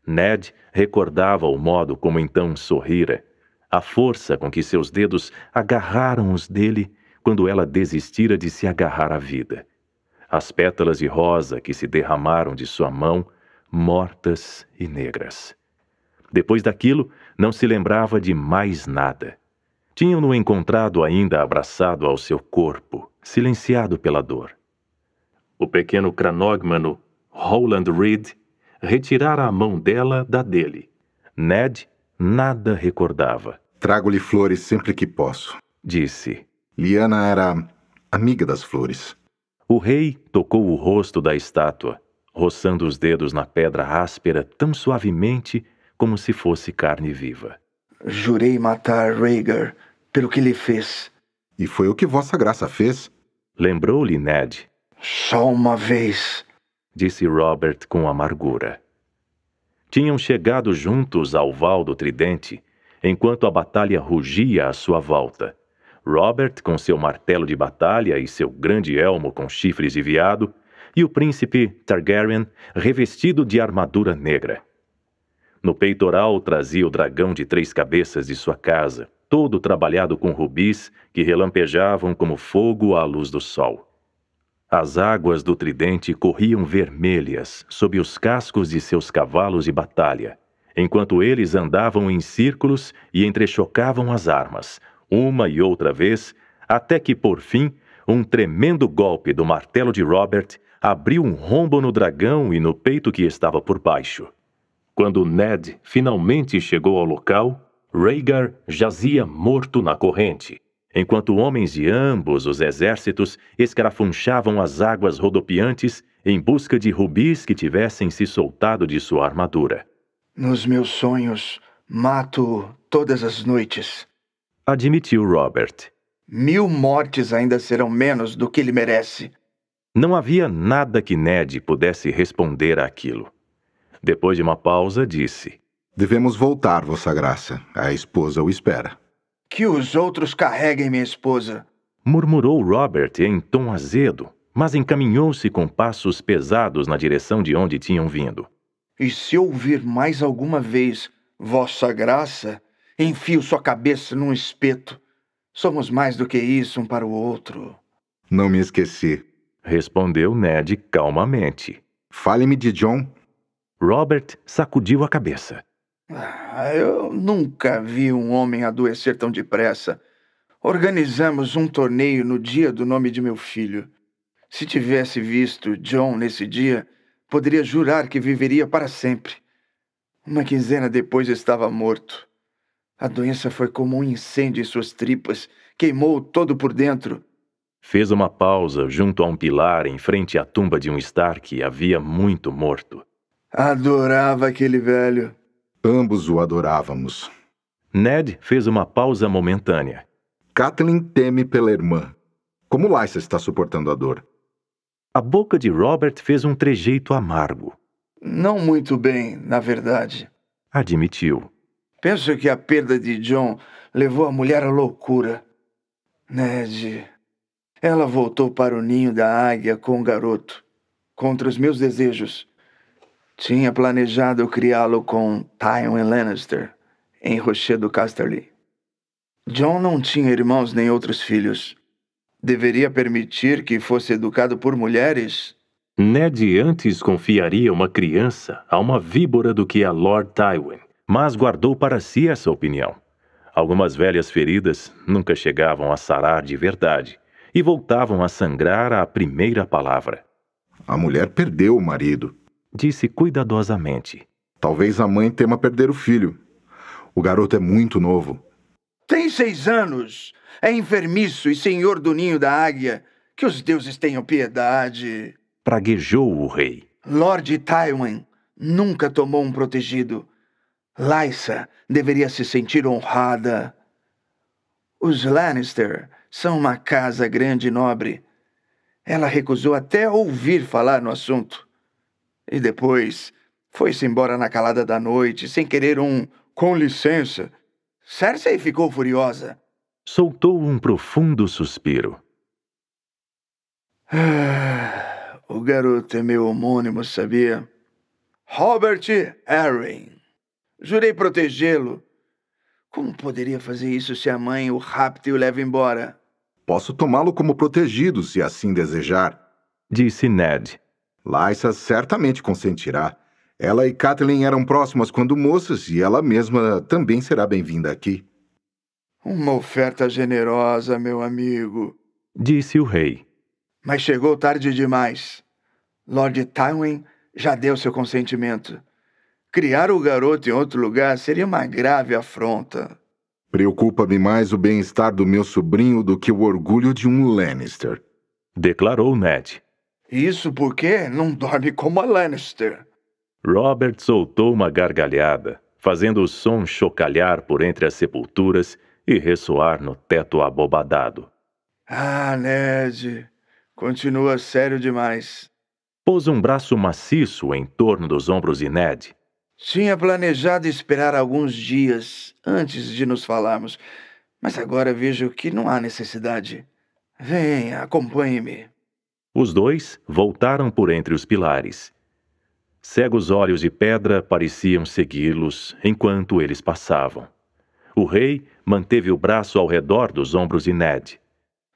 Ned recordava o modo como então sorrira, a força com que seus dedos agarraram os dele quando ela desistira de se agarrar à vida. As pétalas de rosa que se derramaram de sua mão, mortas e negras. Depois daquilo, não se lembrava de mais nada. Tinham-no encontrado ainda abraçado ao seu corpo, silenciado pela dor. O pequeno cranógmano Roland Reed retirara a mão dela da dele. Ned nada recordava. Trago-lhe flores sempre que posso, disse. Liana era amiga das flores. O rei tocou o rosto da estátua, roçando os dedos na pedra áspera tão suavemente como se fosse carne viva. Jurei matar Rhaegar pelo que lhe fez. E foi o que Vossa Graça fez. Lembrou-lhe Ned. Só uma vez, disse Robert com amargura. Tinham chegado juntos ao Val do Tridente, enquanto a batalha rugia à sua volta Robert com seu martelo de batalha e seu grande elmo com chifres de veado, e o príncipe Targaryen revestido de armadura negra. No peitoral trazia o dragão de três cabeças de sua casa, todo trabalhado com rubis que relampejavam como fogo à luz do sol. As águas do tridente corriam vermelhas sob os cascos de seus cavalos de batalha, enquanto eles andavam em círculos e entrechocavam as armas, uma e outra vez, até que por fim, um tremendo golpe do martelo de Robert abriu um rombo no dragão e no peito que estava por baixo. Quando Ned finalmente chegou ao local, Rhaegar jazia morto na corrente, enquanto homens de ambos os exércitos escarafunchavam as águas rodopiantes em busca de rubis que tivessem se soltado de sua armadura. Nos meus sonhos, mato todas as noites, admitiu Robert. Mil mortes ainda serão menos do que ele merece. Não havia nada que Ned pudesse responder àquilo. Depois de uma pausa, disse: Devemos voltar, Vossa Graça. A esposa o espera. Que os outros carreguem minha esposa. Murmurou Robert em tom azedo, mas encaminhou-se com passos pesados na direção de onde tinham vindo. E se ouvir mais alguma vez Vossa Graça, Enfio sua cabeça num espeto. Somos mais do que isso um para o outro. Não me esqueci, respondeu Ned calmamente. Fale-me de John. Robert sacudiu a cabeça. Ah, eu nunca vi um homem adoecer tão depressa. Organizamos um torneio no dia do nome de meu filho. Se tivesse visto John nesse dia, poderia jurar que viveria para sempre. Uma quinzena depois estava morto. A doença foi como um incêndio em suas tripas, queimou-o todo por dentro. Fez uma pausa junto a um pilar em frente à tumba de um Stark que havia muito morto. Adorava aquele velho. Ambos o adorávamos. Ned fez uma pausa momentânea. Kathleen teme pela irmã. Como Lysa está suportando a dor? A boca de Robert fez um trejeito amargo. Não muito bem, na verdade. Admitiu. Penso que a perda de John levou a mulher à loucura. Ned. Ela voltou para o ninho da águia com o garoto, contra os meus desejos. Tinha planejado criá-lo com Tywin Lannister, em Rochedo Casterly. John não tinha irmãos nem outros filhos. Deveria permitir que fosse educado por mulheres? Ned antes confiaria uma criança a uma víbora do que a Lord Tywin mas guardou para si essa opinião. Algumas velhas feridas nunca chegavam a sarar de verdade e voltavam a sangrar à primeira palavra. A mulher perdeu o marido, disse cuidadosamente. Talvez a mãe tema perder o filho. O garoto é muito novo. Tem seis anos. É enfermiço e senhor do ninho da águia. Que os deuses tenham piedade. Praguejou o rei. Lord Tywin nunca tomou um protegido. Lysa deveria se sentir honrada. Os Lannister são uma casa grande e nobre. Ela recusou até ouvir falar no assunto. E depois foi-se embora na calada da noite, sem querer um com licença. Cersei ficou furiosa. Soltou um profundo suspiro. Ah, o garoto é meu homônimo, sabia? Robert Arryn. Jurei protegê-lo. Como poderia fazer isso se a mãe o rapta e o leva embora? Posso tomá-lo como protegido, se assim desejar, disse Ned. Lysa certamente consentirá. Ela e Kathleen eram próximas quando moças e ela mesma também será bem-vinda aqui. Uma oferta generosa, meu amigo, disse o rei. Mas chegou tarde demais. Lord Tywin já deu seu consentimento. Criar o garoto em outro lugar seria uma grave afronta. Preocupa-me mais o bem-estar do meu sobrinho do que o orgulho de um Lannister, declarou Ned. Isso porque não dorme como a Lannister. Robert soltou uma gargalhada, fazendo o som chocalhar por entre as sepulturas e ressoar no teto abobadado. Ah, Ned, continua sério demais. Pôs um braço maciço em torno dos ombros de Ned tinha planejado esperar alguns dias antes de nos falarmos, mas agora vejo que não há necessidade. Venha, acompanhe-me. Os dois voltaram por entre os pilares. Cegos olhos de pedra pareciam segui-los enquanto eles passavam. O rei manteve o braço ao redor dos ombros de Ned.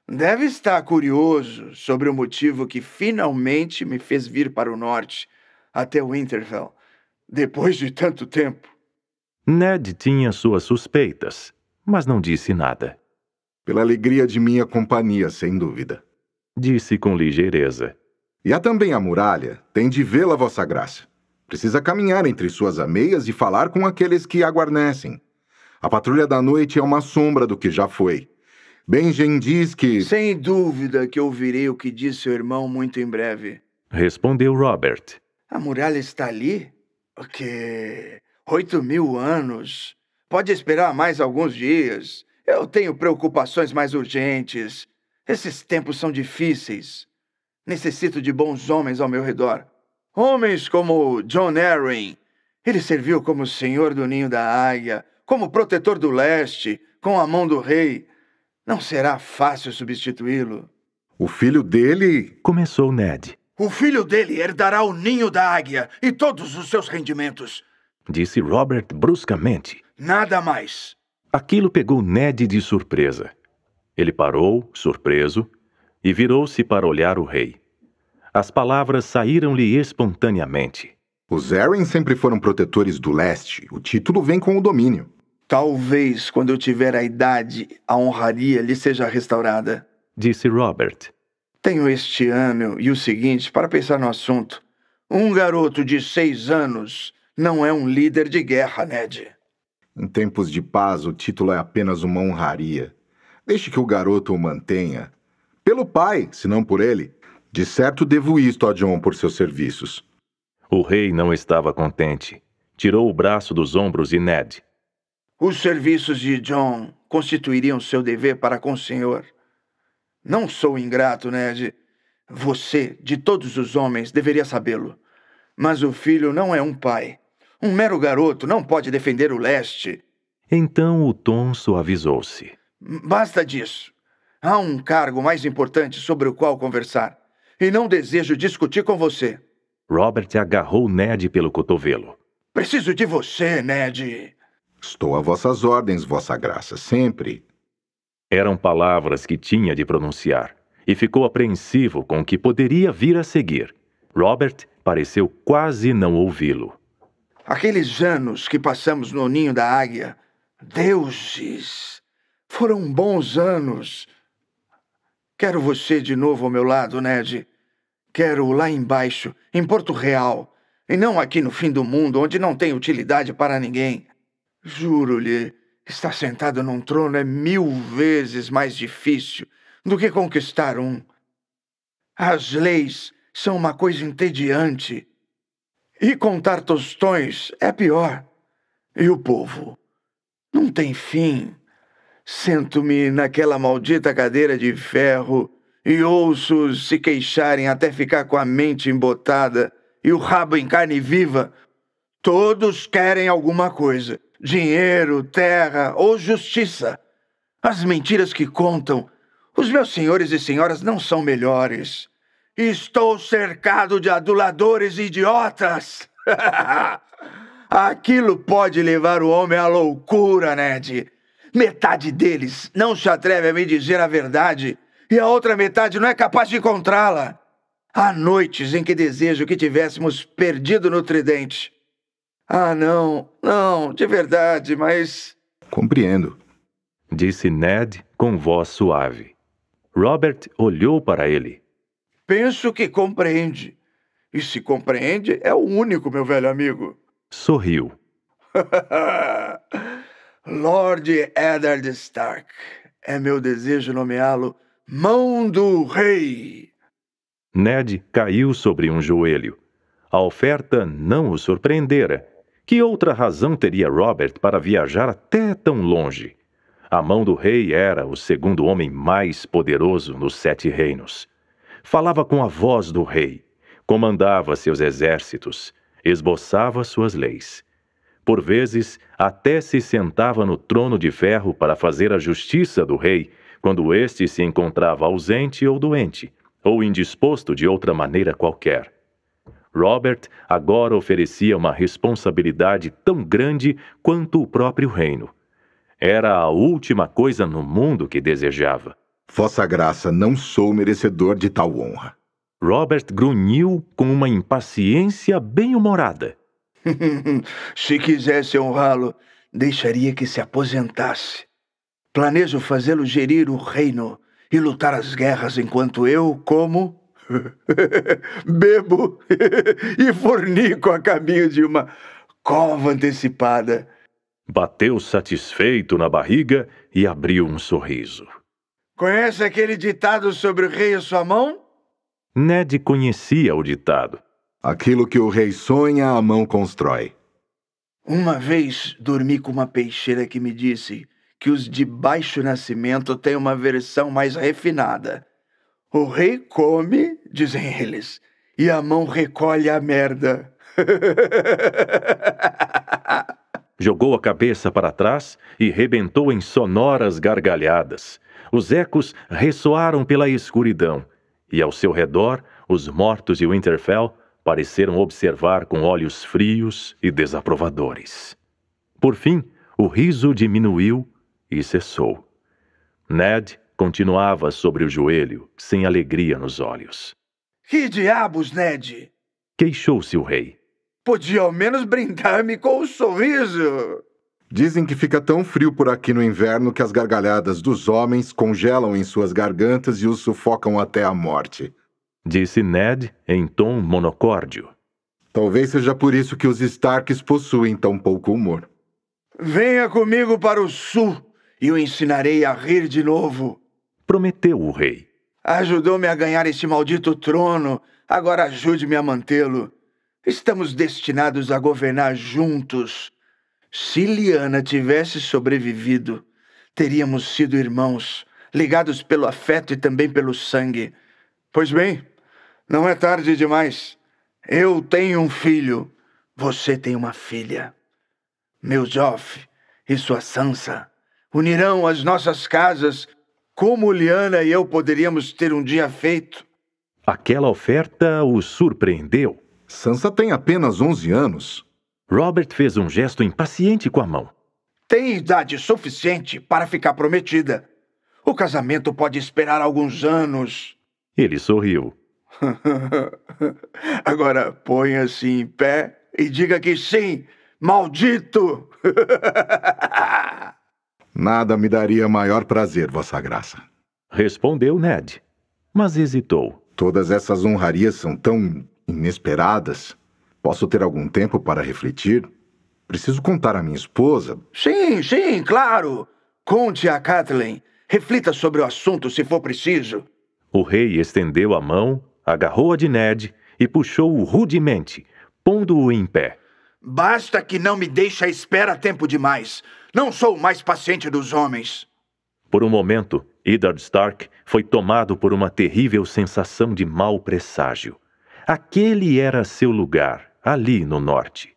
Deve estar curioso sobre o motivo que finalmente me fez vir para o norte, até Winterfell depois de tanto tempo. Ned tinha suas suspeitas, mas não disse nada. Pela alegria de minha companhia, sem dúvida. Disse com ligeireza. E há também a muralha. Tem de vê-la, vossa graça. Precisa caminhar entre suas ameias e falar com aqueles que a guarnecem. A patrulha da noite é uma sombra do que já foi. Benjen diz que... Sem dúvida que ouvirei o que disse seu irmão muito em breve. Respondeu Robert. A muralha está ali? Porque oito mil anos. Pode esperar mais alguns dias. Eu tenho preocupações mais urgentes. Esses tempos são difíceis. Necessito de bons homens ao meu redor. Homens como John Arryn. Ele serviu como senhor do ninho da águia, como protetor do leste, com a mão do rei. Não será fácil substituí-lo. O filho dele. Começou Ned. O filho dele herdará o ninho da águia e todos os seus rendimentos. Disse Robert bruscamente. Nada mais. Aquilo pegou Ned de surpresa. Ele parou, surpreso, e virou-se para olhar o rei. As palavras saíram-lhe espontaneamente. Os Arryn sempre foram protetores do leste. O título vem com o domínio. Talvez, quando eu tiver a idade, a honraria lhe seja restaurada. Disse Robert. Tenho este ano e o seguinte para pensar no assunto. Um garoto de seis anos não é um líder de guerra, Ned. Em tempos de paz, o título é apenas uma honraria. Deixe que o garoto o mantenha. Pelo pai, se não por ele. De certo, devo isto a John por seus serviços. O rei não estava contente. Tirou o braço dos ombros e Ned. Os serviços de John constituiriam seu dever para com o senhor. Não sou ingrato, Ned. Né? Você, de todos os homens, deveria sabê-lo. Mas o filho não é um pai. Um mero garoto não pode defender o leste. Então o Tom suavizou-se. Basta disso. Há um cargo mais importante sobre o qual conversar. E não desejo discutir com você. Robert agarrou Ned pelo cotovelo. Preciso de você, Ned. Estou a vossas ordens, vossa graça, sempre. Eram palavras que tinha de pronunciar, e ficou apreensivo com o que poderia vir a seguir. Robert pareceu quase não ouvi-lo. Aqueles anos que passamos no ninho da águia, deuses, foram bons anos. Quero você de novo ao meu lado, Ned. Quero lá embaixo, em Porto Real, e não aqui no fim do mundo, onde não tem utilidade para ninguém. Juro-lhe, Estar sentado num trono é mil vezes mais difícil do que conquistar um. As leis são uma coisa entediante. E contar tostões é pior. E o povo? Não tem fim. Sento-me naquela maldita cadeira de ferro e ouço-os se queixarem até ficar com a mente embotada e o rabo em carne viva. Todos querem alguma coisa dinheiro, terra ou justiça. As mentiras que contam. Os meus senhores e senhoras não são melhores. Estou cercado de aduladores e idiotas. (laughs) Aquilo pode levar o homem à loucura, Ned. Metade deles não se atreve a me dizer a verdade e a outra metade não é capaz de encontrá-la. Há noites em que desejo que tivéssemos perdido no tridente. Ah, não, não, de verdade, mas. Compreendo, disse Ned com voz suave. Robert olhou para ele. Penso que compreende. E se compreende, é o único, meu velho amigo. Sorriu. (laughs) Lord Eddard Stark. É meu desejo nomeá-lo Mão do Rei. Ned caiu sobre um joelho. A oferta não o surpreendera que outra razão teria Robert para viajar até tão longe? A mão do rei era o segundo homem mais poderoso nos sete reinos. Falava com a voz do rei, comandava seus exércitos, esboçava suas leis. Por vezes, até se sentava no trono de ferro para fazer a justiça do rei, quando este se encontrava ausente ou doente, ou indisposto de outra maneira qualquer. Robert agora oferecia uma responsabilidade tão grande quanto o próprio reino. Era a última coisa no mundo que desejava. Vossa Graça, não sou merecedor de tal honra. Robert grunhiu com uma impaciência bem-humorada. (laughs) se quisesse honrá-lo, deixaria que se aposentasse. Planejo fazê-lo gerir o reino e lutar as guerras enquanto eu, como (laughs) bebo (laughs) e fornico a caminho de uma cova antecipada. Bateu satisfeito na barriga e abriu um sorriso. Conhece aquele ditado sobre o rei e sua mão? Ned conhecia o ditado. Aquilo que o rei sonha, a mão constrói. Uma vez dormi com uma peixeira que me disse que os de baixo nascimento têm uma versão mais refinada o rei come, dizem eles, e a mão recolhe a merda. (laughs) Jogou a cabeça para trás e rebentou em sonoras gargalhadas. Os ecos ressoaram pela escuridão, e ao seu redor, os mortos e Winterfell pareceram observar com olhos frios e desaprovadores. Por fim, o riso diminuiu e cessou. Ned Continuava sobre o joelho, sem alegria nos olhos. Que diabos, Ned? Queixou-se o rei. Podia ao menos brindar-me com um sorriso. Dizem que fica tão frio por aqui no inverno que as gargalhadas dos homens congelam em suas gargantas e os sufocam até a morte. Disse Ned em tom monocórdio. Talvez seja por isso que os Starks possuem tão pouco humor. Venha comigo para o sul e o ensinarei a rir de novo prometeu o rei. Ajudou-me a ganhar este maldito trono, agora ajude-me a mantê-lo. Estamos destinados a governar juntos. Se Liana tivesse sobrevivido, teríamos sido irmãos, ligados pelo afeto e também pelo sangue. Pois bem, não é tarde demais. Eu tenho um filho, você tem uma filha. Meu Joff e sua Sansa unirão as nossas casas como Liana e eu poderíamos ter um dia feito? Aquela oferta o surpreendeu. Sansa tem apenas 11 anos. Robert fez um gesto impaciente com a mão. Tem idade suficiente para ficar prometida. O casamento pode esperar alguns anos. Ele sorriu. (laughs) Agora ponha-se em pé e diga que sim, maldito! (laughs) Nada me daria maior prazer, Vossa Graça. Respondeu Ned, mas hesitou. Todas essas honrarias são tão inesperadas. Posso ter algum tempo para refletir? Preciso contar à minha esposa. Sim, sim, claro. Conte a Kathleen. Reflita sobre o assunto se for preciso. O rei estendeu a mão, agarrou-a de Ned e puxou-o rudemente, pondo-o em pé. Basta que não me deixe à espera tempo demais. Não sou o mais paciente dos homens. Por um momento, Edard Stark foi tomado por uma terrível sensação de mau presságio. Aquele era seu lugar, ali no norte.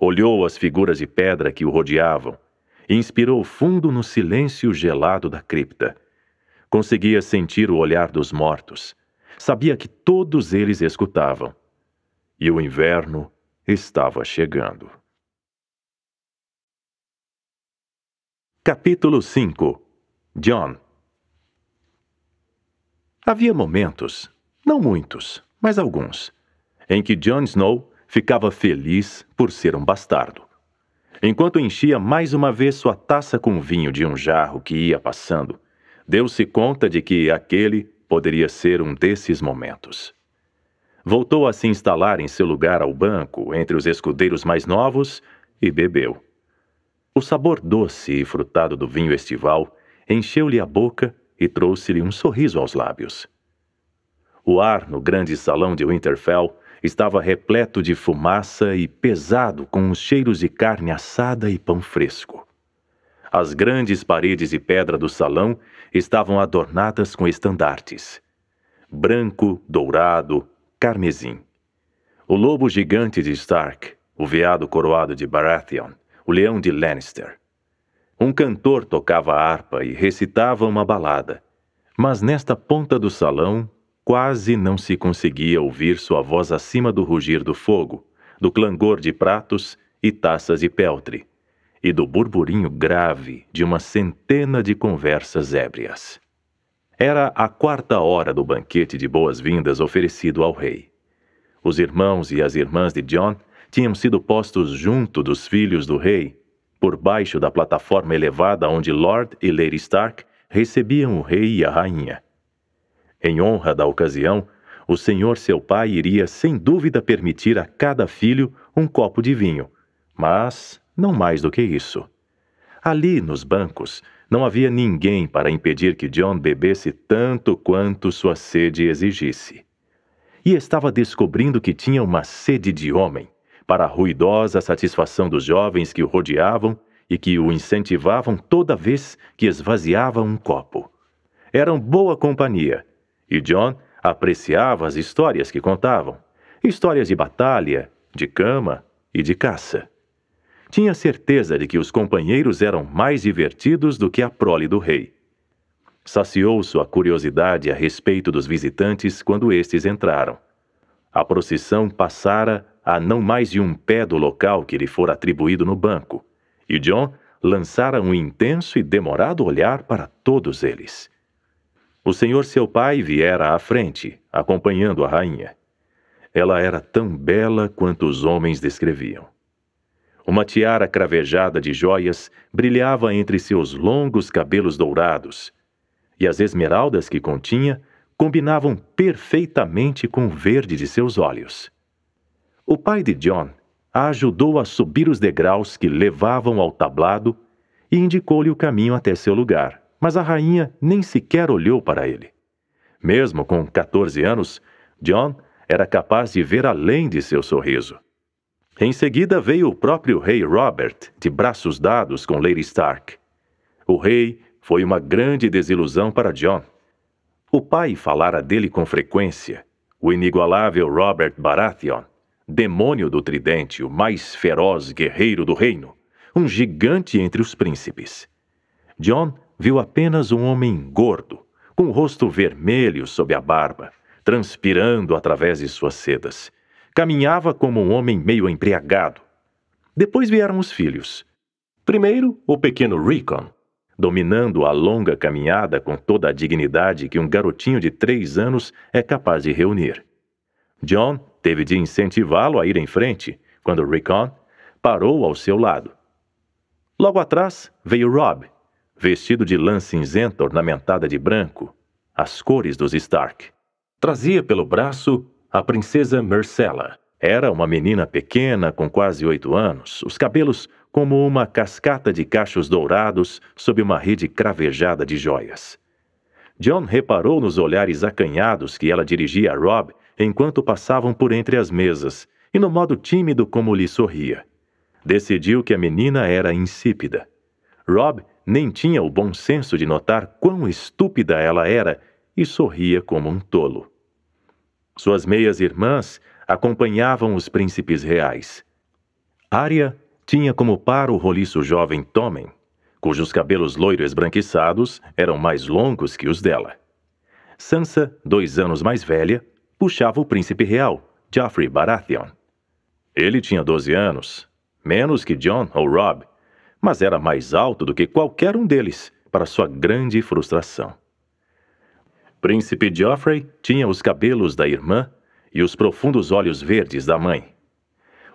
Olhou as figuras de pedra que o rodeavam e inspirou fundo no silêncio gelado da cripta. Conseguia sentir o olhar dos mortos. Sabia que todos eles escutavam. E o inverno estava chegando. Capítulo 5 John Havia momentos, não muitos, mas alguns, em que John Snow ficava feliz por ser um bastardo. Enquanto enchia mais uma vez sua taça com vinho de um jarro que ia passando, deu-se conta de que aquele poderia ser um desses momentos. Voltou a se instalar em seu lugar ao banco entre os escudeiros mais novos e bebeu. O sabor doce e frutado do vinho estival encheu-lhe a boca e trouxe-lhe um sorriso aos lábios. O ar no grande salão de Winterfell estava repleto de fumaça e pesado com os cheiros de carne assada e pão fresco. As grandes paredes de pedra do salão estavam adornadas com estandartes. Branco, dourado, carmesim. O lobo gigante de Stark, o veado coroado de Baratheon, o leão de Lannister. Um cantor tocava harpa e recitava uma balada, mas nesta ponta do salão quase não se conseguia ouvir sua voz acima do rugir do fogo, do clangor de pratos e taças de peltre, e do burburinho grave de uma centena de conversas ébrias. Era a quarta hora do banquete de boas-vindas oferecido ao rei. Os irmãos e as irmãs de John tinham sido postos junto dos filhos do rei, por baixo da plataforma elevada onde Lord e Lady Stark recebiam o rei e a rainha. Em honra da ocasião, o senhor seu pai iria sem dúvida permitir a cada filho um copo de vinho, mas não mais do que isso. Ali nos bancos não havia ninguém para impedir que John bebesse tanto quanto sua sede exigisse. E estava descobrindo que tinha uma sede de homem, para a ruidosa satisfação dos jovens que o rodeavam e que o incentivavam toda vez que esvaziava um copo. Eram boa companhia, e John apreciava as histórias que contavam histórias de batalha, de cama e de caça. Tinha certeza de que os companheiros eram mais divertidos do que a prole do rei. Saciou sua curiosidade a respeito dos visitantes quando estes entraram. A procissão passara a não mais de um pé do local que lhe fora atribuído no banco, e John lançara um intenso e demorado olhar para todos eles. O senhor seu pai viera à frente, acompanhando a rainha. Ela era tão bela quanto os homens descreviam. Uma tiara cravejada de joias brilhava entre seus longos cabelos dourados, e as esmeraldas que continha combinavam perfeitamente com o verde de seus olhos. O pai de John a ajudou a subir os degraus que levavam ao tablado e indicou-lhe o caminho até seu lugar, mas a rainha nem sequer olhou para ele. Mesmo com 14 anos, John era capaz de ver além de seu sorriso. Em seguida veio o próprio rei Robert, de braços dados com Lady Stark. O rei foi uma grande desilusão para John. O pai falara dele com frequência, o inigualável Robert Baratheon, demônio do tridente, o mais feroz guerreiro do reino, um gigante entre os príncipes. John viu apenas um homem gordo, com o rosto vermelho sob a barba, transpirando através de suas sedas. Caminhava como um homem meio embriagado. Depois vieram os filhos. Primeiro, o pequeno Rickon, dominando a longa caminhada com toda a dignidade que um garotinho de três anos é capaz de reunir. John Teve de incentivá-lo a ir em frente quando Rickon parou ao seu lado. Logo atrás veio Rob, vestido de lã cinzenta ornamentada de branco, as cores dos Stark. Trazia pelo braço a princesa Marcella. Era uma menina pequena, com quase oito anos, os cabelos como uma cascata de cachos dourados sob uma rede cravejada de joias. John reparou nos olhares acanhados que ela dirigia a Rob enquanto passavam por entre as mesas, e no modo tímido como lhe sorria. Decidiu que a menina era insípida. Rob nem tinha o bom senso de notar quão estúpida ela era e sorria como um tolo. Suas meias irmãs acompanhavam os príncipes reais. Arya tinha como par o roliço jovem Tommen, cujos cabelos loiros esbranquiçados eram mais longos que os dela. Sansa, dois anos mais velha, puxava o príncipe real, Geoffrey Baratheon. Ele tinha 12 anos, menos que John ou Rob, mas era mais alto do que qualquer um deles, para sua grande frustração. Príncipe Geoffrey tinha os cabelos da irmã e os profundos olhos verdes da mãe.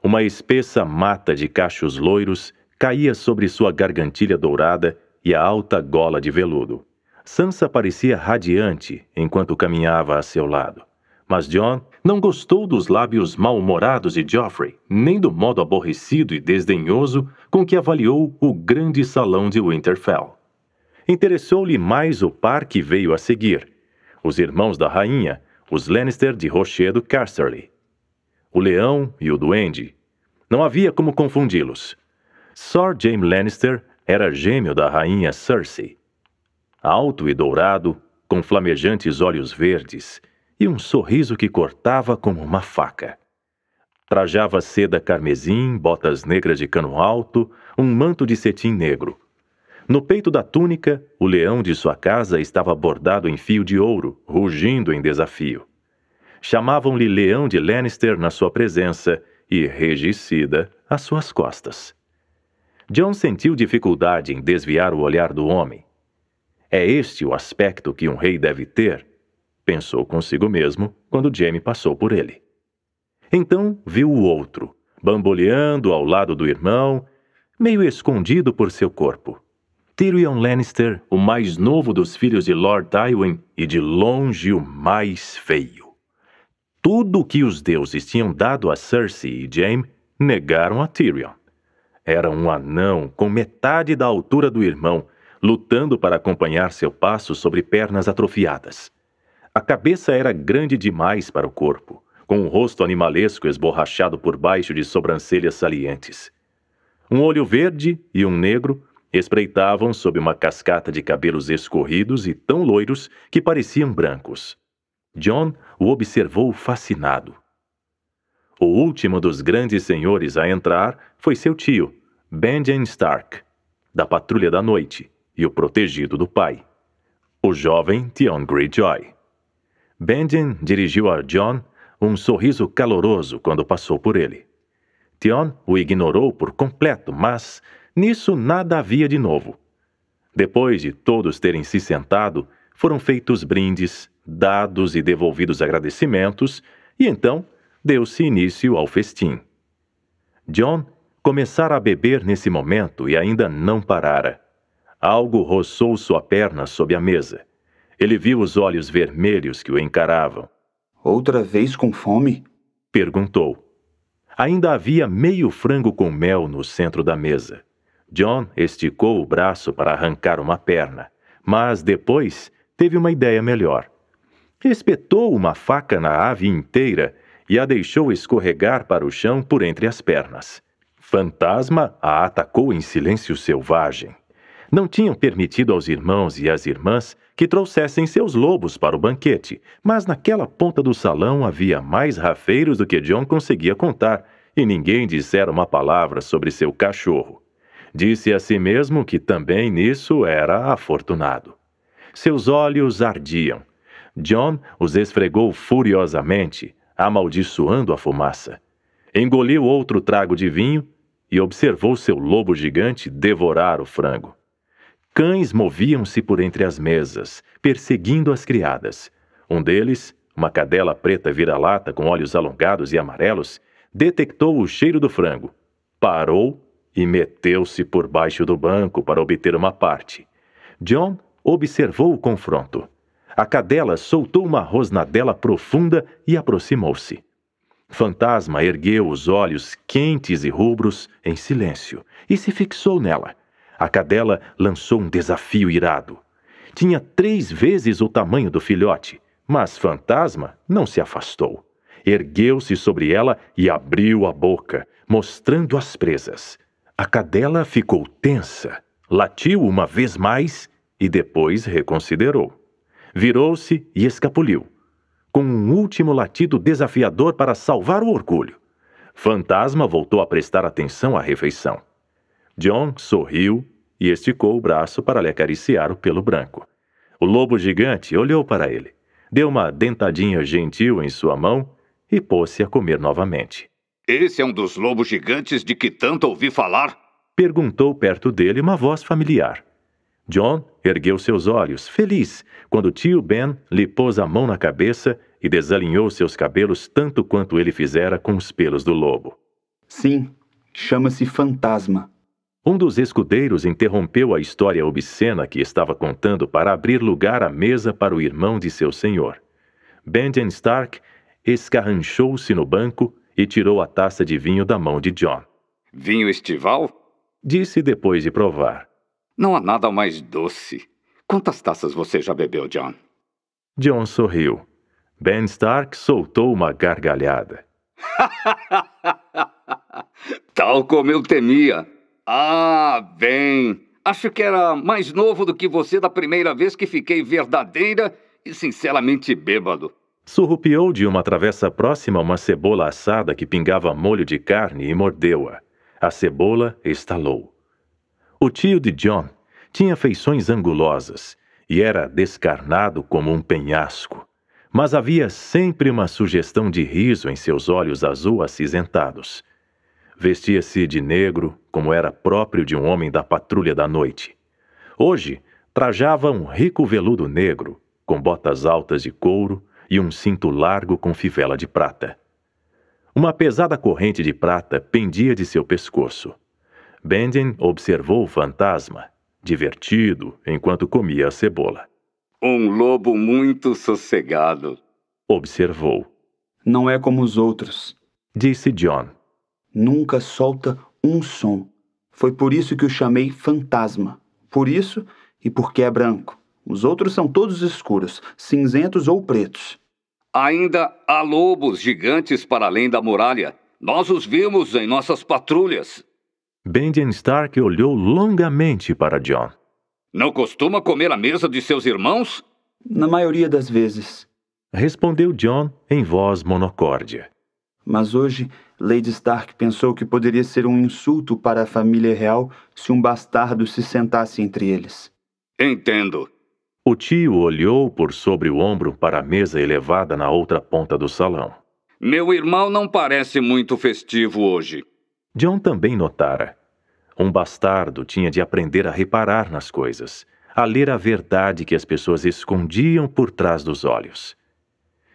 Uma espessa mata de cachos loiros caía sobre sua gargantilha dourada e a alta gola de veludo. Sansa parecia radiante enquanto caminhava a seu lado. Mas John não gostou dos lábios mal-humorados de Geoffrey, nem do modo aborrecido e desdenhoso com que avaliou o grande salão de Winterfell. Interessou-lhe mais o par que veio a seguir: os irmãos da rainha, os Lannister de Rochedo Casterly. O leão e o duende. Não havia como confundi-los. Sir James Lannister era gêmeo da rainha Cersei. Alto e dourado, com flamejantes olhos verdes, e um sorriso que cortava como uma faca. Trajava seda carmesim, botas negras de cano alto, um manto de cetim negro. No peito da túnica, o leão de sua casa estava bordado em fio de ouro, rugindo em desafio. Chamavam-lhe Leão de Lannister na sua presença e Regicida às suas costas. John sentiu dificuldade em desviar o olhar do homem. É este o aspecto que um rei deve ter, pensou consigo mesmo quando Jamie passou por ele. Então viu o outro, bamboleando ao lado do irmão, meio escondido por seu corpo. Tyrion Lannister, o mais novo dos filhos de Lord Tywin e de longe o mais feio. Tudo o que os deuses tinham dado a Cersei e Jaime negaram a Tyrion. Era um anão com metade da altura do irmão, lutando para acompanhar seu passo sobre pernas atrofiadas. A cabeça era grande demais para o corpo, com um rosto animalesco esborrachado por baixo de sobrancelhas salientes. Um olho verde e um negro espreitavam sob uma cascata de cabelos escorridos e tão loiros que pareciam brancos. John o observou fascinado. O último dos grandes senhores a entrar foi seu tio, Benjamin Stark, da Patrulha da Noite, e o protegido do pai, o jovem Theon Greyjoy. Bendin dirigiu a John um sorriso caloroso quando passou por ele. Tion o ignorou por completo, mas nisso nada havia de novo. Depois de todos terem se sentado, foram feitos brindes, dados e devolvidos agradecimentos, e então deu-se início ao festim. John começara a beber nesse momento e ainda não parara. Algo roçou sua perna sob a mesa. Ele viu os olhos vermelhos que o encaravam. Outra vez com fome? perguntou. Ainda havia meio frango com mel no centro da mesa. John esticou o braço para arrancar uma perna, mas depois teve uma ideia melhor. Espetou uma faca na ave inteira e a deixou escorregar para o chão por entre as pernas. Fantasma a atacou em silêncio selvagem. Não tinham permitido aos irmãos e às irmãs que trouxessem seus lobos para o banquete, mas naquela ponta do salão havia mais rafeiros do que John conseguia contar, e ninguém dissera uma palavra sobre seu cachorro. Disse a si mesmo que também nisso era afortunado. Seus olhos ardiam. John os esfregou furiosamente, amaldiçoando a fumaça. Engoliu outro trago de vinho e observou seu lobo gigante devorar o frango. Cães moviam-se por entre as mesas, perseguindo as criadas. Um deles, uma cadela preta vira-lata com olhos alongados e amarelos, detectou o cheiro do frango, parou e meteu-se por baixo do banco para obter uma parte. John observou o confronto. A cadela soltou uma rosnadela profunda e aproximou-se. Fantasma ergueu os olhos quentes e rubros em silêncio e se fixou nela. A cadela lançou um desafio irado. Tinha três vezes o tamanho do filhote, mas Fantasma não se afastou. Ergueu-se sobre ela e abriu a boca, mostrando as presas. A cadela ficou tensa, latiu uma vez mais e depois reconsiderou. Virou-se e escapuliu, com um último latido desafiador para salvar o orgulho. Fantasma voltou a prestar atenção à refeição. John sorriu e esticou o braço para lhe acariciar o pelo branco. O lobo gigante olhou para ele, deu uma dentadinha gentil em sua mão e pôs-se a comer novamente. Esse é um dos lobos gigantes de que tanto ouvi falar? Perguntou perto dele uma voz familiar. John ergueu seus olhos, feliz, quando tio Ben lhe pôs a mão na cabeça e desalinhou seus cabelos tanto quanto ele fizera com os pelos do lobo. Sim, chama-se fantasma, um dos escudeiros interrompeu a história obscena que estava contando para abrir lugar à mesa para o irmão de seu senhor. Benjamin Stark escarranchou-se no banco e tirou a taça de vinho da mão de John. Vinho estival? Disse depois de provar. Não há nada mais doce. Quantas taças você já bebeu, John? John sorriu. Ben Stark soltou uma gargalhada. (laughs) Tal como eu temia. Ah, bem. Acho que era mais novo do que você da primeira vez que fiquei verdadeira e sinceramente bêbado. Surrupiou de uma travessa próxima uma cebola assada que pingava molho de carne e mordeu-a. A cebola estalou. O tio de John tinha feições angulosas e era descarnado como um penhasco, mas havia sempre uma sugestão de riso em seus olhos azul acinzentados. Vestia-se de negro, como era próprio de um homem da patrulha da noite. Hoje, trajava um rico veludo negro, com botas altas de couro e um cinto largo com fivela de prata. Uma pesada corrente de prata pendia de seu pescoço. Benjen observou o fantasma, divertido, enquanto comia a cebola. Um lobo muito sossegado, observou. Não é como os outros, disse John nunca solta um som. Foi por isso que o chamei fantasma. Por isso e porque é branco. Os outros são todos escuros, cinzentos ou pretos. Ainda há lobos gigantes para além da muralha. Nós os vimos em nossas patrulhas. Benjen Stark olhou longamente para John. Não costuma comer à mesa de seus irmãos? Na maioria das vezes. Respondeu John em voz monocórdia. Mas hoje Lady Stark pensou que poderia ser um insulto para a família real se um bastardo se sentasse entre eles. Entendo. O tio olhou por sobre o ombro para a mesa elevada na outra ponta do salão. Meu irmão não parece muito festivo hoje. John também notara. Um bastardo tinha de aprender a reparar nas coisas, a ler a verdade que as pessoas escondiam por trás dos olhos.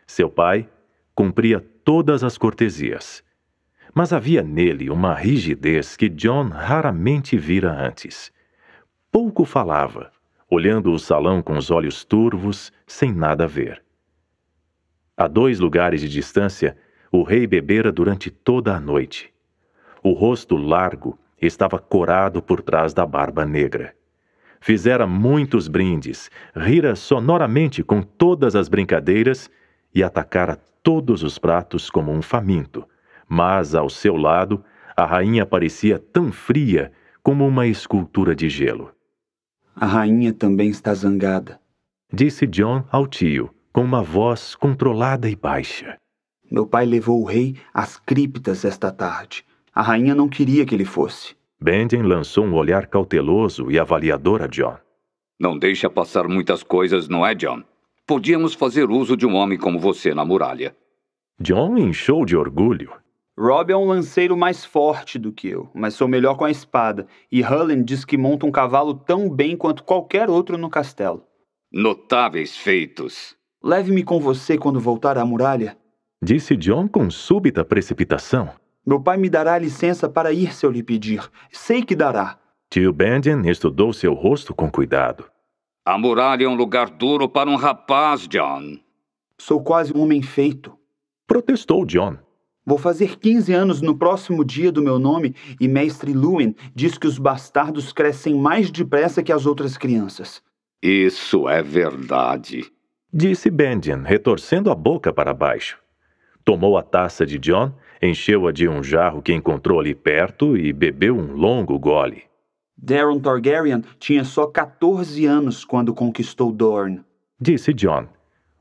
Seu pai cumpria todas as cortesias mas havia nele uma rigidez que John raramente vira antes. Pouco falava, olhando o salão com os olhos turvos, sem nada ver. A dois lugares de distância, o rei bebera durante toda a noite. O rosto largo estava corado por trás da barba negra. Fizera muitos brindes, rira sonoramente com todas as brincadeiras e atacara todos os pratos como um faminto mas ao seu lado a rainha parecia tão fria como uma escultura de gelo. A rainha também está zangada, disse John ao tio, com uma voz controlada e baixa. Meu pai levou o rei às criptas esta tarde. A rainha não queria que ele fosse. Benjen lançou um olhar cauteloso e avaliador a John. Não deixa passar muitas coisas, não é, John? Podíamos fazer uso de um homem como você na muralha. John inchou de orgulho. Rob é um lanceiro mais forte do que eu, mas sou melhor com a espada, e Hullen diz que monta um cavalo tão bem quanto qualquer outro no castelo. Notáveis feitos. Leve-me com você quando voltar à muralha, disse John com súbita precipitação. Meu pai me dará licença para ir se eu lhe pedir. Sei que dará. Tio Bendian estudou seu rosto com cuidado. A muralha é um lugar duro para um rapaz, John. Sou quase um homem feito. Protestou John. Vou fazer 15 anos no próximo dia do meu nome e mestre Lewin diz que os bastardos crescem mais depressa que as outras crianças. Isso é verdade, disse Bendian, retorcendo a boca para baixo. Tomou a taça de John, encheu-a de um jarro que encontrou ali perto e bebeu um longo gole. Daron Targaryen tinha só 14 anos quando conquistou Dorne, disse John.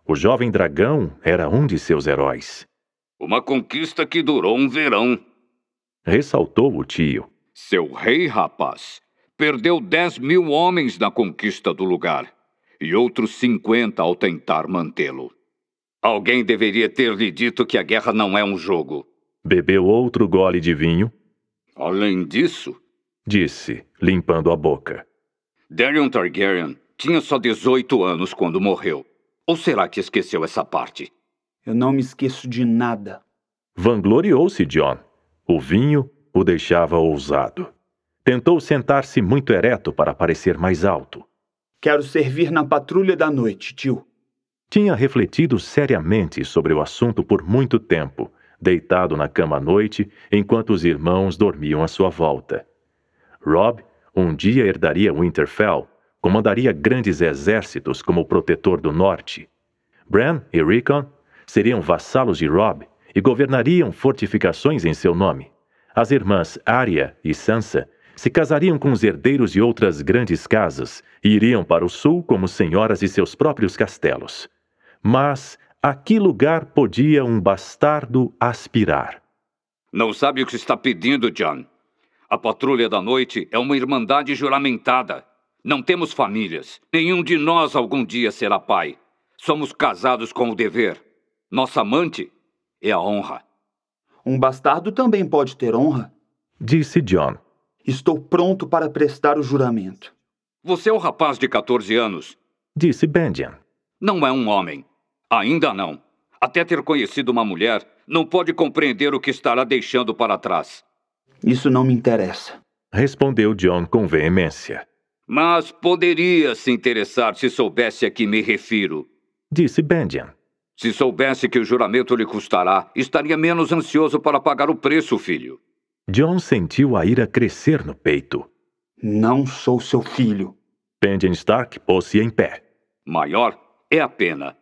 O jovem dragão era um de seus heróis. Uma conquista que durou um verão. Ressaltou o tio. Seu rei, rapaz, perdeu 10 mil homens na conquista do lugar e outros 50 ao tentar mantê-lo. Alguém deveria ter lhe dito que a guerra não é um jogo. Bebeu outro gole de vinho. Além disso, disse, limpando a boca. Darion Targaryen tinha só 18 anos quando morreu. Ou será que esqueceu essa parte? Eu não me esqueço de nada. Vangloriou-se John. O vinho o deixava ousado. Tentou sentar-se muito ereto para parecer mais alto. Quero servir na patrulha da noite, tio. Tinha refletido seriamente sobre o assunto por muito tempo, deitado na cama à noite, enquanto os irmãos dormiam à sua volta. Rob um dia herdaria Winterfell, comandaria grandes exércitos como protetor do norte. Bran e Rickon seriam vassalos de Rob e governariam fortificações em seu nome. As irmãs Arya e Sansa se casariam com os herdeiros de outras grandes casas e iriam para o sul como senhoras de seus próprios castelos. Mas a que lugar podia um bastardo aspirar? Não sabe o que está pedindo, John. A Patrulha da Noite é uma irmandade juramentada. Não temos famílias. Nenhum de nós algum dia será pai. Somos casados com o dever. Nossa amante é a honra. Um bastardo também pode ter honra, disse John. Estou pronto para prestar o juramento. Você é um rapaz de 14 anos, disse Benjamin. Não é um homem. Ainda não. Até ter conhecido uma mulher, não pode compreender o que estará deixando para trás. Isso não me interessa, respondeu John com veemência. Mas poderia se interessar se soubesse a que me refiro, disse Benjamin. Se soubesse que o juramento lhe custará, estaria menos ansioso para pagar o preço, filho. John sentiu a ira crescer no peito. Não sou seu filho. Benjen Stark pôs-se em pé. Maior é a pena.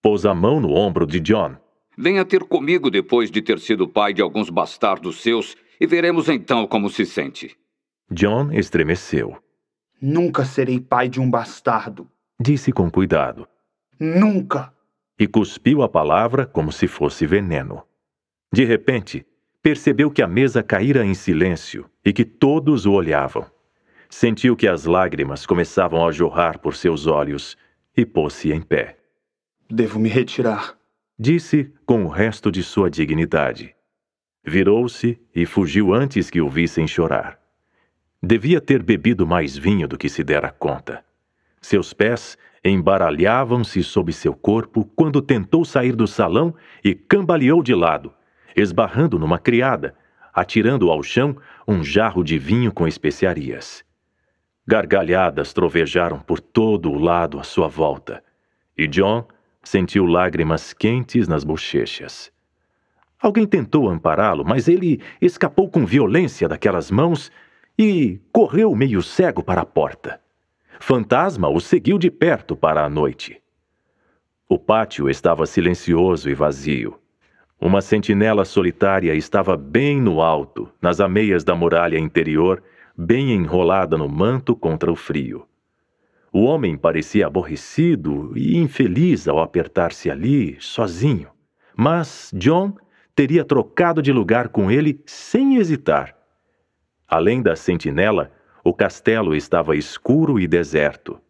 Pôs a mão no ombro de John. Venha ter comigo depois de ter sido pai de alguns bastardos seus e veremos então como se sente. John estremeceu. Nunca serei pai de um bastardo. Disse com cuidado. Nunca! e cuspiu a palavra como se fosse veneno. De repente, percebeu que a mesa caíra em silêncio e que todos o olhavam. Sentiu que as lágrimas começavam a jorrar por seus olhos e pôs-se em pé. Devo me retirar, disse com o resto de sua dignidade. Virou-se e fugiu antes que o vissem chorar. Devia ter bebido mais vinho do que se dera conta. Seus pés embaralhavam-se sob seu corpo quando tentou sair do salão e cambaleou de lado, esbarrando numa criada, atirando ao chão um jarro de vinho com especiarias. Gargalhadas trovejaram por todo o lado à sua volta, e John sentiu lágrimas quentes nas bochechas. Alguém tentou ampará-lo, mas ele escapou com violência daquelas mãos e correu meio cego para a porta. Fantasma o seguiu de perto para a noite. O pátio estava silencioso e vazio. Uma sentinela solitária estava bem no alto, nas ameias da muralha interior, bem enrolada no manto contra o frio. O homem parecia aborrecido e infeliz ao apertar-se ali, sozinho. Mas John teria trocado de lugar com ele sem hesitar. Além da sentinela, o castelo estava escuro e deserto.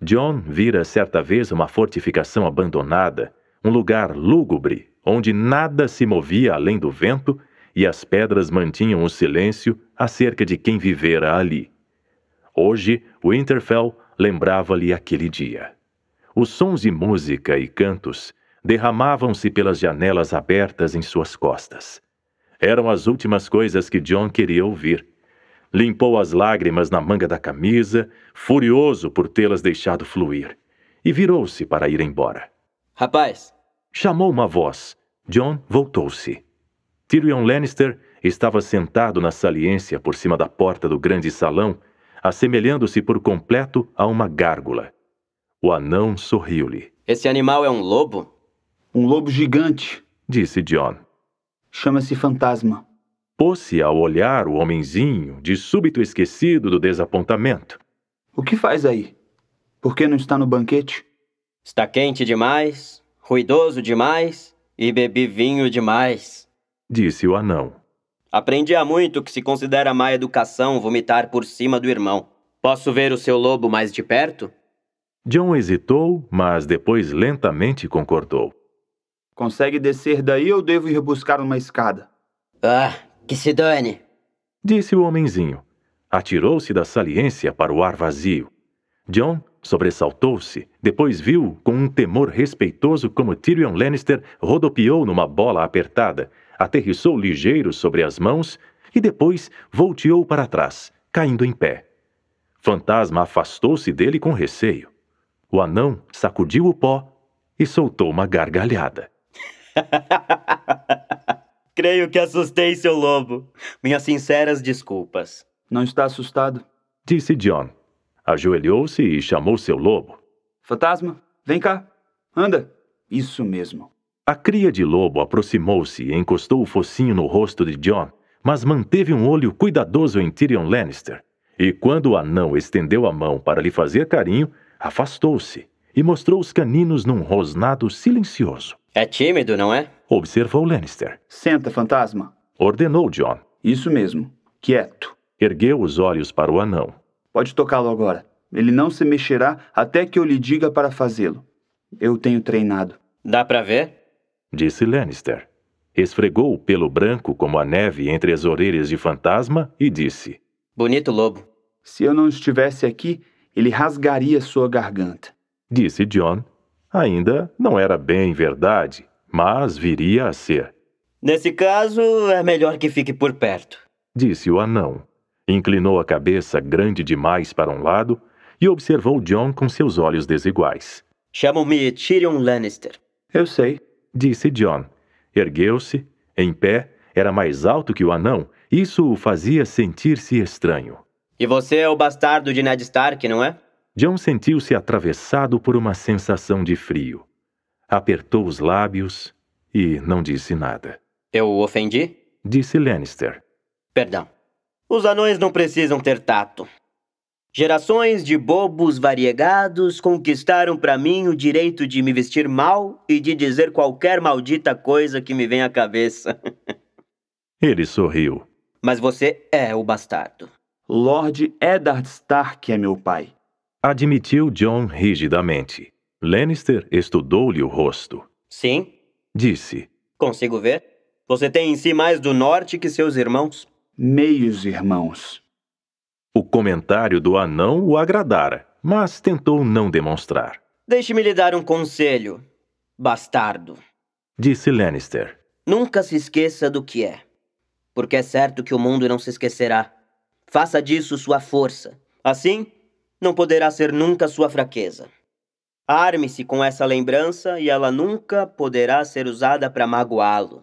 John vira certa vez uma fortificação abandonada, um lugar lúgubre, onde nada se movia além do vento e as pedras mantinham o silêncio acerca de quem vivera ali. Hoje, Winterfell lembrava-lhe aquele dia. Os sons de música e cantos derramavam-se pelas janelas abertas em suas costas. Eram as últimas coisas que John queria ouvir, limpou as lágrimas na manga da camisa, furioso por tê-las deixado fluir, e virou-se para ir embora. Rapaz! Chamou uma voz. John voltou-se. Tyrion Lannister estava sentado na saliência por cima da porta do grande salão, assemelhando-se por completo a uma gárgula. O anão sorriu-lhe. Esse animal é um lobo? Um lobo gigante, disse John. Chama-se fantasma. Pôs-se ao olhar o homenzinho, de súbito esquecido do desapontamento. O que faz aí? Por que não está no banquete? Está quente demais, ruidoso demais e bebi vinho demais, disse o anão. Aprendi há muito que se considera má educação vomitar por cima do irmão. Posso ver o seu lobo mais de perto? John hesitou, mas depois lentamente concordou. Consegue descer daí ou devo ir buscar uma escada? Ah, que se dane! Disse o homenzinho. Atirou-se da saliência para o ar vazio. John sobressaltou-se, depois viu, com um temor respeitoso, como Tyrion Lannister rodopiou numa bola apertada, aterrissou ligeiro sobre as mãos e depois volteou para trás, caindo em pé. Fantasma afastou-se dele com receio. O anão sacudiu o pó e soltou uma gargalhada. (laughs) creio que assustei seu lobo. Minhas sinceras desculpas. Não está assustado? Disse John. Ajoelhou-se e chamou seu lobo. Fantasma, vem cá. Anda. Isso mesmo. A cria de lobo aproximou-se e encostou o focinho no rosto de John, mas manteve um olho cuidadoso em Tyrion Lannister. E quando o anão estendeu a mão para lhe fazer carinho, afastou-se e mostrou os caninos num rosnado silencioso. É tímido, não é? observou Lannister. Senta, fantasma. Ordenou John. Isso mesmo. Quieto. Ergueu os olhos para o anão. Pode tocá-lo agora. Ele não se mexerá até que eu lhe diga para fazê-lo. Eu tenho treinado. Dá para ver? Disse Lannister. Esfregou o pelo branco como a neve entre as orelhas de fantasma e disse: Bonito lobo. Se eu não estivesse aqui, ele rasgaria sua garganta. Disse John. Ainda não era bem verdade, mas viria a ser. Nesse caso, é melhor que fique por perto, disse o anão. Inclinou a cabeça grande demais para um lado e observou John com seus olhos desiguais. Chamam-me Tyrion Lannister. Eu sei, disse John. Ergueu-se, em pé, era mais alto que o anão. Isso o fazia sentir-se estranho. E você é o bastardo de Ned Stark, não é? John sentiu-se atravessado por uma sensação de frio apertou os lábios e não disse nada. Eu o ofendi? Disse Lannister. Perdão. Os anões não precisam ter tato. Gerações de bobos variegados conquistaram para mim o direito de me vestir mal e de dizer qualquer maldita coisa que me vem à cabeça. (laughs) Ele sorriu. Mas você é o bastardo. Lord Eddard Stark é meu pai. Admitiu John rigidamente. Lannister estudou-lhe o rosto. Sim. Disse: Consigo ver? Você tem em si mais do norte que seus irmãos? Meios irmãos. O comentário do anão o agradara, mas tentou não demonstrar. Deixe-me lhe dar um conselho, bastardo. Disse Lannister. Nunca se esqueça do que é, porque é certo que o mundo não se esquecerá. Faça disso sua força. Assim, não poderá ser nunca sua fraqueza. Arme-se com essa lembrança e ela nunca poderá ser usada para magoá-lo.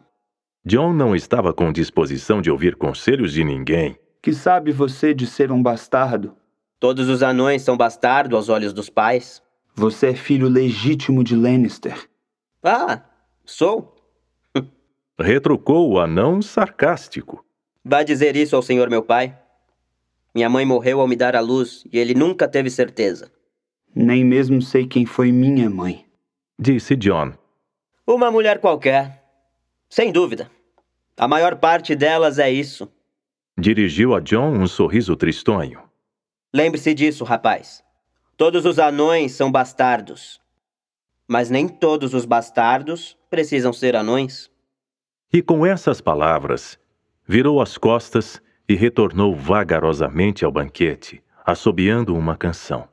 John não estava com disposição de ouvir conselhos de ninguém. Que sabe você de ser um bastardo? Todos os anões são bastardo aos olhos dos pais. Você é filho legítimo de Lannister. Ah, sou? (laughs) Retrucou o anão sarcástico. Vá dizer isso ao senhor meu pai. Minha mãe morreu ao me dar a luz e ele nunca teve certeza. Nem mesmo sei quem foi minha mãe. Disse John. Uma mulher qualquer. Sem dúvida. A maior parte delas é isso. Dirigiu a John um sorriso tristonho. Lembre-se disso, rapaz. Todos os anões são bastardos. Mas nem todos os bastardos precisam ser anões. E com essas palavras, virou as costas e retornou vagarosamente ao banquete, assobiando uma canção.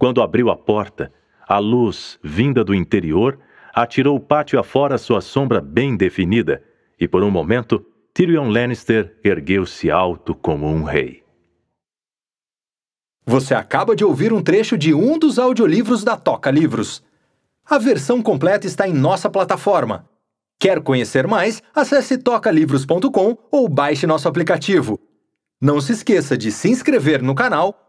Quando abriu a porta, a luz, vinda do interior, atirou o pátio afora sua sombra bem definida, e por um momento, Tyrion Lannister ergueu-se alto como um rei. Você acaba de ouvir um trecho de um dos audiolivros da Toca Livros. A versão completa está em nossa plataforma. Quer conhecer mais? Acesse tocalivros.com ou baixe nosso aplicativo. Não se esqueça de se inscrever no canal